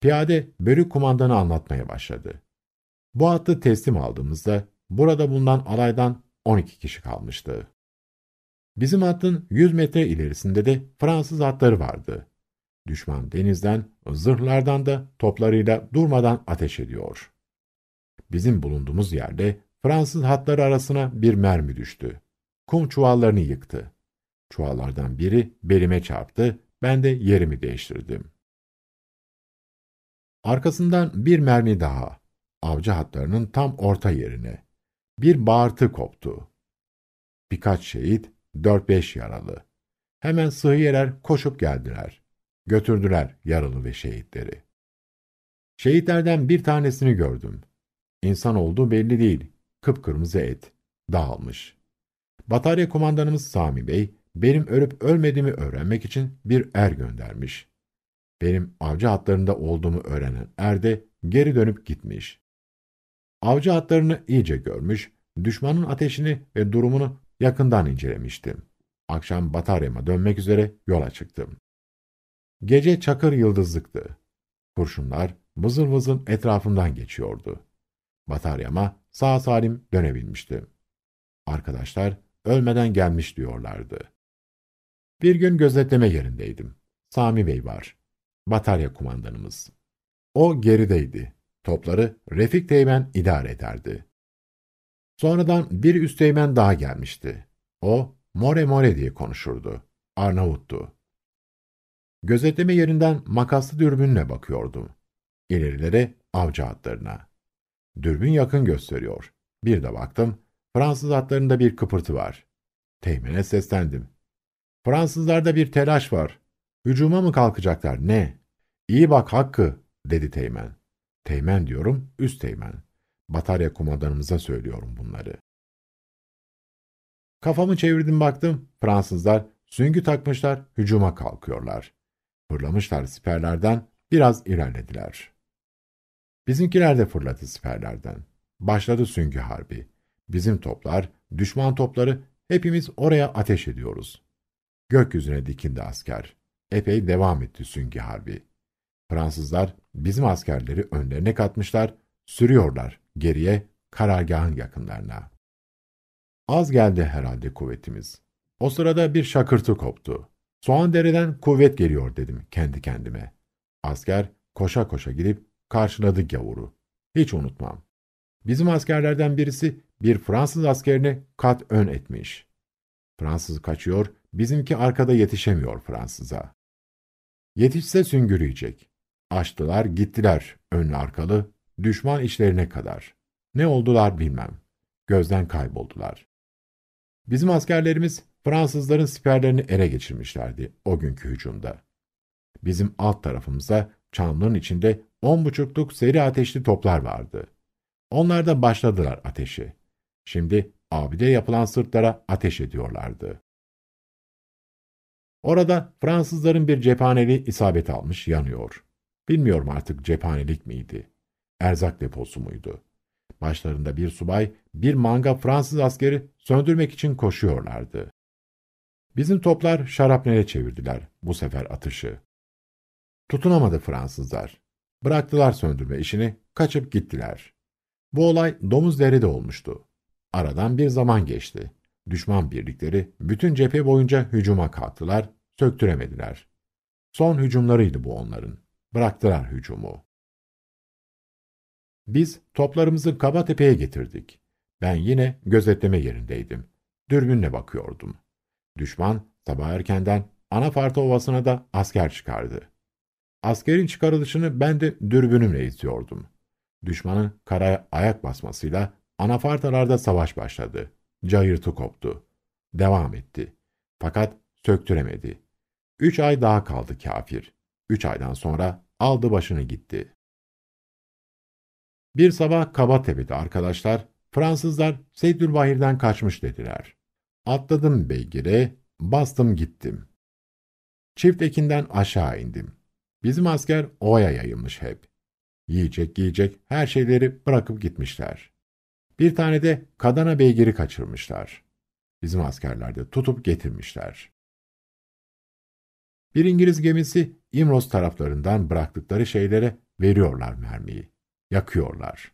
A: Piyade bölük kumandanı anlatmaya başladı. Bu hattı teslim aldığımızda burada bulunan alaydan 12 kişi kalmıştı. Bizim hattın 100 metre ilerisinde de Fransız hatları vardı. Düşman denizden, zırhlardan da toplarıyla durmadan ateş ediyor. Bizim bulunduğumuz yerde Fransız hatları arasına bir mermi düştü. Kum çuvallarını yıktı. Çuvallardan biri belime çarptı, ben de yerimi değiştirdim. Arkasından bir mermi daha, avcı hatlarının tam orta yerine. Bir bağırtı koptu. Birkaç şehit, dört beş yaralı. Hemen sıhhiyeler koşup geldiler. Götürdüler yaralı ve şehitleri. Şehitlerden bir tanesini gördüm. İnsan olduğu belli değil. Kıpkırmızı et. Dağılmış. Batarya kumandanımız Sami Bey, benim ölüp ölmediğimi öğrenmek için bir er göndermiş. Benim avcı hatlarında olduğumu öğrenen er de geri dönüp gitmiş. Avcı hatlarını iyice görmüş, düşmanın ateşini ve durumunu yakından incelemiştim. Akşam bataryama dönmek üzere yola çıktım. Gece çakır yıldızlıktı. Kurşunlar vızıl vızıl etrafımdan geçiyordu. Bataryama sağ salim dönebilmişti. Arkadaşlar ölmeden gelmiş diyorlardı. Bir gün gözetleme yerindeydim. Sami Bey var. Batarya kumandanımız. O gerideydi. Topları Refik Teğmen idare ederdi. Sonradan bir üst teğmen daha gelmişti. O more more diye konuşurdu. Arnavuttu. Gözetleme yerinden makaslı dürbünle bakıyordum. İlerilere avcı atlarına. Dürbün yakın gösteriyor. Bir de baktım, Fransız atlarında bir kıpırtı var. Teğmene seslendim. Fransızlarda bir telaş var. Hücuma mı kalkacaklar ne? İyi bak Hakkı dedi Teğmen. Teğmen diyorum üst teğmen. Batarya kumandanımıza söylüyorum bunları. Kafamı çevirdim baktım. Fransızlar süngü takmışlar hücuma kalkıyorlar. Fırlamışlar siperlerden biraz ilerlediler. Bizimkiler de fırladı siperlerden. Başladı süngü harbi. Bizim toplar, düşman topları hepimiz oraya ateş ediyoruz. Gökyüzüne dikindi asker. Epey devam etti Süngi Harbi. Fransızlar bizim askerleri önlerine katmışlar, sürüyorlar geriye karargahın yakınlarına. Az geldi herhalde kuvvetimiz. O sırada bir şakırtı koptu. Soğan dereden kuvvet geliyor dedim kendi kendime. Asker koşa koşa gidip karşıladı gavuru. Hiç unutmam. Bizim askerlerden birisi bir Fransız askerini kat ön etmiş. Fransız kaçıyor, Bizimki arkada yetişemiyor Fransız'a. Yetişse süngürüyecek. Açtılar gittiler önlü arkalı, düşman işlerine kadar. Ne oldular bilmem. Gözden kayboldular. Bizim askerlerimiz Fransızların siperlerini ele geçirmişlerdi o günkü hücumda. Bizim alt tarafımıza çamlığın içinde on buçukluk seri ateşli toplar vardı. Onlar da başladılar ateşi. Şimdi abide yapılan sırtlara ateş ediyorlardı. Orada Fransızların bir cephaneli isabet almış yanıyor. Bilmiyorum artık cephanelik miydi? Erzak deposu muydu? Başlarında bir subay, bir manga Fransız askeri söndürmek için koşuyorlardı. Bizim toplar şarapnele çevirdiler bu sefer atışı. Tutunamadı Fransızlar. Bıraktılar söndürme işini, kaçıp gittiler. Bu olay Domuzdere'de olmuştu. Aradan bir zaman geçti. Düşman birlikleri bütün cephe boyunca hücuma kalktılar, söktüremediler. Son hücumlarıydı bu onların. Bıraktılar hücumu. Biz toplarımızı Kabatepe'ye getirdik. Ben yine gözetleme yerindeydim. Dürbünle bakıyordum. Düşman sabah erkenden Anafarta Ovası'na da asker çıkardı. Askerin çıkarılışını ben de dürbünümle izliyordum. Düşmanın karaya ayak basmasıyla Anafartalarda savaş başladı. Cayırtı koptu. Devam etti. Fakat söktüremedi. Üç ay daha kaldı kafir. Üç aydan sonra aldı başını gitti. Bir sabah Kabatepe'de arkadaşlar, Fransızlar Seydülbahir'den kaçmış dediler. Atladım beygire, bastım gittim. Çift ekinden aşağı indim. Bizim asker oya yayılmış hep. Yiyecek giyecek her şeyleri bırakıp gitmişler. Bir tane de Kadana beygiri kaçırmışlar. Bizim askerler de tutup getirmişler. Bir İngiliz gemisi İmroz taraflarından bıraktıkları şeylere veriyorlar mermiyi. Yakıyorlar.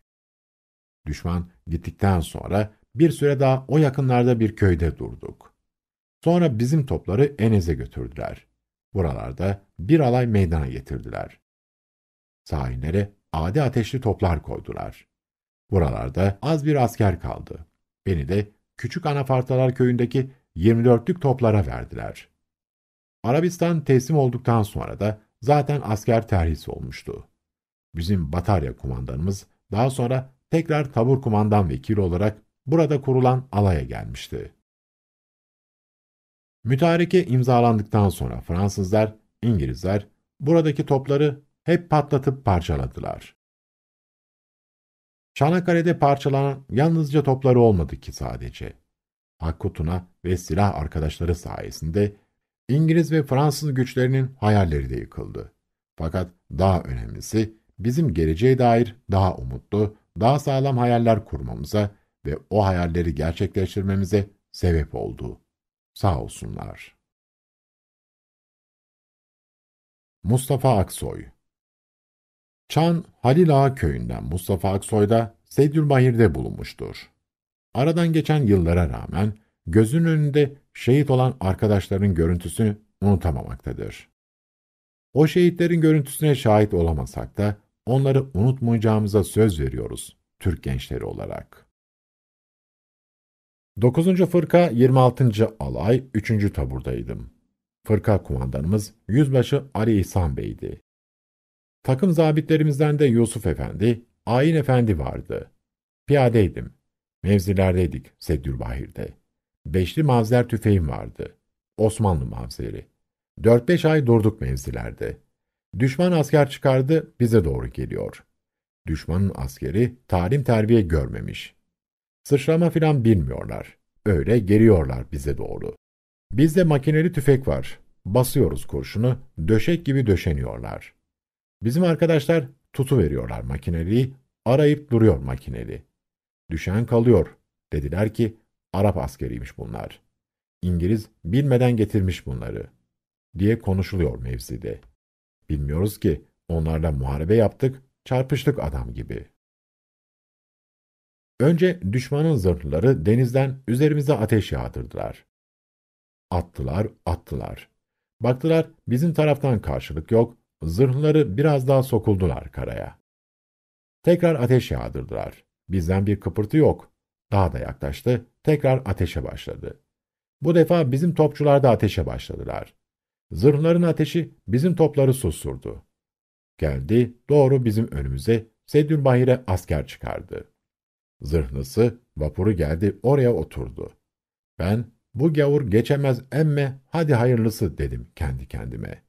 A: Düşman gittikten sonra bir süre daha o yakınlarda bir köyde durduk. Sonra bizim topları Enez'e götürdüler. Buralarda bir alay meydana getirdiler. Sahinlere adi ateşli toplar koydular. Buralarda az bir asker kaldı. Beni de Küçük Anafartalar köyündeki 24'lük toplara verdiler. Arabistan teslim olduktan sonra da zaten asker terhis olmuştu. Bizim batarya kumandanımız daha sonra tekrar tabur kumandan vekili olarak burada kurulan alaya gelmişti. Mütareke imzalandıktan sonra Fransızlar, İngilizler buradaki topları hep patlatıp parçaladılar. Çanakkale'de parçalanan yalnızca topları olmadı ki sadece. Hakkı ve silah arkadaşları sayesinde İngiliz ve Fransız güçlerinin hayalleri de yıkıldı. Fakat daha önemlisi bizim geleceğe dair daha umutlu, daha sağlam hayaller kurmamıza ve o hayalleri gerçekleştirmemize sebep oldu. Sağ olsunlar. Mustafa Aksoy Çan, Halil Ağa köyünden Mustafa Aksoy'da Seydülbahir'de bulunmuştur. Aradan geçen yıllara rağmen gözünün önünde şehit olan arkadaşların görüntüsü unutamamaktadır. O şehitlerin görüntüsüne şahit olamasak da onları unutmayacağımıza söz veriyoruz Türk gençleri olarak. 9. Fırka 26. Alay 3. Tabur'daydım. Fırka kumandanımız Yüzbaşı Ali İhsan Bey'di. Takım zabitlerimizden de Yusuf Efendi, Ayin Efendi vardı. Piyadeydim. Mevzilerdeydik Seddülbahir'de. Beşli mavzer tüfeğim vardı. Osmanlı mavzeri. Dört beş ay durduk mevzilerde. Düşman asker çıkardı, bize doğru geliyor. Düşmanın askeri talim terbiye görmemiş. Sıçrama filan bilmiyorlar. Öyle geliyorlar bize doğru. Bizde makineli tüfek var. Basıyoruz kurşunu, döşek gibi döşeniyorlar. Bizim arkadaşlar tutu veriyorlar makineliği, arayıp duruyor makineli. Düşen kalıyor. Dediler ki Arap askeriymiş bunlar. İngiliz bilmeden getirmiş bunları diye konuşuluyor mevzide. Bilmiyoruz ki onlarla muharebe yaptık, çarpıştık adam gibi. Önce düşmanın zırhları denizden üzerimize ateş yağdırdılar. Attılar, attılar. Baktılar bizim taraftan karşılık yok, Zırhları biraz daha sokuldular karaya. Tekrar ateş yağdırdılar. Bizden bir kıpırtı yok. Daha da yaklaştı. Tekrar ateşe başladı. Bu defa bizim topçular da ateşe başladılar. Zırhların ateşi bizim topları susturdu. Geldi doğru bizim önümüze Bahire asker çıkardı. Zırhlısı vapuru geldi oraya oturdu. Ben bu gavur geçemez emme hadi hayırlısı dedim kendi kendime.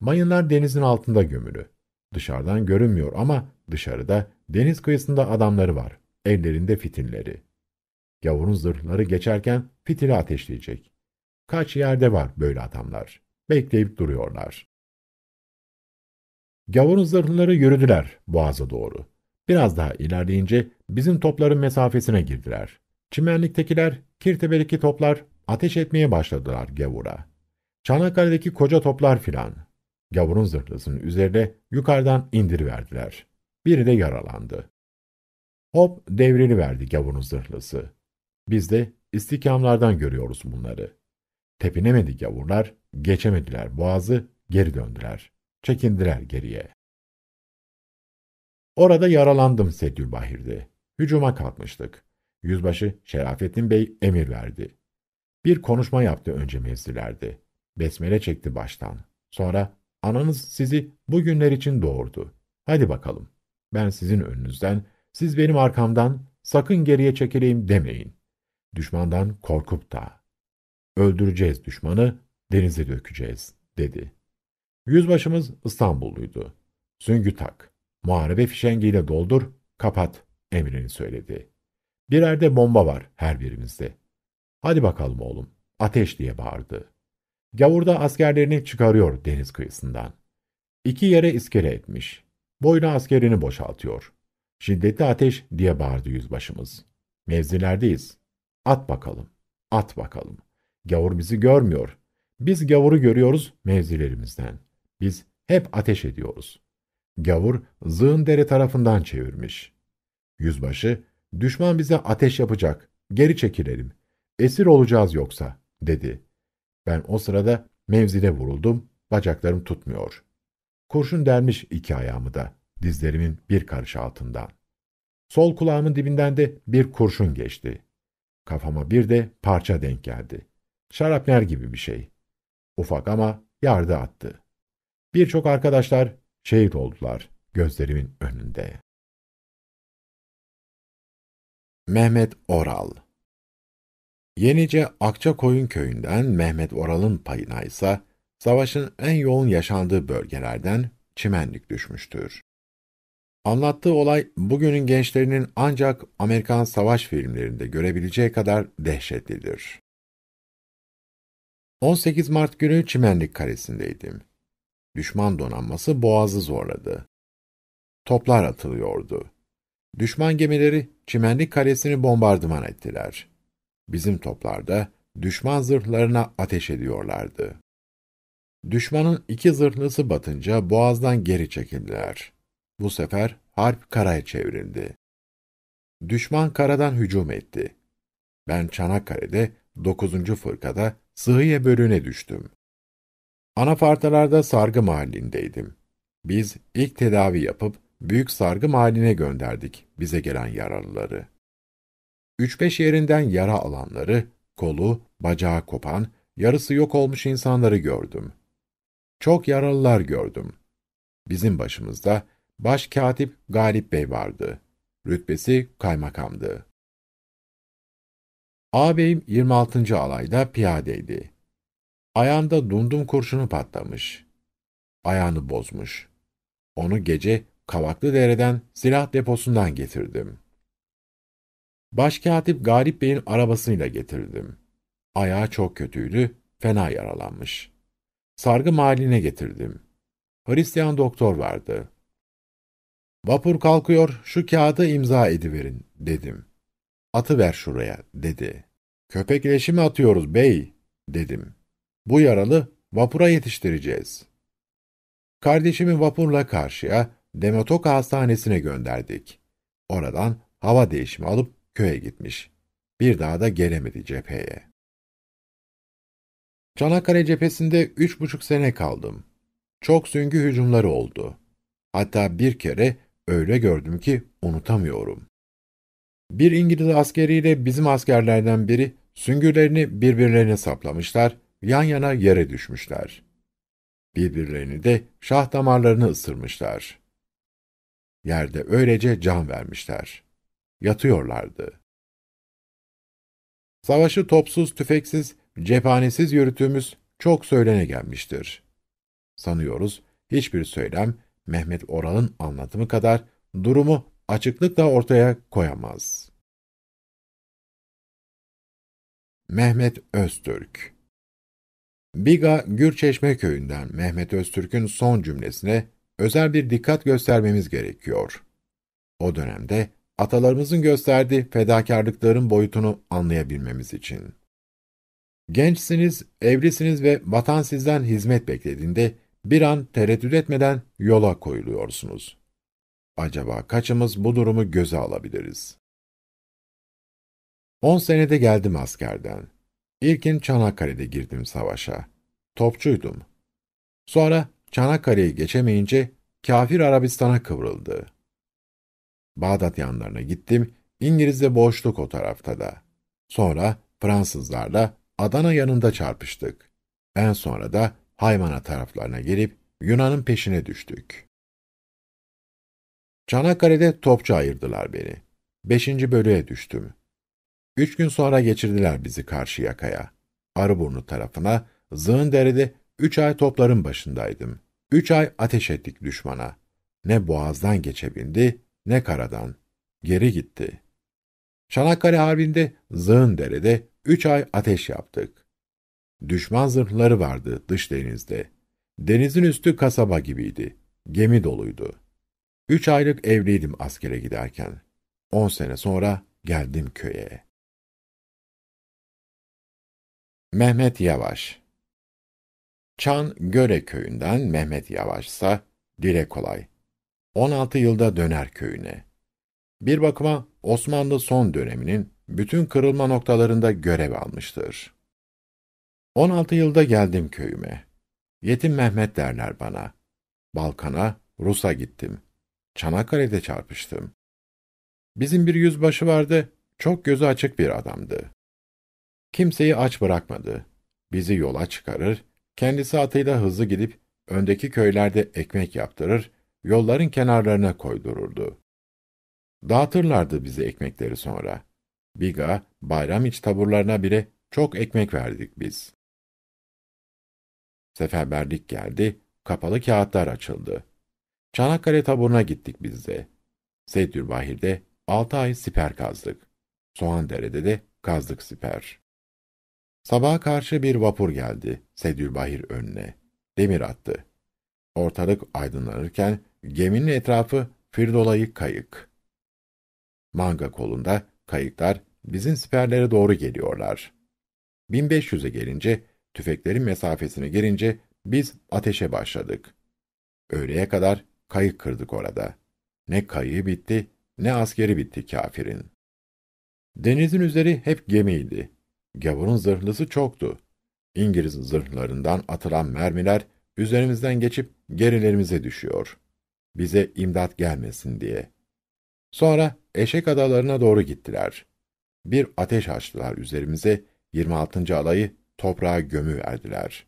A: Mayınlar denizin altında gömülü. Dışarıdan görünmüyor ama dışarıda deniz kıyısında adamları var. Ellerinde fitilleri. Gavurun zırhları geçerken fitili ateşleyecek. Kaç yerde var böyle adamlar. Bekleyip duruyorlar. Gavurun zırhlıları yürüdüler boğaza doğru. Biraz daha ilerleyince bizim topların mesafesine girdiler. Çimenliktekiler, kirtebelik toplar ateş etmeye başladılar gavura. Çanakkale'deki koca toplar filan. Gavurun zırhlısının üzerine yukarıdan indirverdiler. Biri de yaralandı. Hop devriliverdi gavurun zırhlısı. Biz de istikamlardan görüyoruz bunları. Tepinemedi gavurlar, geçemediler boğazı, geri döndüler. Çekindiler geriye. Orada yaralandım Seddülbahir'de. Hücuma kalkmıştık. Yüzbaşı Şerafettin Bey emir verdi. Bir konuşma yaptı önce mevzilerde. Besmele çekti baştan. Sonra Ananız sizi bugünler için doğurdu. Hadi bakalım. Ben sizin önünüzden, siz benim arkamdan, sakın geriye çekileyim demeyin. Düşmandan korkup da. Öldüreceğiz düşmanı, denize dökeceğiz, dedi. Yüzbaşımız İstanbulluydu. Süngü tak, muharebe fişengiyle doldur, kapat, emrini söyledi. Birer de bomba var her birimizde. Hadi bakalım oğlum, ateş diye bağırdı. Gavur da askerlerini çıkarıyor deniz kıyısından. İki yere iskele etmiş. Boyuna askerini boşaltıyor. Şiddetli ateş diye bağırdı yüzbaşımız. Mevzilerdeyiz. At bakalım. At bakalım. Gavur bizi görmüyor. Biz gavuru görüyoruz mevzilerimizden. Biz hep ateş ediyoruz. Gavur dere tarafından çevirmiş. Yüzbaşı, düşman bize ateş yapacak. Geri çekilelim. Esir olacağız yoksa, dedi. Ben o sırada mevzide vuruldum, bacaklarım tutmuyor. Kurşun dermiş iki ayağımı da, dizlerimin bir karış altından. Sol kulağımın dibinden de bir kurşun geçti. Kafama bir de parça denk geldi. Şarapner gibi bir şey. Ufak ama yardı attı. Birçok arkadaşlar şehit oldular gözlerimin önünde. Mehmet Oral Yenice Akçakoyun köyünden Mehmet Oral'ın payına ise savaşın en yoğun yaşandığı bölgelerden çimenlik düşmüştür. Anlattığı olay bugünün gençlerinin ancak Amerikan savaş filmlerinde görebileceği kadar dehşetlidir. 18 Mart günü Çimenlik Kalesi'ndeydim. Düşman donanması boğazı zorladı. Toplar atılıyordu. Düşman gemileri Çimenlik Kalesi'ni bombardıman ettiler bizim toplarda düşman zırhlarına ateş ediyorlardı. Düşmanın iki zırhlısı batınca boğazdan geri çekildiler. Bu sefer harp karaya çevrildi. Düşman karadan hücum etti. Ben Çanakkale'de 9. fırkada Sıhhiye bölüğüne düştüm. Anafartalarda sargı mahallindeydim. Biz ilk tedavi yapıp büyük sargı mahalline gönderdik bize gelen yaralıları. Üç beş yerinden yara alanları, kolu, bacağı kopan, yarısı yok olmuş insanları gördüm. Çok yaralılar gördüm. Bizim başımızda baş katip Galip Bey vardı. Rütbesi kaymakamdı. Ağabeyim 26. alayda piyadeydi. Ayağında dundum kurşunu patlamış. Ayağını bozmuş. Onu gece Kavaklı Dere'den silah deposundan getirdim.'' Başkatip Garip Bey'in arabasıyla getirdim. Ayağı çok kötüydü, fena yaralanmış. Sargı mahalline getirdim. Hristiyan doktor vardı. Vapur kalkıyor, şu kağıdı imza ediverin, dedim. Atı ver şuraya, dedi. Köpek mi atıyoruz bey, dedim. Bu yaralı vapura yetiştireceğiz. Kardeşimi vapurla karşıya Demotoka Hastanesi'ne gönderdik. Oradan hava değişimi alıp köye gitmiş. Bir daha da gelemedi cepheye. Çanakkale cephesinde üç buçuk sene kaldım. Çok süngü hücumları oldu. Hatta bir kere öyle gördüm ki unutamıyorum. Bir İngiliz askeriyle bizim askerlerden biri süngülerini birbirlerine saplamışlar, yan yana yere düşmüşler. Birbirlerini de şah damarlarını ısırmışlar. Yerde öylece can vermişler yatıyorlardı. Savaşı topsuz, tüfeksiz, cephanesiz yürüttüğümüz çok söylene gelmiştir. Sanıyoruz hiçbir söylem Mehmet Oral'ın anlatımı kadar durumu açıklıkla ortaya koyamaz. Mehmet Öztürk Biga Gürçeşme köyünden Mehmet Öztürk'ün son cümlesine özel bir dikkat göstermemiz gerekiyor. O dönemde atalarımızın gösterdiği fedakarlıkların boyutunu anlayabilmemiz için. Gençsiniz, evlisiniz ve vatan sizden hizmet beklediğinde bir an tereddüt etmeden yola koyuluyorsunuz. Acaba kaçımız bu durumu göze alabiliriz? On senede geldim askerden. İlkin Çanakkale'de girdim savaşa. Topçuydum. Sonra Çanakkale'yi geçemeyince kafir Arabistan'a kıvrıldı. Bağdat yanlarına gittim. İngilizle boşluk o tarafta da. Sonra Fransızlarla Adana yanında çarpıştık. En sonra da Haymana taraflarına gelip Yunan'ın peşine düştük. Çanakkale'de topçu ayırdılar beni. Beşinci bölüğe düştüm. Üç gün sonra geçirdiler bizi karşı yakaya. Arıburnu tarafına, Zığındere'de üç ay topların başındaydım. Üç ay ateş ettik düşmana. Ne boğazdan geçebildi, ne karadan. Geri gitti. Çanakkale Harbi'nde Zığındere'de üç ay ateş yaptık. Düşman zırhları vardı dış denizde. Denizin üstü kasaba gibiydi. Gemi doluydu. Üç aylık evliydim askere giderken.
B: On sene sonra geldim köye.
A: Mehmet Yavaş Çan Göre köyünden Mehmet Yavaşsa dile kolay. 16 yılda döner köyüne. Bir bakıma Osmanlı son döneminin bütün kırılma noktalarında görev almıştır. 16 yılda geldim köyüme. Yetim Mehmet derler bana. Balkan'a, Rus'a gittim. Çanakkale'de çarpıştım. Bizim bir yüzbaşı vardı, çok gözü açık bir adamdı. Kimseyi aç bırakmadı. Bizi yola çıkarır, kendisi atıyla hızlı gidip öndeki köylerde ekmek yaptırır, yolların kenarlarına koydururdu. Dağıtırlardı bize ekmekleri sonra. Biga, bayram iç taburlarına bile çok ekmek verdik biz. Seferberlik geldi, kapalı kağıtlar açıldı. Çanakkale taburuna gittik biz de. Seydürbahir'de altı ay siper kazdık. Soğandere'de de kazdık siper. Sabaha karşı bir vapur geldi Seydülbahir önüne. Demir attı. Ortalık aydınlanırken Geminin etrafı firdolayı kayık. Manga kolunda kayıklar bizim siperlere doğru geliyorlar. 1500'e gelince, tüfeklerin mesafesine gelince biz ateşe başladık. Öğleye kadar kayık kırdık orada. Ne kayığı bitti, ne askeri bitti kafirin. Denizin üzeri hep gemiydi. Gavurun zırhlısı çoktu. İngiliz zırhlarından atılan mermiler üzerimizden geçip gerilerimize düşüyor bize imdat gelmesin diye. Sonra Eşek Adalarına doğru gittiler. Bir ateş açtılar üzerimize, 26. alayı toprağa gömü verdiler.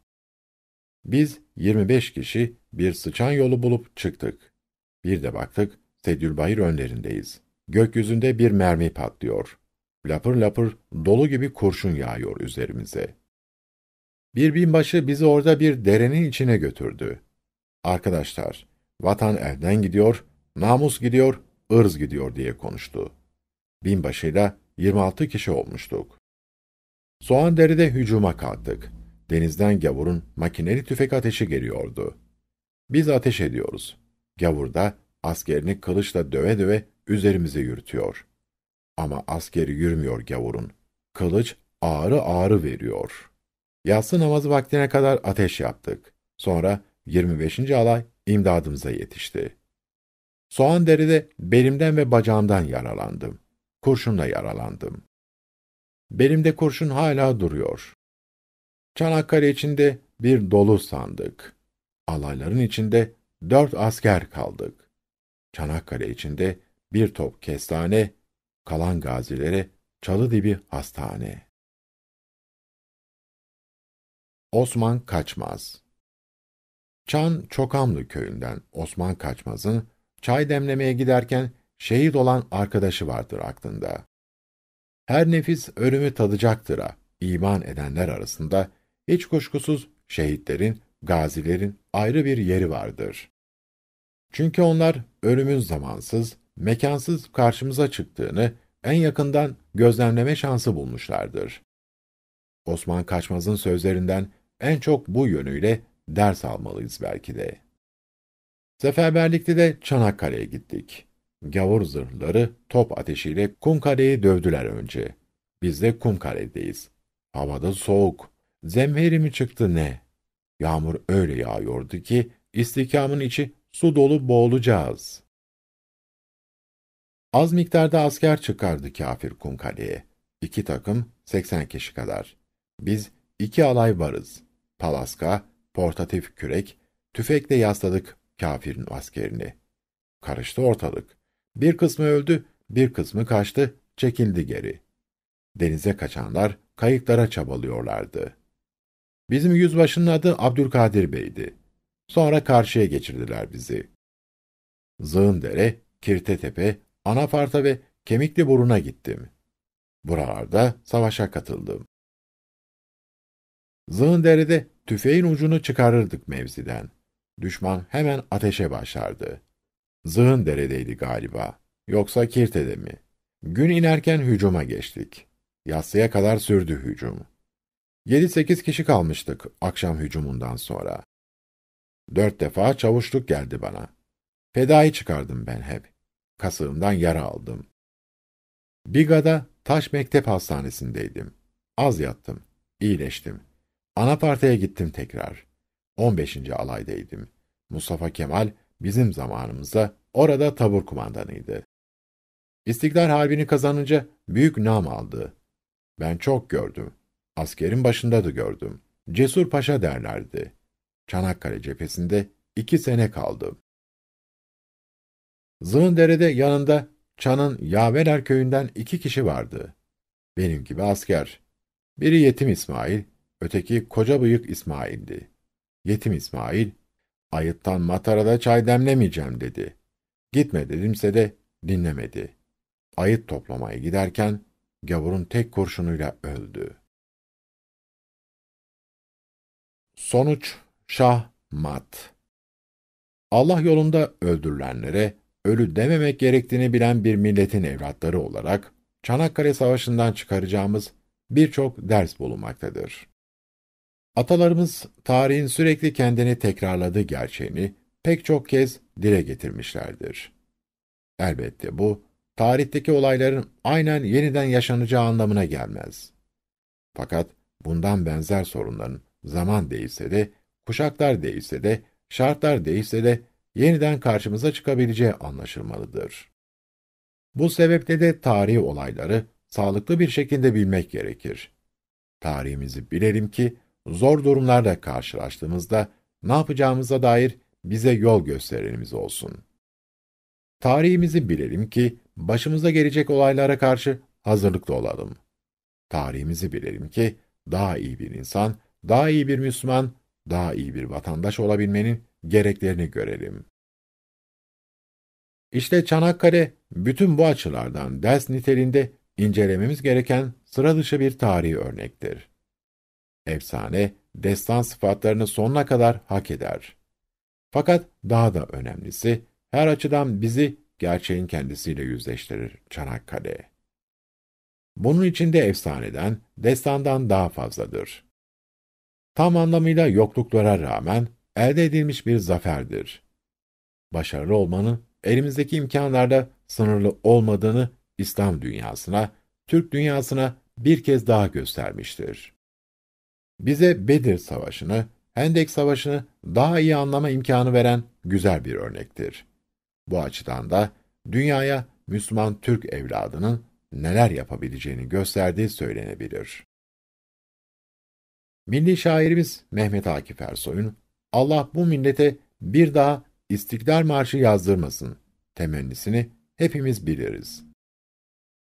A: Biz 25 kişi bir sıçan yolu bulup çıktık. Bir de baktık Sedülbayır önlerindeyiz. Gökyüzünde bir mermi patlıyor. Lapır lapır dolu gibi kurşun yağıyor üzerimize. Bir binbaşı bizi orada bir derenin içine götürdü. Arkadaşlar, vatan elden gidiyor, namus gidiyor, ırz gidiyor diye konuştu. Binbaşıyla 26 kişi olmuştuk. Soğan deride hücuma kalktık. Denizden gavurun makineli tüfek ateşi geliyordu. Biz ateş ediyoruz. Gavur da askerini kılıçla döve döve üzerimize yürütüyor. Ama askeri yürümüyor gavurun. Kılıç ağrı ağrı veriyor. Yatsı namazı vaktine kadar ateş yaptık. Sonra 25. alay imdadımıza yetişti. Soğan deride belimden ve bacağımdan yaralandım. Kurşunla yaralandım. Belimde kurşun hala duruyor. Çanakkale içinde bir dolu sandık. Alayların içinde dört asker kaldık. Çanakkale içinde bir top kestane, kalan gazilere çalı dibi hastane. Osman Kaçmaz Çan Çokamlı köyünden Osman Kaçmaz'ın çay demlemeye giderken şehit olan arkadaşı vardır aklında. Her nefis ölümü tadacaktır'a iman edenler arasında hiç kuşkusuz şehitlerin, gazilerin ayrı bir yeri vardır. Çünkü onlar ölümün zamansız, mekansız karşımıza çıktığını en yakından gözlemleme şansı bulmuşlardır. Osman Kaçmaz'ın sözlerinden en çok bu yönüyle ders almalıyız belki de. Seferberlikte de Çanakkale'ye gittik. Gavur zırhları top ateşiyle Kumkale'yi dövdüler önce. Biz de Kumkale'deyiz. Havada soğuk. Zemheri mi çıktı ne? Yağmur öyle yağıyordu ki istikamın içi su dolu boğulacağız. Az miktarda asker çıkardı kafir Kumkale'ye. İki takım 80 kişi kadar. Biz iki alay varız. Palaska, portatif kürek, tüfekle yasladık kafirin askerini. Karıştı ortalık. Bir kısmı öldü, bir kısmı kaçtı, çekildi geri. Denize kaçanlar kayıklara çabalıyorlardı. Bizim yüzbaşının adı Abdülkadir Bey'di. Sonra karşıya geçirdiler bizi. Zığındere, Kirtetepe, Anafarta ve Kemikli Buruna gittim. Buralarda savaşa katıldım. Zığındere'de Tüfeğin ucunu çıkarırdık mevziden. Düşman hemen ateşe başlardı. Zığın deredeydi galiba. Yoksa Kirte'de mi? Gün inerken hücuma geçtik. Yatsıya kadar sürdü hücum. Yedi sekiz kişi kalmıştık akşam hücumundan sonra. Dört defa çavuşluk geldi bana. Fedai çıkardım ben hep. Kasığımdan yara aldım. Biga'da Taş Mektep Hastanesi'ndeydim. Az yattım. İyileştim. Ana Anapartaya gittim tekrar. 15. alaydaydım. Mustafa Kemal bizim zamanımızda orada tabur kumandanıydı. İstiklal Harbi'ni kazanınca büyük nam aldı. Ben çok gördüm. Askerin başında da gördüm. Cesur Paşa derlerdi. Çanakkale cephesinde iki sene kaldım. Zığındere'de yanında Çan'ın Yaveler köyünden iki kişi vardı. Benim gibi asker. Biri yetim İsmail, Öteki koca bıyık İsmail'di. Yetim İsmail, ayıttan matarada çay demlemeyeceğim dedi. Gitme dedimse de dinlemedi. Ayıt toplamaya giderken gavurun tek kurşunuyla öldü. Sonuç Şah Mat Allah yolunda öldürülenlere ölü dememek gerektiğini bilen bir milletin evlatları olarak Çanakkale Savaşı'ndan çıkaracağımız birçok ders bulunmaktadır. Atalarımız tarihin sürekli kendini tekrarladığı gerçeğini pek çok kez dile getirmişlerdir. Elbette bu, tarihteki olayların aynen yeniden yaşanacağı anlamına gelmez. Fakat bundan benzer sorunların zaman değişse de, kuşaklar değişse de, şartlar değişse de yeniden karşımıza çıkabileceği anlaşılmalıdır. Bu sebeple de tarihi olayları sağlıklı bir şekilde bilmek gerekir. Tarihimizi bilelim ki zor durumlarla karşılaştığımızda ne yapacağımıza dair bize yol gösterenimiz olsun. Tarihimizi bilelim ki başımıza gelecek olaylara karşı hazırlıklı olalım. Tarihimizi bilelim ki daha iyi bir insan, daha iyi bir Müslüman, daha iyi bir vatandaş olabilmenin gereklerini görelim. İşte Çanakkale bütün bu açılardan ders niteliğinde incelememiz gereken sıra dışı bir tarihi örnektir efsane, destan sıfatlarını sonuna kadar hak eder. Fakat daha da önemlisi, her açıdan bizi gerçeğin kendisiyle yüzleştirir Çanakkale. Bunun içinde efsaneden, destandan daha fazladır. Tam anlamıyla yokluklara rağmen elde edilmiş bir zaferdir. Başarılı olmanın elimizdeki imkanlarda sınırlı olmadığını İslam dünyasına, Türk dünyasına bir kez daha göstermiştir bize Bedir Savaşı'nı, Hendek Savaşı'nı daha iyi anlama imkanı veren güzel bir örnektir. Bu açıdan da dünyaya Müslüman Türk evladının neler yapabileceğini gösterdiği söylenebilir. Milli şairimiz Mehmet Akif Ersoy'un Allah bu millete bir daha İstiklal Marşı yazdırmasın temennisini hepimiz biliriz.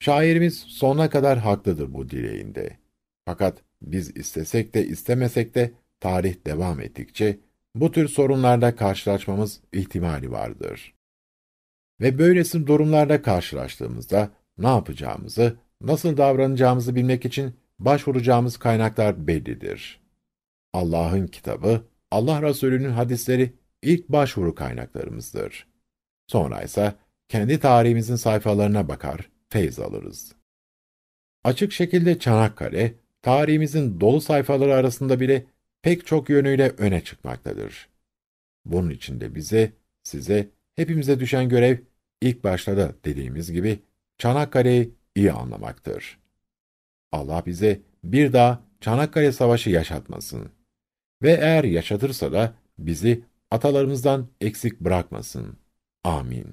A: Şairimiz sonuna kadar haklıdır bu dileğinde. Fakat biz istesek de istemesek de tarih devam ettikçe bu tür sorunlarla karşılaşmamız ihtimali vardır. Ve böylesi durumlarla karşılaştığımızda ne yapacağımızı, nasıl davranacağımızı bilmek için başvuracağımız kaynaklar bellidir. Allah'ın kitabı, Allah Resulü'nün hadisleri ilk başvuru kaynaklarımızdır. Sonra ise kendi tarihimizin sayfalarına bakar, feyz alırız. Açık şekilde Çanakkale, tarihimizin dolu sayfaları arasında bile pek çok yönüyle öne çıkmaktadır. Bunun için de bize, size, hepimize düşen görev ilk başta da dediğimiz gibi Çanakkale'yi iyi anlamaktır. Allah bize bir daha Çanakkale Savaşı yaşatmasın. Ve eğer yaşatırsa da bizi atalarımızdan eksik
B: bırakmasın. Amin.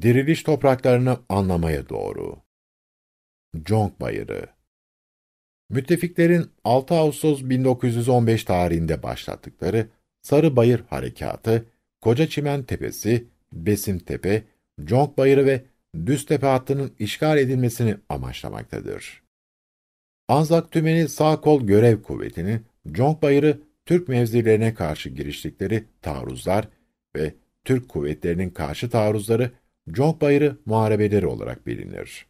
A: Diriliş topraklarını anlamaya doğru. Jong Bayırı. Müttefiklerin 6 Ağustos 1915 tarihinde başlattıkları Sarı Bayır Harekatı, Koca Çimen Tepesi, Besim Tepe, Jong Bayırı ve Düz Tepe hattının işgal edilmesini amaçlamaktadır. Anzak Tümeni Sağ Kol Görev Kuvveti'nin Jong Bayırı Türk mevzilerine karşı giriştikleri taarruzlar ve Türk kuvvetlerinin karşı taarruzları Jong Bayırı muharebeleri olarak bilinir.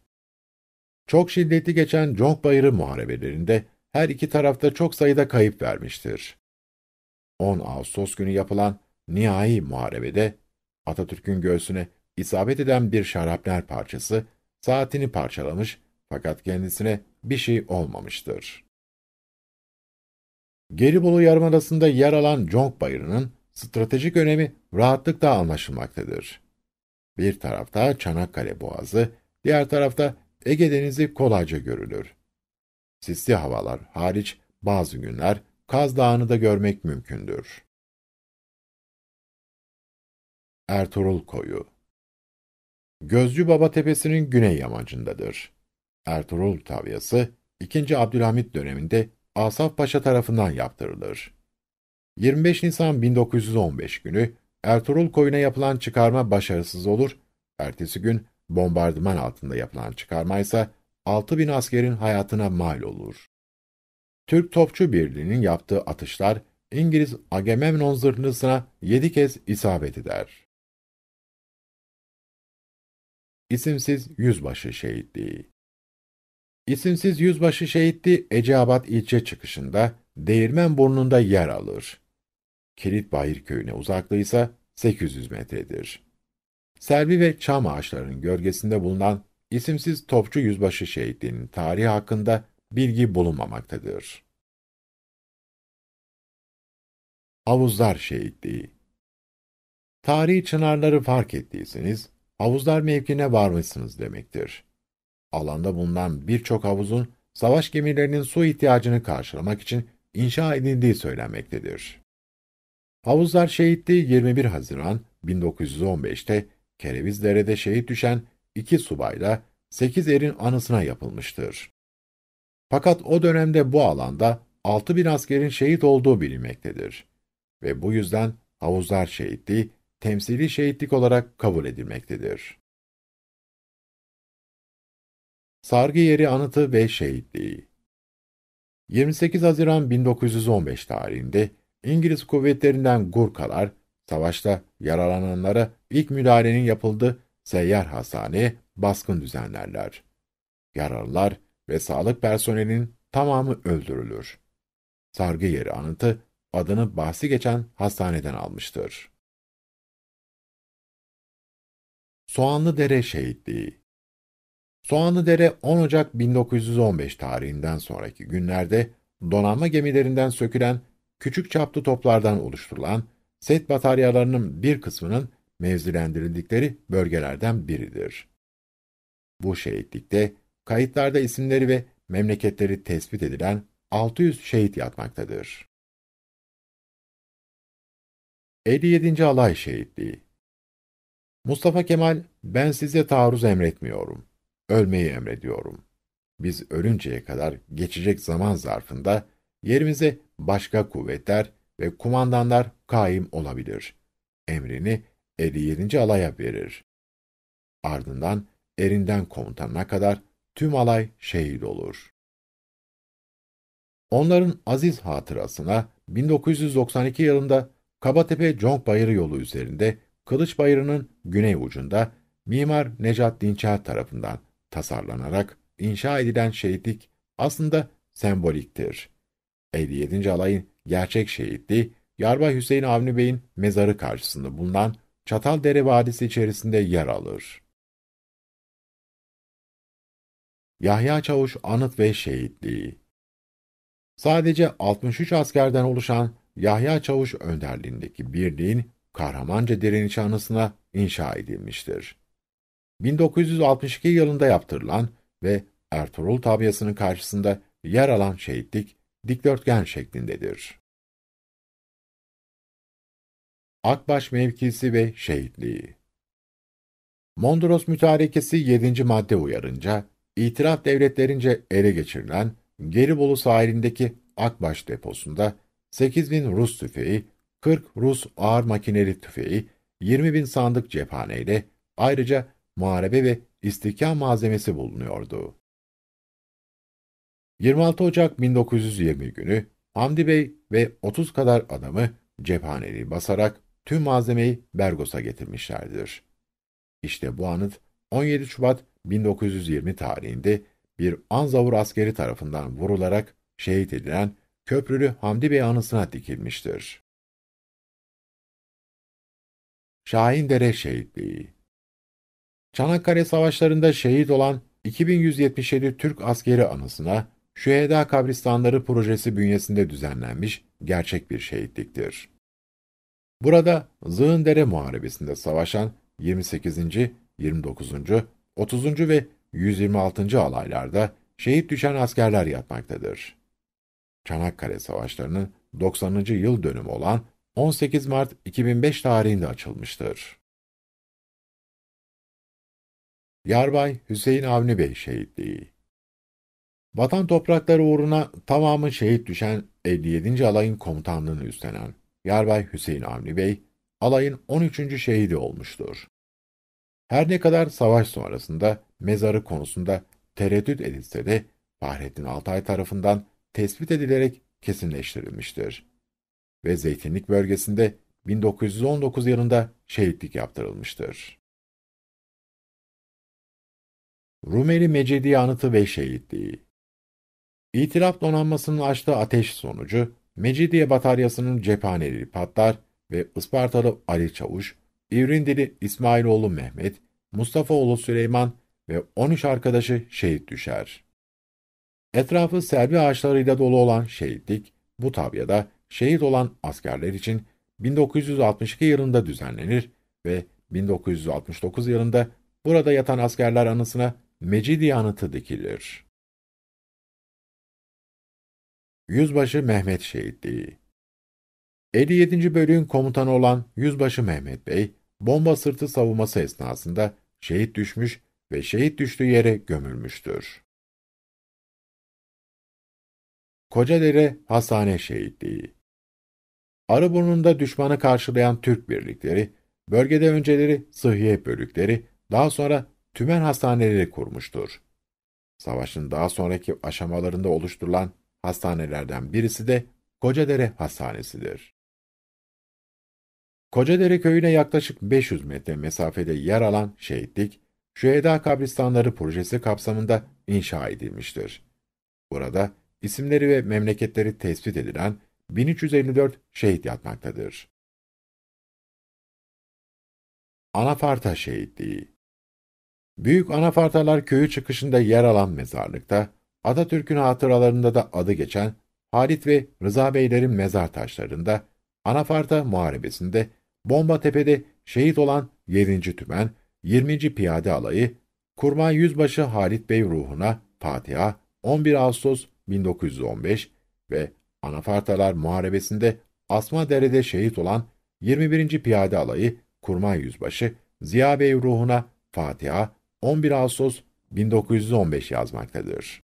A: Çok şiddetli geçen Jong Bayırı muharebelerinde her iki tarafta çok sayıda kayıp vermiştir. 10 Ağustos günü yapılan nihai muharebede Atatürk'ün göğsüne isabet eden bir şarapner parçası saatini parçalamış fakat kendisine bir şey olmamıştır. Geribolu Yarımadası'nda yer alan Jong Bayırı'nın stratejik önemi rahatlıkla anlaşılmaktadır. Bir tarafta Çanakkale Boğazı, diğer tarafta Ege Denizi kolayca görülür. Sisli havalar hariç bazı günler Kaz Dağı'nı da görmek mümkündür.
B: Ertuğrul Koyu
A: Gözcü Baba Tepesi'nin güney yamacındadır. Ertuğrul Tavyası, 2. Abdülhamit döneminde Asaf Paşa tarafından yaptırılır. 25 Nisan 1915 günü Ertuğrul Koyu'na yapılan çıkarma başarısız olur, ertesi gün Bombardıman altında yapılan çıkarma ise 6 bin askerin hayatına mal olur. Türk Topçu Birliği'nin yaptığı atışlar İngiliz Agamemnon zırhlısına 7 kez isabet eder. İsimsiz Yüzbaşı Şehitliği İsimsiz Yüzbaşı Şehitliği Eceabat ilçe çıkışında Değirmen burnunda yer alır. Kilit Bayır köyüne ise 800 metredir. Selvi ve çam ağaçlarının gölgesinde bulunan isimsiz topçu yüzbaşı şehitliğinin tarihi hakkında bilgi bulunmamaktadır. Havuzlar Şehitliği Tarihi çınarları fark ettiyseniz, havuzlar mevkine varmışsınız demektir. Alanda bulunan birçok havuzun, savaş gemilerinin su ihtiyacını karşılamak için inşa edildiği söylenmektedir. Havuzlar Şehitliği 21 Haziran 1915'te Kerevizdere'de şehit düşen iki subayla sekiz erin anısına yapılmıştır. Fakat o dönemde bu alanda altı bin askerin şehit olduğu bilinmektedir. Ve bu yüzden havuzlar şehitliği, temsili şehitlik olarak kabul edilmektedir. Sargı Yeri Anıtı ve
B: Şehitliği
A: 28 Haziran 1915 tarihinde İngiliz kuvvetlerinden Gurkalar, Savaşta yaralananlara ilk müdahalenin yapıldığı seyyar hastane baskın düzenlerler. Yaralılar ve sağlık personelinin tamamı öldürülür. Sargı yeri anıtı adını bahsi
B: geçen hastaneden almıştır.
A: Soğanlı Dere Şehitliği Soğanlı Dere 10 Ocak 1915 tarihinden sonraki günlerde donanma gemilerinden sökülen küçük çaplı toplardan oluşturulan set bataryalarının bir kısmının mevzilendirildikleri bölgelerden biridir. Bu şehitlikte kayıtlarda isimleri ve memleketleri tespit edilen 600 şehit yatmaktadır. 57. Alay Şehitliği Mustafa Kemal, ben size taarruz emretmiyorum. Ölmeyi emrediyorum. Biz ölünceye kadar geçecek zaman zarfında yerimize başka kuvvetler ve kumandanlar kaim olabilir. Emrini 57. alaya verir. Ardından erinden komutanına kadar tüm alay şehit olur. Onların aziz hatırasına 1992 yılında Kabatepe Conk Bayırı yolu üzerinde Kılıç Bayırı'nın güney ucunda mimar Necat Dinçer tarafından tasarlanarak inşa edilen şehitlik aslında semboliktir. 57. alayın gerçek şehitli Yarbay Hüseyin Avni Bey'in mezarı karşısında bulunan Çataldere Vadisi içerisinde yer alır. Yahya Çavuş Anıt ve Şehitliği Sadece 63 askerden oluşan Yahya Çavuş önderliğindeki birliğin Kahramanca direnişi anısına inşa edilmiştir. 1962 yılında yaptırılan ve Ertuğrul tabyasının karşısında yer alan şehitlik dikdörtgen şeklindedir. Akbaş mevkisi ve şehitliği Mondros Mütarekesi 7. madde uyarınca, itiraf devletlerince ele geçirilen Geribolu sahilindeki Akbaş deposunda 8 bin Rus tüfeği, 40 Rus ağır makineli tüfeği, 20 bin sandık cephaneyle ayrıca muharebe ve istihkam malzemesi bulunuyordu. 26 Ocak 1920 günü Hamdi Bey ve 30 kadar adamı cephaneliği basarak tüm malzemeyi Bergos'a getirmişlerdir. İşte bu anıt 17 Şubat 1920 tarihinde bir Anzavur askeri tarafından vurularak şehit edilen Köprülü Hamdi Bey anısına dikilmiştir.
B: Şahindere Şehitliği
A: Çanakkale Savaşları'nda şehit olan 2177 Türk askeri anısına Şüheda Kabristanları projesi bünyesinde düzenlenmiş gerçek bir şehitliktir. Burada Zığındere Muharebesi'nde savaşan 28. 29. 30. ve 126. alaylarda şehit düşen askerler yatmaktadır. Çanakkale Savaşları'nın 90. yıl dönümü olan 18 Mart 2005 tarihinde açılmıştır. Yarbay Hüseyin Avni Bey şehitliği Vatan toprakları uğruna tamamı şehit düşen 57. alayın komutanlığını üstlenen Yarbay Hüseyin Avni Bey, alayın 13. şehidi olmuştur. Her ne kadar savaş sonrasında mezarı konusunda tereddüt edilse de Fahrettin Altay tarafından tespit edilerek kesinleştirilmiştir. Ve Zeytinlik bölgesinde 1919 yılında şehitlik yaptırılmıştır. Rumeli Mecidi Anıtı ve Şehitliği İtilaf donanmasının açtığı ateş sonucu Mecidiye bataryasının cephaneleri patlar ve Ispartalı Ali Çavuş, İvrindili İsmailoğlu Mehmet, Mustafaoğlu Süleyman ve 13 arkadaşı şehit düşer. Etrafı selvi ağaçlarıyla dolu olan şehitlik, bu tabyada şehit olan askerler için 1962 yılında düzenlenir ve 1969 yılında burada yatan askerler anısına Mecidiye anıtı dikilir. Yüzbaşı Mehmet şehitliği 57. bölüğün komutanı olan Yüzbaşı Mehmet Bey, bomba sırtı savunması esnasında şehit düşmüş ve şehit düştüğü yere gömülmüştür. Kocadere Hastane Şehitliği Arıburnu'nda düşmanı karşılayan Türk birlikleri, bölgede önceleri sıhhiye bölükleri, daha sonra tümen hastaneleri kurmuştur. Savaşın daha sonraki aşamalarında oluşturulan hastanelerden birisi de Kocadere Hastanesi'dir. Kocadere köyüne yaklaşık 500 metre mesafede yer alan şehitlik, Şüheda Kabristanları projesi kapsamında inşa edilmiştir. Burada isimleri ve memleketleri tespit edilen 1354 şehit
B: yatmaktadır. Anafarta Şehitliği
A: Büyük Anafartalar köyü çıkışında yer alan mezarlıkta Atatürk'ün hatıralarında da adı geçen Halit ve Rıza Beylerin mezar taşlarında, Anafarta Muharebesi'nde, Bomba Tepe'de şehit olan 7. Tümen, 20. Piyade Alayı, Kurmay Yüzbaşı Halit Bey ruhuna Fatiha 11 Ağustos 1915 ve Anafartalar Muharebesi'nde Asma Dere'de şehit olan 21. Piyade Alayı Kurmay Yüzbaşı Ziya Bey ruhuna Fatiha 11 Ağustos 1915 yazmaktadır.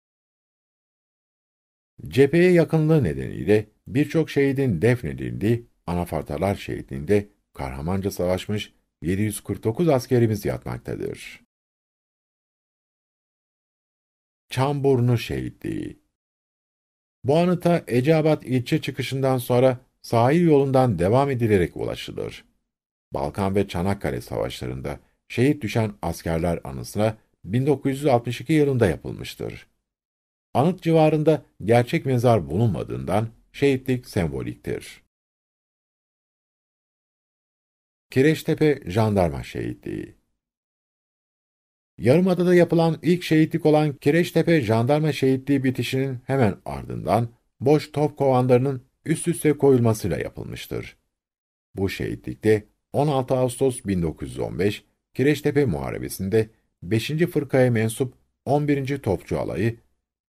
A: Cepheye yakınlığı nedeniyle birçok şehidin defnedildi. Anafartalar şehidinde kahramanca savaşmış 749 askerimiz yatmaktadır. Çamburnu Şehitliği Bu anıta Ecabat ilçe çıkışından sonra sahil yolundan devam edilerek ulaşılır. Balkan ve Çanakkale savaşlarında şehit düşen askerler anısına 1962 yılında yapılmıştır. Anıt civarında gerçek mezar bulunmadığından şehitlik semboliktir.
B: Kireçtepe Jandarma Şehitliği
A: Yarımada'da yapılan ilk şehitlik olan Kireçtepe Jandarma Şehitliği bitişinin hemen ardından boş top kovanlarının üst üste koyulmasıyla yapılmıştır. Bu şehitlikte 16 Ağustos 1915 Kireçtepe Muharebesi'nde 5. Fırkaya mensup 11. Topçu Alayı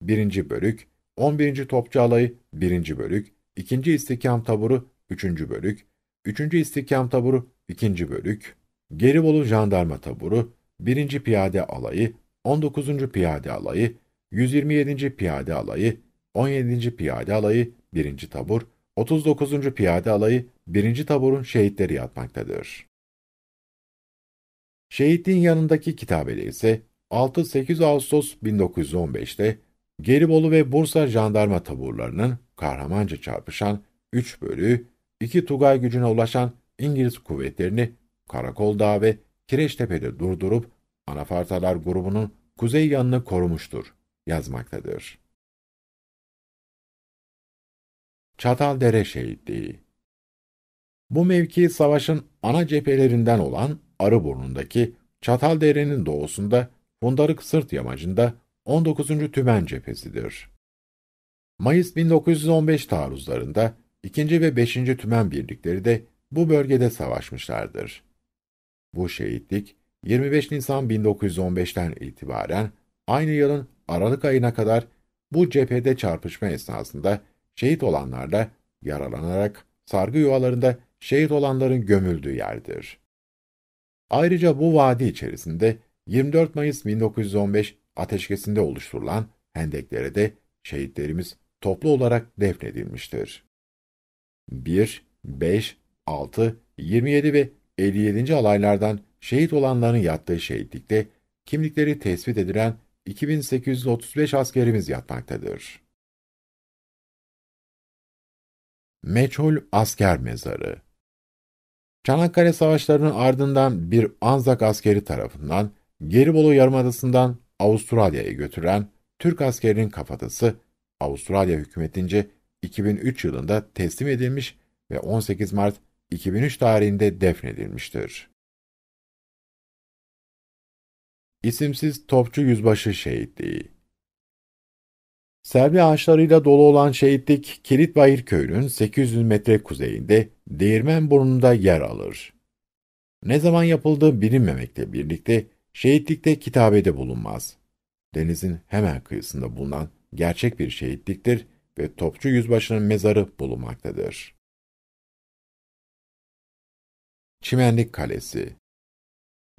A: 1. Bölük, 11. Topçu Alayı 1. Bölük, 2. İstikam Taburu 3. Bölük, 3. İstikam Taburu 2. Bölük, Geribolu Jandarma Taburu 1. Piyade Alayı, 19. Piyade Alayı, 127. Piyade Alayı, 17. Piyade Alayı 1. Tabur, 39. Piyade Alayı 1. Tabur'un şehitleri yatmaktadır. Şehitliğin yanındaki kitabede ise 6-8 Ağustos 1915'te Gelibolu ve Bursa jandarma taburlarının kahramanca çarpışan 3 bölüğü, 2 Tugay gücüne ulaşan İngiliz kuvvetlerini Karakol Karakoldağ ve Kireçtepe'de durdurup Anafartalar grubunun kuzey yanını korumuştur, yazmaktadır.
B: Çataldere Şehitliği
A: Bu mevki savaşın ana cephelerinden olan Arıburnu'ndaki Çataldere'nin doğusunda Fundarık Sırt yamacında 19. Tümen Cephesidir. Mayıs 1915 taarruzlarında 2. ve 5. Tümen birlikleri de bu bölgede savaşmışlardır. Bu şehitlik 25 Nisan 1915'ten itibaren aynı yılın Aralık ayına kadar bu cephede çarpışma esnasında şehit olanlarla yaralanarak sargı yuvalarında şehit olanların gömüldüğü yerdir. Ayrıca bu vadi içerisinde 24 Mayıs 1915 ateşkesinde oluşturulan hendeklere de şehitlerimiz toplu olarak defnedilmiştir. 1, 5, 6, 27 ve 57. alaylardan şehit olanların yattığı şehitlikte kimlikleri tespit edilen 2835 askerimiz yatmaktadır. Meçhul Asker Mezarı Çanakkale Savaşları'nın ardından bir Anzak askeri tarafından Geribolu Yarımadası'ndan Avustralya'ya götüren Türk askerinin kafatası Avustralya hükümetince 2003 yılında teslim edilmiş ve 18 Mart 2003 tarihinde defnedilmiştir. İsimsiz Topçu Yüzbaşı Şehitliği Servi ağaçlarıyla dolu olan şehitlik, Kilitbayır köyünün 800 metre kuzeyinde Değirmen burnunda yer alır. Ne zaman yapıldığı bilinmemekle birlikte Şehitlikte kitabede bulunmaz. Denizin hemen kıyısında bulunan gerçek bir şehitliktir ve Topçu Yüzbaşı'nın mezarı bulunmaktadır. Çimenlik Kalesi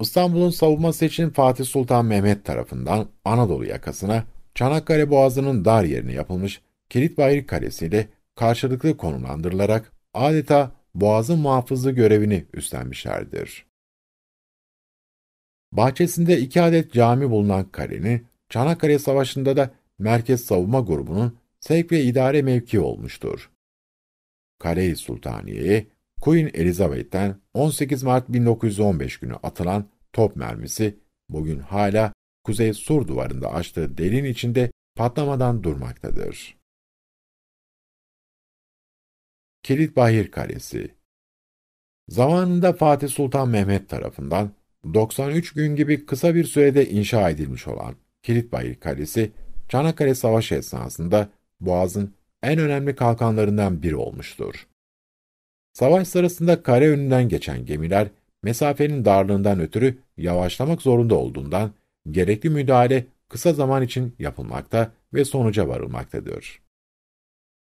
A: İstanbul'un savunması için Fatih Sultan Mehmet tarafından Anadolu yakasına Çanakkale Boğazı'nın dar yerine yapılmış Kilitbayır Kalesi ile karşılıklı konumlandırılarak adeta Boğaz'ın muhafızı görevini üstlenmişlerdir. Bahçesinde iki adet cami bulunan karenin, Çanakkale Savaşı'nda da Merkez Savunma Grubu'nun sevk ve idare mevki olmuştur. Kale-i Sultaniye'ye Queen Elizabeth'ten 18 Mart 1915 günü atılan top mermisi bugün hala Kuzey Sur duvarında açtığı delin içinde patlamadan durmaktadır.
B: Kilitbahir Kalesi
A: Zamanında Fatih Sultan Mehmet tarafından 93 gün gibi kısa bir sürede inşa edilmiş olan Kilitbayır Kalesi, Çanakkale Savaşı esnasında Boğaz'ın en önemli kalkanlarından biri olmuştur. Savaş sırasında kare önünden geçen gemiler, mesafenin darlığından ötürü yavaşlamak zorunda olduğundan, gerekli müdahale kısa zaman için yapılmakta ve sonuca varılmaktadır.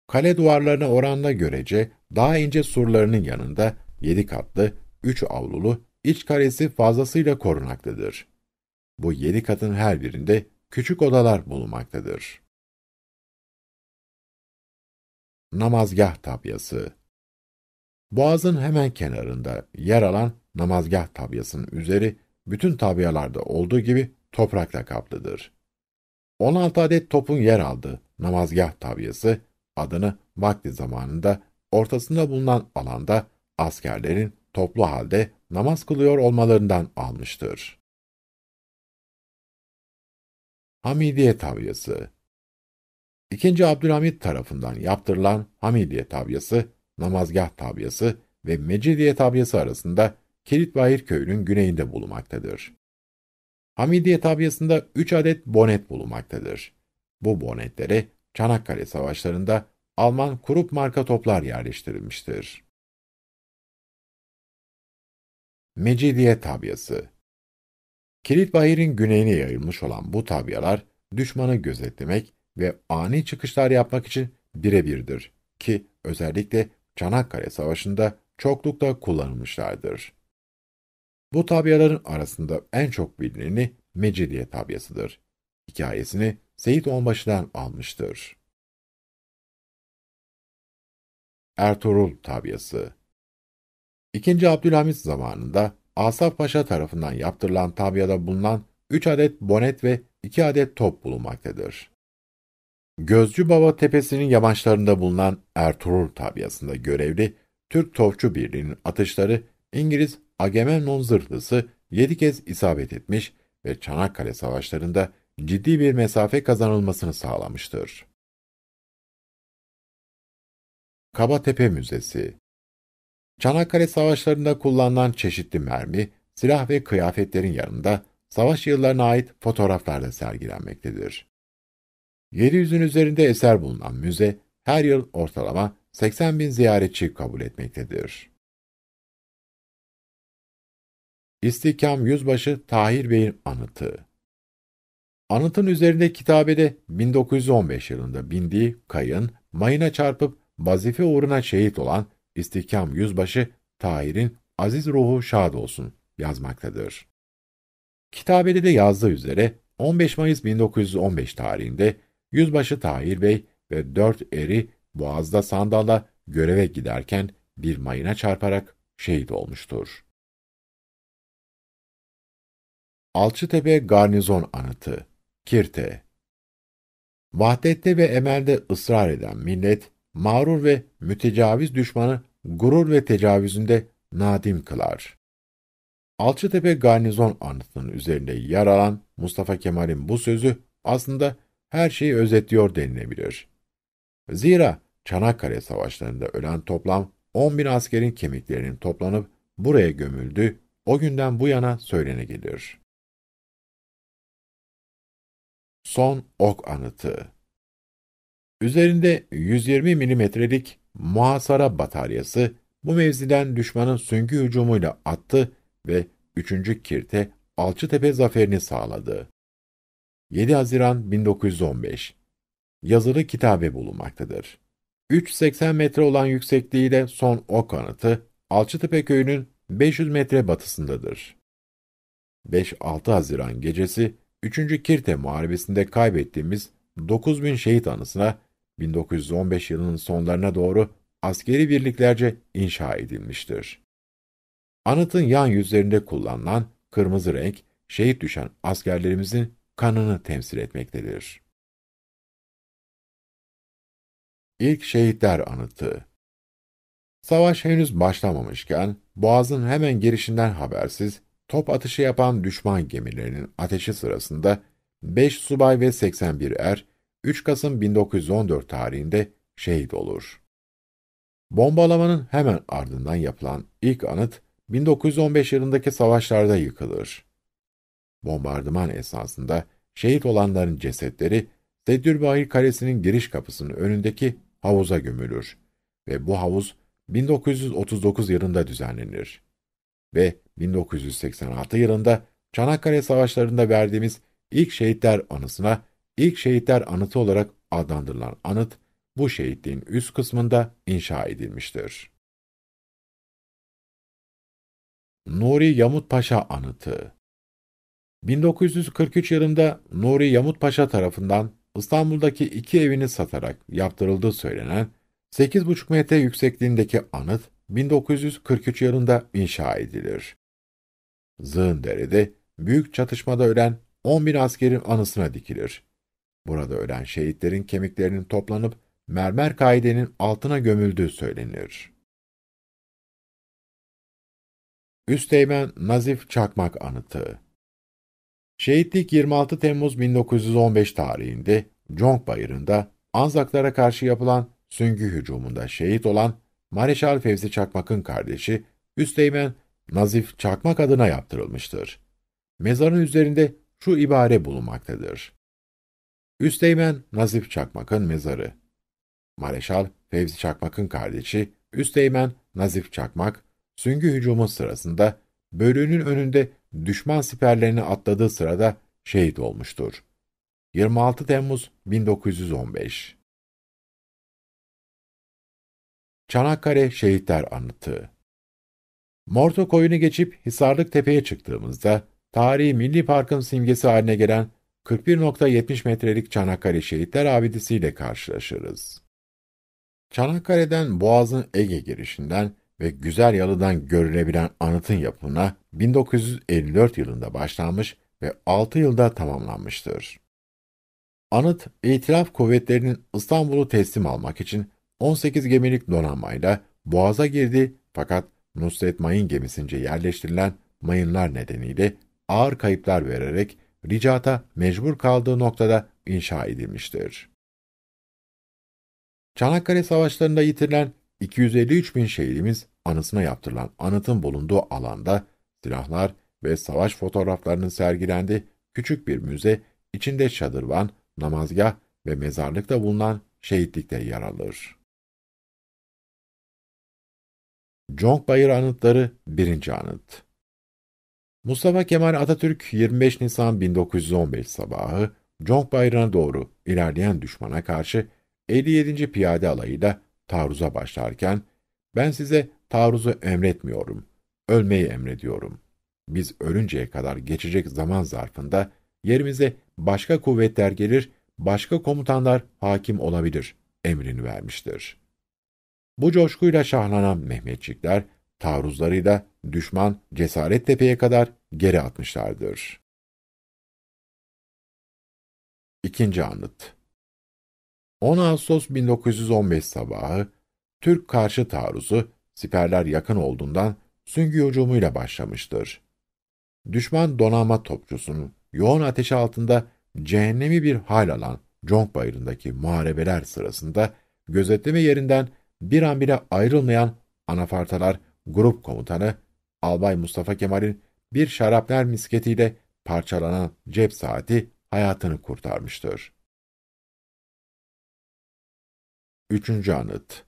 A: Kale duvarlarına oranla görece daha ince surlarının yanında 7 katlı, 3 avlulu iç karesi fazlasıyla korunaklıdır. Bu yedi katın her birinde küçük odalar bulunmaktadır. Namazgah tabyası Boğazın hemen kenarında yer alan namazgah tabyasının üzeri bütün tabyalarda olduğu gibi toprakla kaplıdır. 16 adet topun yer aldığı namazgah tabyası adını vakti zamanında ortasında bulunan alanda askerlerin toplu halde namaz kılıyor olmalarından almıştır.
B: Hamidiye Tavyası İkinci
A: Abdülhamit tarafından yaptırılan Hamidiye Tavyası, Namazgah Tavyası ve Mecidiye Tavyası arasında Kilitbahir köyünün güneyinde bulunmaktadır. Hamidiye Tavyası'nda 3 adet bonet bulunmaktadır. Bu bonetlere Çanakkale Savaşları'nda Alman Krupp marka toplar yerleştirilmiştir. Mecidiye tabyası Bayırın güneyine yayılmış olan bu tabyalar, düşmanı gözetlemek ve ani çıkışlar yapmak için birebirdir ki özellikle Çanakkale Savaşı'nda çoklukla kullanılmışlardır. Bu tabyaların arasında en çok bilineni Mecidiye tabyasıdır. Hikayesini Seyit Onbaşı'dan almıştır.
B: Ertuğrul Tabyası
A: 2. Abdülhamit zamanında Asaf Paşa tarafından yaptırılan tabiyada bulunan 3 adet bonet ve 2 adet top bulunmaktadır. Gözcü Baba Tepesi'nin yamaçlarında bulunan Ertuğrul tabiyasında görevli Türk Topçu Birliği'nin atışları İngiliz Agamemnon zırhlısı 7 kez isabet etmiş ve Çanakkale savaşlarında ciddi bir mesafe kazanılmasını sağlamıştır.
B: Kabatepe Müzesi
A: Çanakkale savaşlarında kullanılan çeşitli mermi, silah ve kıyafetlerin yanında savaş yıllarına ait fotoğraflar da sergilenmektedir. 700'ün üzerinde eser bulunan müze, her yıl ortalama 80 bin ziyaretçi kabul etmektedir. İstikam Yüzbaşı Tahir Bey'in anıtı Anıtın üzerinde kitabede 1915 yılında bindiği kayın, mayına çarpıp vazife uğruna şehit olan İstihkam Yüzbaşı Tahir'in aziz ruhu şad olsun yazmaktadır. Kitabede de yazdığı üzere 15 Mayıs 1915 tarihinde Yüzbaşı Tahir Bey ve dört eri Boğaz'da sandalla göreve giderken bir mayına çarparak
B: şehit olmuştur. Alçıtepe
A: Garnizon Anıtı Kirte Vahdette ve emelde ısrar eden millet, mağrur ve mütecaviz düşmanı gurur ve tecavüzünde nadim kılar. Alçıtepe garnizon anıtının üzerinde yer alan Mustafa Kemal'in bu sözü aslında her şeyi özetliyor denilebilir. Zira Çanakkale savaşlarında ölen toplam 10 bin askerin kemiklerinin toplanıp buraya gömüldü, o günden bu yana söylene gelir.
B: Son Ok Anıtı
A: Üzerinde 120 milimetrelik muhasara bataryası bu mevziden düşmanın süngü hücumuyla attı ve 3. Kirt'e Alçıtepe zaferini sağladı. 7 Haziran 1915 Yazılı kitabe bulunmaktadır. 3.80 metre olan yüksekliğiyle son ok anıtı Alçıtepe köyünün 500 metre batısındadır. 5-6 Haziran gecesi 3. Kirte Muharebesi'nde kaybettiğimiz 9000 şehit anısına 1915 yılının sonlarına doğru askeri birliklerce inşa edilmiştir. Anıtın yan yüzlerinde kullanılan kırmızı renk, şehit düşen askerlerimizin kanını temsil etmektedir. İlk Şehitler Anıtı Savaş henüz başlamamışken, boğazın hemen girişinden habersiz, top atışı yapan düşman gemilerinin ateşi sırasında 5 subay ve 81 er, 3 Kasım 1914 tarihinde şehit olur. Bombalamanın hemen ardından yapılan ilk anıt 1915 yılındaki savaşlarda yıkılır. Bombardıman esnasında şehit olanların cesetleri Seddülbahir Kalesi'nin giriş kapısının önündeki havuza gömülür ve bu havuz 1939 yılında düzenlenir ve 1986 yılında Çanakkale Savaşları'nda verdiğimiz ilk şehitler anısına İlk şehitler anıtı olarak adlandırılan anıt, bu şehitliğin üst kısmında inşa edilmiştir. Nuri Yamut Paşa Anıtı 1943 yılında Nuri Yamut Paşa tarafından İstanbul'daki iki evini satarak yaptırıldığı söylenen 8,5 metre yüksekliğindeki anıt 1943 yılında inşa edilir. Zığındere'de büyük çatışmada ölen 10 bin askerin anısına dikilir. Burada ölen şehitlerin kemiklerinin toplanıp mermer kaidenin altına gömüldüğü söylenir. Üsteğmen Nazif Çakmak Anıtı Şehitlik 26 Temmuz 1915 tarihinde Jong Bayırı'nda Anzaklara karşı yapılan süngü hücumunda şehit olan Mareşal Fevzi Çakmak'ın kardeşi Üsteğmen Nazif Çakmak adına yaptırılmıştır. Mezarın üzerinde şu ibare bulunmaktadır. Üsteğmen Nazif Çakmak'ın mezarı. Mareşal Fevzi Çakmak'ın kardeşi Üsteğmen Nazif Çakmak, süngü hücumu sırasında bölüğünün önünde düşman siperlerini atladığı sırada şehit olmuştur. 26 Temmuz 1915
B: Çanakkale Şehitler Anıtı
A: Morto koyunu geçip Hisarlık Tepe'ye çıktığımızda, tarihi Milli Park'ın simgesi haline gelen 41.70 metrelik Çanakkale Şehitler Abidesi ile karşılaşırız. Çanakkale'den Boğaz'ın Ege girişinden ve Güzel Yalı'dan görülebilen anıtın yapımına 1954 yılında başlanmış ve 6 yılda tamamlanmıştır. Anıt, İtilaf kuvvetlerinin İstanbul'u teslim almak için 18 gemilik donanmayla Boğaz'a girdi fakat Nusret Mayın gemisince yerleştirilen mayınlar nedeniyle ağır kayıplar vererek ricata mecbur kaldığı noktada inşa edilmiştir. Çanakkale Savaşları'nda yitirilen 253 bin şehidimiz anısına yaptırılan anıtın bulunduğu alanda silahlar ve savaş fotoğraflarının sergilendiği küçük bir müze, içinde şadırvan, namazgah ve mezarlıkta bulunan şehitlikte yer alır. Jong Bayır Anıtları 1. Anıt Mustafa Kemal Atatürk 25 Nisan 1915 sabahı Conk Bayrağı'na doğru ilerleyen düşmana karşı 57. Piyade Alayı'yla taarruza başlarken ben size taarruzu emretmiyorum, ölmeyi emrediyorum. Biz ölünceye kadar geçecek zaman zarfında yerimize başka kuvvetler gelir, başka komutanlar hakim olabilir emrini vermiştir. Bu coşkuyla şahlanan Mehmetçikler taarruzlarıyla düşman cesaret Cesarettepe'ye kadar geri atmışlardır.
B: İkinci anıt 10 Ağustos
A: 1915 sabahı Türk karşı taarruzu siperler yakın olduğundan süngü hücumuyla başlamıştır. Düşman donanma topçusunun yoğun ateş altında cehennemi bir hal alan Conk Bayırı'ndaki muharebeler sırasında gözetleme yerinden bir an bile ayrılmayan anafartalar grup komutanı Albay Mustafa Kemal'in bir şarapnel misketiyle parçalanan cep saati hayatını kurtarmıştır. Üçüncü anıt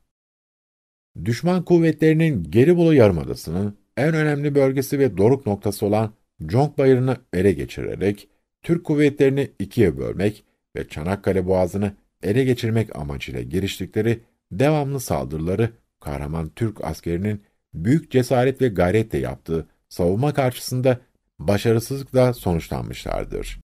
A: Düşman kuvvetlerinin Geri Gelibolu Yarımadası'nın en önemli bölgesi ve doruk noktası olan Conk Bayırı'nı ele geçirerek, Türk kuvvetlerini ikiye bölmek ve Çanakkale Boğazı'nı ele geçirmek amacıyla giriştikleri devamlı saldırıları kahraman Türk askerinin büyük cesaret ve gayretle yaptığı savunma karşısında başarısızlıkla sonuçlanmışlardır.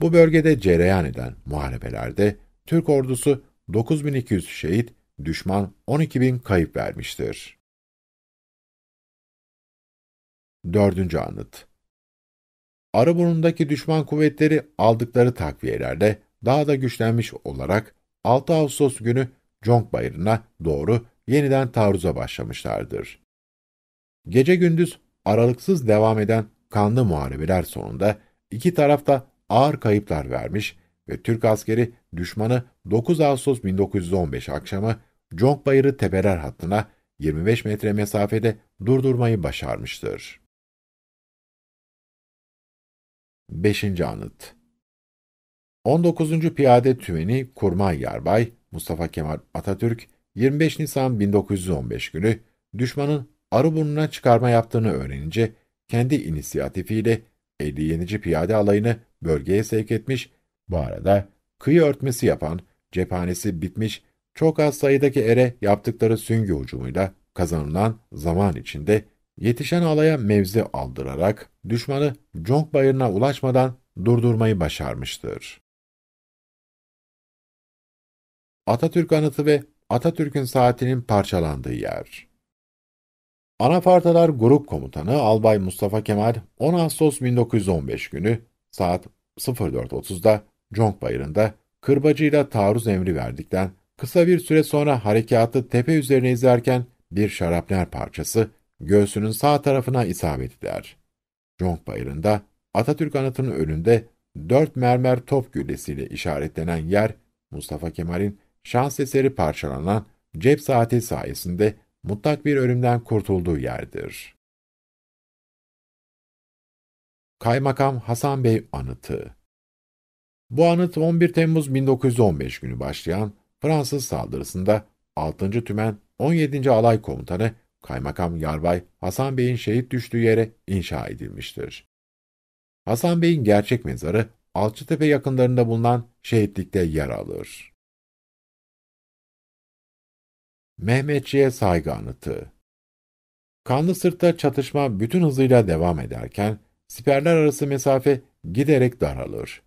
A: Bu bölgede cereyan eden muharebelerde Türk ordusu 9200 şehit, düşman 12000 kayıp vermiştir.
B: Dördüncü anıt Arıburun'daki
A: düşman kuvvetleri aldıkları takviyelerde daha da güçlenmiş olarak 6 Ağustos günü Conk Bayırı'na doğru yeniden taarruza başlamışlardır. Gece gündüz aralıksız devam eden kanlı muharebeler sonunda iki taraf da ağır kayıplar vermiş ve Türk askeri düşmanı 9 Ağustos 1915 akşamı Conk Bayırı Tepeler hattına 25 metre mesafede durdurmayı başarmıştır. 5. Anıt 19. Piyade Tümeni Kurmay Yarbay Mustafa Kemal Atatürk 25 Nisan 1915 günü düşmanın Arıburnu'na çıkarma yaptığını öğrenince kendi inisiyatifiyle 50 yenici piyade alayını bölgeye sevk etmiş, bu arada kıyı örtmesi yapan, cephanesi bitmiş, çok az sayıdaki ere yaptıkları süngü ucumuyla kazanılan zaman içinde yetişen alaya mevzi aldırarak düşmanı Conk Bayırı'na ulaşmadan durdurmayı başarmıştır. Atatürk Anıtı ve Atatürk'ün saatinin parçalandığı yer. Anafartalar Grup Komutanı Albay Mustafa Kemal 10 Ağustos 1915 günü saat 04.30'da Conk Bayırı'nda kırbacıyla taarruz emri verdikten kısa bir süre sonra harekatı tepe üzerine izlerken bir şarapner parçası göğsünün sağ tarafına isabet eder. Conk Bayırı'nda Atatürk anıtının önünde dört mermer top güllesiyle işaretlenen yer Mustafa Kemal'in şans eseri parçalanan cep saati sayesinde mutlak bir ölümden kurtulduğu yerdir. Kaymakam Hasan Bey Anıtı Bu anıt 11 Temmuz 1915 günü başlayan Fransız saldırısında 6. Tümen 17. Alay Komutanı Kaymakam Yarbay Hasan Bey'in şehit düştüğü yere inşa edilmiştir. Hasan Bey'in gerçek mezarı Alçıtepe yakınlarında bulunan şehitlikte yer alır. Mehmetçiğe saygı anıtı. Kanlı sırtta çatışma bütün hızıyla devam ederken siperler arası mesafe giderek daralır.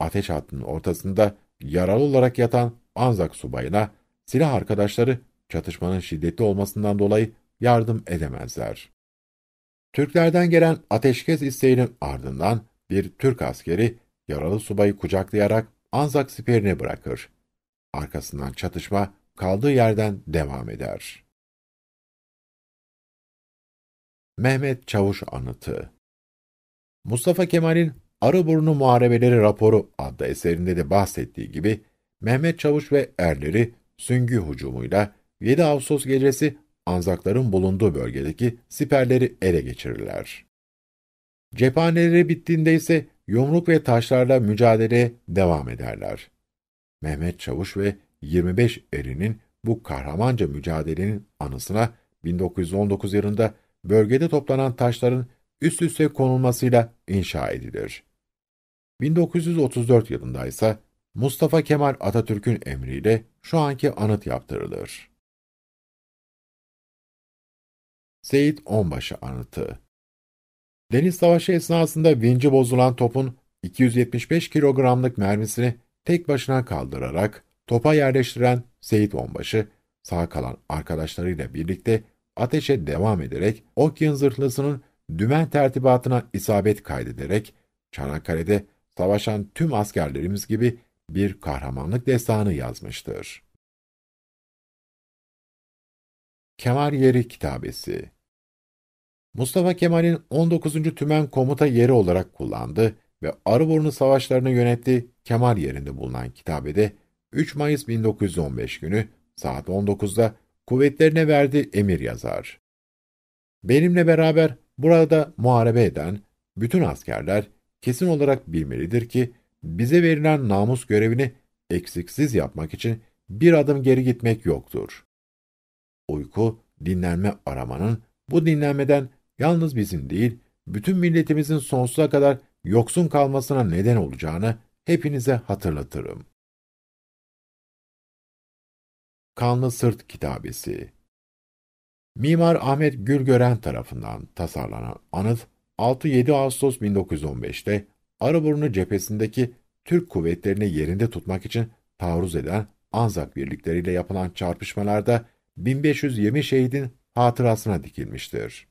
A: Ateş hattının ortasında yaralı olarak yatan Anzak subayına silah arkadaşları çatışmanın şiddetli olmasından dolayı yardım edemezler. Türklerden gelen ateşkes isteğinin ardından bir Türk askeri yaralı subayı kucaklayarak Anzak siperine bırakır. Arkasından çatışma kaldığı yerden devam eder. Mehmet Çavuş Anıtı Mustafa Kemal'in Arıburnu Muharebeleri Raporu adlı eserinde de bahsettiği gibi Mehmet Çavuş ve erleri süngü hücumuyla 7 Ağustos gecesi Anzakların bulunduğu bölgedeki siperleri ele geçirirler. Cephaneleri bittiğinde ise yumruk ve taşlarla mücadele devam ederler. Mehmet Çavuş ve 25 erinin bu kahramanca mücadelenin anısına 1919 yılında bölgede toplanan taşların üst üste konulmasıyla inşa edilir. 1934 yılında ise Mustafa Kemal Atatürk'ün emriyle
B: şu anki anıt yaptırılır.
A: Seyit Onbaşı Anıtı Deniz Savaşı esnasında vinci bozulan topun 275 kilogramlık mermisini tek başına kaldırarak Topa yerleştiren Seyit Onbaşı sağ kalan arkadaşlarıyla birlikte ateşe devam ederek Okyan zırhlısının dümen tertibatına isabet kaydederek Çanakkale'de savaşan tüm askerlerimiz gibi bir kahramanlık destanı yazmıştır. Kemal Yeri Kitabesi Mustafa Kemal'in 19. Tümen Komuta Yeri olarak kullandı ve Arıburnu Savaşlarını yönetti Kemal yerinde bulunan kitabede 3 Mayıs 1915 günü saat 19'da kuvvetlerine verdiği emir yazar. Benimle beraber burada muharebe eden bütün askerler kesin olarak bilmelidir ki bize verilen namus görevini eksiksiz yapmak için bir adım geri gitmek yoktur. Uyku, dinlenme aramanın bu dinlenmeden yalnız bizim değil, bütün milletimizin sonsuza kadar yoksun kalmasına neden olacağını hepinize hatırlatırım. Kanlı Sırt Kitabesi Mimar Ahmet Gülgören tarafından tasarlanan anıt 6-7 Ağustos 1915'te Arıburnu cephesindeki Türk kuvvetlerini yerinde tutmak için taarruz eden Anzak birlikleriyle yapılan çarpışmalarda 1520 şehidin hatırasına dikilmiştir.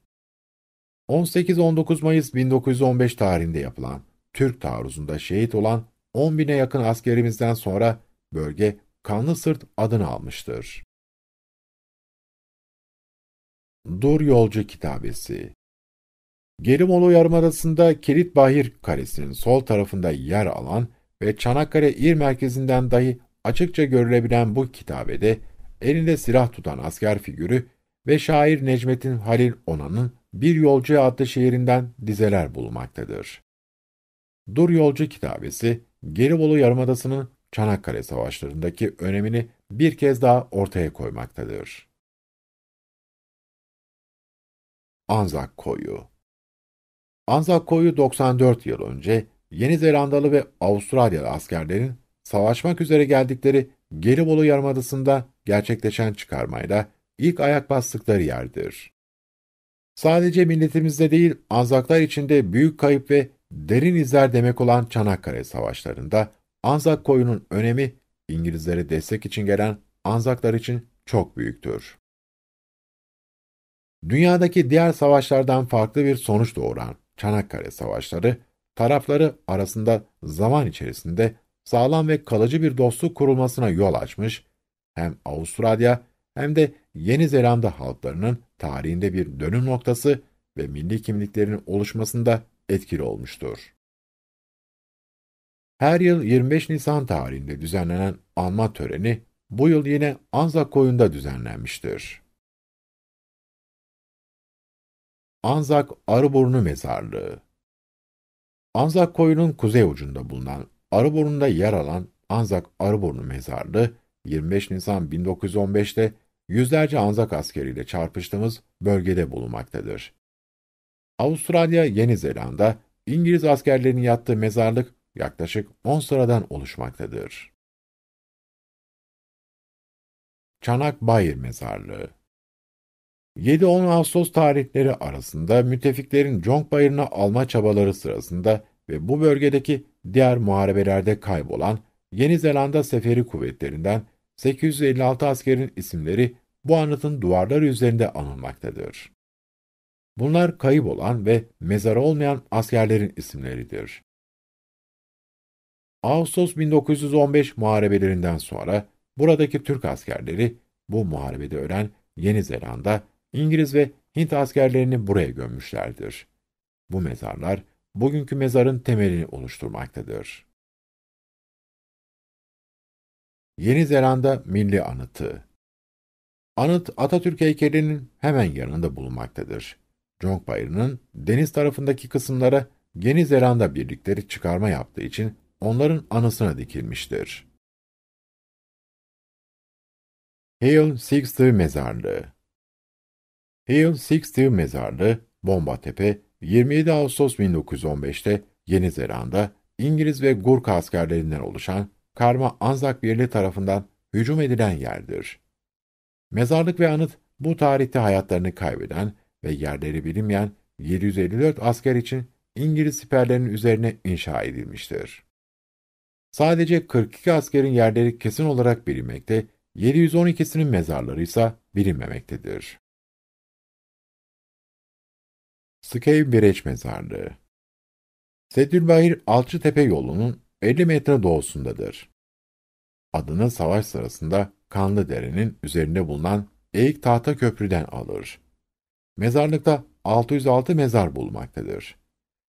A: 18-19 Mayıs 1915 tarihinde yapılan Türk taarruzunda şehit olan 10 bine yakın askerimizden sonra bölge Kanlı Sırt adını almıştır. Dur Yolcu Kitabesi Gerimolu Yarımadası'nda Bahir Kalesi'nin sol tarafında yer alan ve Çanakkale İr merkezinden dahi açıkça görülebilen bu kitabede elinde silah tutan asker figürü ve şair Necmettin Halil Onan'ın Bir Yolcu adlı şiirinden dizeler bulunmaktadır. Dur Yolcu Kitabesi, Gelibolu Yarımadası'nın Çanakkale Savaşları'ndaki önemini bir kez daha ortaya koymaktadır. Anzak Koyu Anzak Koyu 94 yıl önce Yeni Zelandalı ve Avustralyalı askerlerin savaşmak üzere geldikleri Gelibolu Yarımadası'nda gerçekleşen çıkarmayla ilk ayak bastıkları yerdir. Sadece milletimizde değil, Anzaklar içinde büyük kayıp ve derin izler demek olan Çanakkale Savaşları'nda Anzak koyunun önemi İngilizlere destek için gelen Anzaklar için çok büyüktür. Dünyadaki diğer savaşlardan farklı bir sonuç doğuran Çanakkale Savaşları, tarafları arasında zaman içerisinde sağlam ve kalıcı bir dostluk kurulmasına yol açmış, hem Avustralya hem de Yeni Zelanda halklarının tarihinde bir dönüm noktası ve milli kimliklerinin oluşmasında etkili olmuştur. Her yıl 25 Nisan tarihinde düzenlenen anma töreni bu
B: yıl yine Anzak koyunda düzenlenmiştir.
A: Anzak Arıburnu Mezarlığı Anzak koyunun kuzey ucunda bulunan Arıburnu'nda yer alan Anzak Arıburnu Mezarlığı 25 Nisan 1915'te yüzlerce Anzak askeriyle çarpıştığımız bölgede bulunmaktadır. Avustralya, Yeni Zelanda, İngiliz askerlerinin yattığı mezarlık yaklaşık 10 sıradan oluşmaktadır. Çanak Bayır Mezarlığı 7-10 Ağustos tarihleri arasında müttefiklerin Jong Bayır'ını alma çabaları sırasında ve bu bölgedeki diğer muharebelerde kaybolan Yeni Zelanda Seferi Kuvvetlerinden 856 askerin isimleri bu anıtın duvarları üzerinde anılmaktadır. Bunlar kayıp olan ve mezarı olmayan askerlerin isimleridir. Ağustos 1915 muharebelerinden sonra buradaki Türk askerleri bu muharebede ölen Yeni Zelanda, İngiliz ve Hint askerlerini buraya gömmüşlerdir. Bu mezarlar bugünkü mezarın temelini
B: oluşturmaktadır. Yeni Zelanda Milli
A: Anıtı Anıt Atatürk heykelinin hemen yanında bulunmaktadır. Jonk Bayırı'nın deniz tarafındaki kısımlara Yeni Zelanda birlikleri çıkarma yaptığı için onların anısına dikilmiştir. Hill 60 Mezarlığı Hill 60 Mezarlığı, Bomba Tepe, 27 Ağustos 1915'te Yeni Zelanda, İngiliz ve Gurk askerlerinden oluşan Karma Anzak Birliği tarafından hücum edilen yerdir. Mezarlık ve anıt bu tarihte hayatlarını kaybeden ve yerleri bilinmeyen 754 asker için İngiliz siperlerinin üzerine inşa edilmiştir. Sadece 42 askerin yerleri kesin olarak bilinmekte, 712'sinin mezarları ise bilinmemektedir. Skev Bireç Mezarlığı Sedülbahir Alçıtepe yolunun 50 metre doğusundadır. Adını savaş sırasında Kanlı Dere'nin üzerinde bulunan Eğik Tahta Köprü'den alır. Mezarlıkta 606 mezar bulunmaktadır.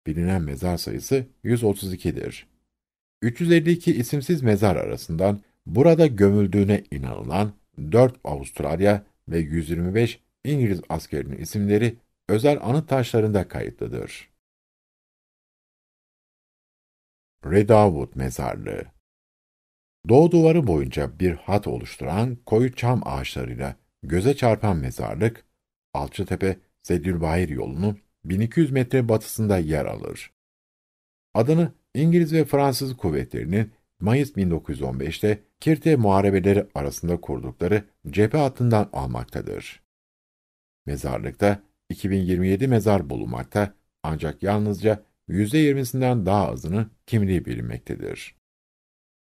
A: Bilinen mezar sayısı 132'dir. 352 isimsiz mezar arasından burada gömüldüğüne inanılan 4 Avustralya ve 125 İngiliz askerinin isimleri özel anıt taşlarında kayıtlıdır. Redwood Mezarlığı Doğu duvarı boyunca bir hat oluşturan koyu çam ağaçlarıyla göze çarpan mezarlık, Alçıtepe Zedülbahir yolunun 1200 metre batısında yer alır. Adını İngiliz ve Fransız kuvvetlerinin Mayıs 1915'te Kirte muharebeleri arasında kurdukları cephe hattından almaktadır. Mezarlıkta 2027 mezar bulunmakta ancak yalnızca %20'sinden daha azının kimliği bilinmektedir.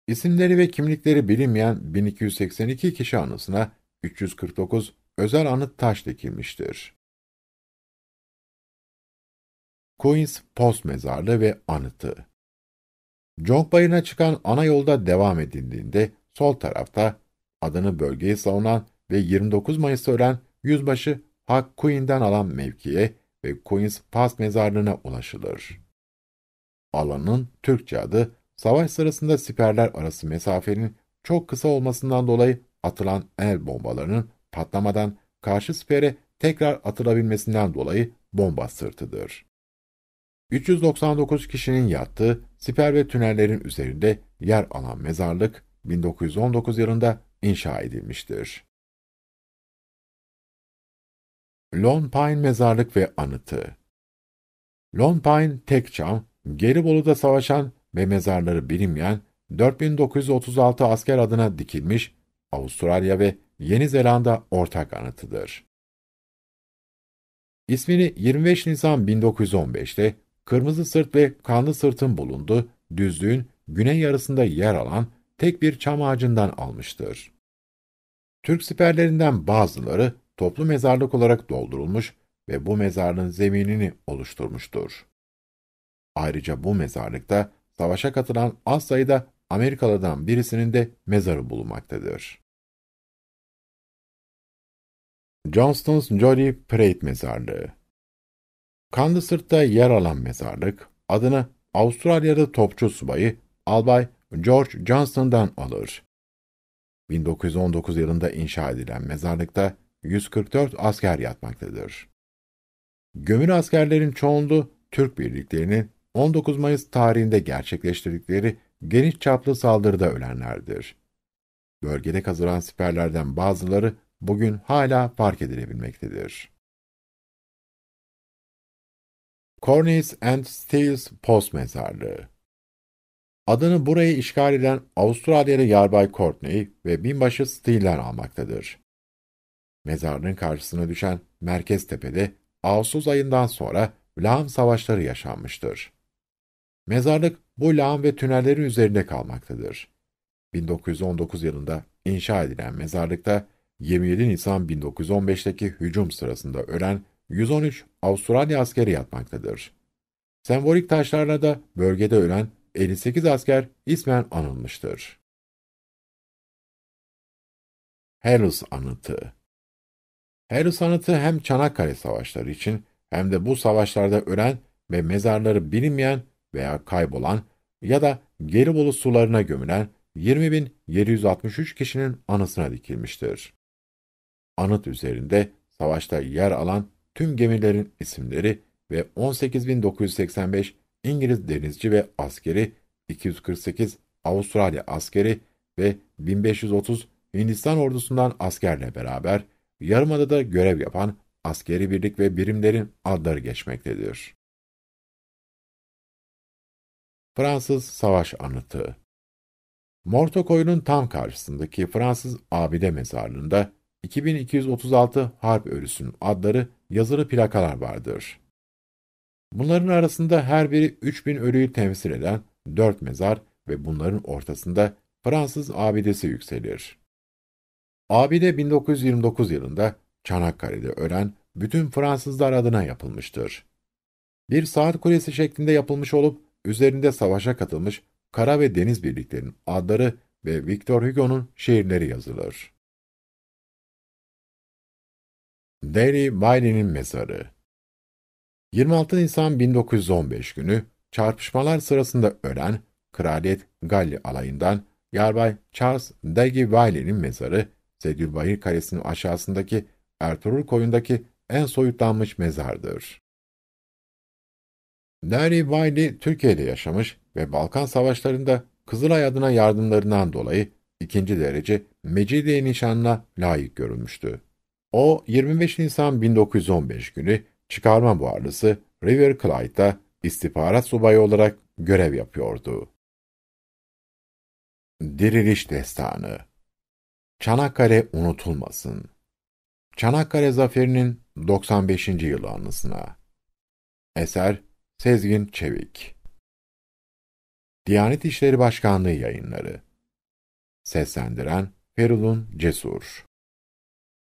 A: İsimleri ve kimlikleri bilinmeyen 1282 kişi anısına 349 özel anıt taş dikilmiştir.
B: Queens Post Mezarlığı ve Anıtı
A: Jongbayır'ına çıkan ana yolda devam edildiğinde sol tarafta adını bölgeyi savunan ve 29 Mayıs'ta ölen yüzbaşı Hak Queen'den alan mevkiye ve Queen's Pass mezarlığına ulaşılır. Alanın Türkçe adı savaş sırasında siperler arası mesafenin çok kısa olmasından dolayı atılan el bombalarının patlamadan karşı sipere tekrar atılabilmesinden dolayı bomba sırtıdır. 399 kişinin yattığı siper ve tünellerin üzerinde yer alan mezarlık 1919 yılında inşa edilmiştir. Lone Pine Mezarlık ve Anıtı Lone Pine Tekçam, Gelibolu'da savaşan ve mezarları bilinmeyen 4936 asker adına dikilmiş Avustralya ve Yeni Zelanda ortak anıtıdır. İsmini 25 Nisan 1915'te Kırmızı sırt ve kanlı sırtın bulunduğu düzlüğün güney yarısında yer alan tek bir çam ağacından almıştır. Türk siperlerinden bazıları toplu mezarlık olarak doldurulmuş ve bu mezarlığın zeminini oluşturmuştur. Ayrıca bu mezarlıkta savaşa katılan az sayıda Amerikalı'dan birisinin de mezarı bulunmaktadır. Johnston's Jolly Parade Mezarlığı Kanlı Sırt'ta yer alan mezarlık adını Avustralyalı topçu subayı Albay George Johnston'dan alır. 1919 yılında inşa edilen mezarlıkta 144 asker yatmaktadır. Gömülü askerlerin çoğunluğu Türk birliklerinin 19 Mayıs tarihinde gerçekleştirdikleri geniş çaplı saldırıda ölenlerdir. Bölgede kazılan siperlerden bazıları bugün hala fark edilebilmektedir. Cornice and Steels Post Mezarlığı Adını burayı işgal eden Avustralyalı Yarbay Courtney ve binbaşı Steel'ler almaktadır. Mezarlığın karşısına düşen Merkez Tepe'de Ağustos ayından sonra lağım savaşları yaşanmıştır. Mezarlık bu lağım ve tünellerin üzerinde kalmaktadır. 1919 yılında inşa edilen mezarlıkta 27 Nisan 1915'teki hücum sırasında ölen 113 Avustralya askeri yatmaktadır. Sembolik taşlarla da bölgede ölen 58 asker ismen anılmıştır. Helus Anıtı Helus Anıtı hem Çanakkale Savaşları için hem de bu savaşlarda ölen ve mezarları bilinmeyen veya kaybolan ya da geri Gelibolu sularına gömülen 20.763 kişinin anısına dikilmiştir. Anıt üzerinde savaşta yer alan tüm gemilerin isimleri ve 18.985 İngiliz denizci ve askeri, 248 Avustralya askeri ve 1530 Hindistan ordusundan askerle beraber yarımadada görev yapan askeri birlik ve birimlerin adları geçmektedir. Fransız Savaş Anıtı Morto Koyunun tam karşısındaki Fransız Abide Mezarlığı'nda 2236 harp ölüsünün adları yazılı plakalar vardır. Bunların arasında her biri 3000 ölüyü temsil eden 4 mezar ve bunların ortasında Fransız abidesi yükselir. Abide 1929 yılında Çanakkale'de ölen bütün Fransızlar adına yapılmıştır. Bir saat kulesi şeklinde yapılmış olup üzerinde savaşa katılmış kara ve deniz birliklerinin adları ve Victor Hugo'nun şiirleri yazılır. Derry Bailey'nin mezarı 26 Nisan 1915 günü çarpışmalar sırasında ölen Kraliyet Galli alayından Yarbay Charles Daggy Bailey'nin mezarı Sedülbahir Kalesi'nin aşağısındaki Ertuğrul Koyun'daki en soyutlanmış mezardır. Derry Bailey Türkiye'de yaşamış ve Balkan savaşlarında Kızılay adına yardımlarından dolayı ikinci derece Mecidiye nişanına layık görülmüştü. O 25 Nisan 1915 günü çıkarma buharlısı River Clyde'da istihbarat subayı olarak görev yapıyordu. Diriliş Destanı Çanakkale unutulmasın. Çanakkale Zaferi'nin 95. yılı anısına. Eser Sezgin Çevik Diyanet İşleri Başkanlığı yayınları. Seslendiren Ferulun
B: Cesur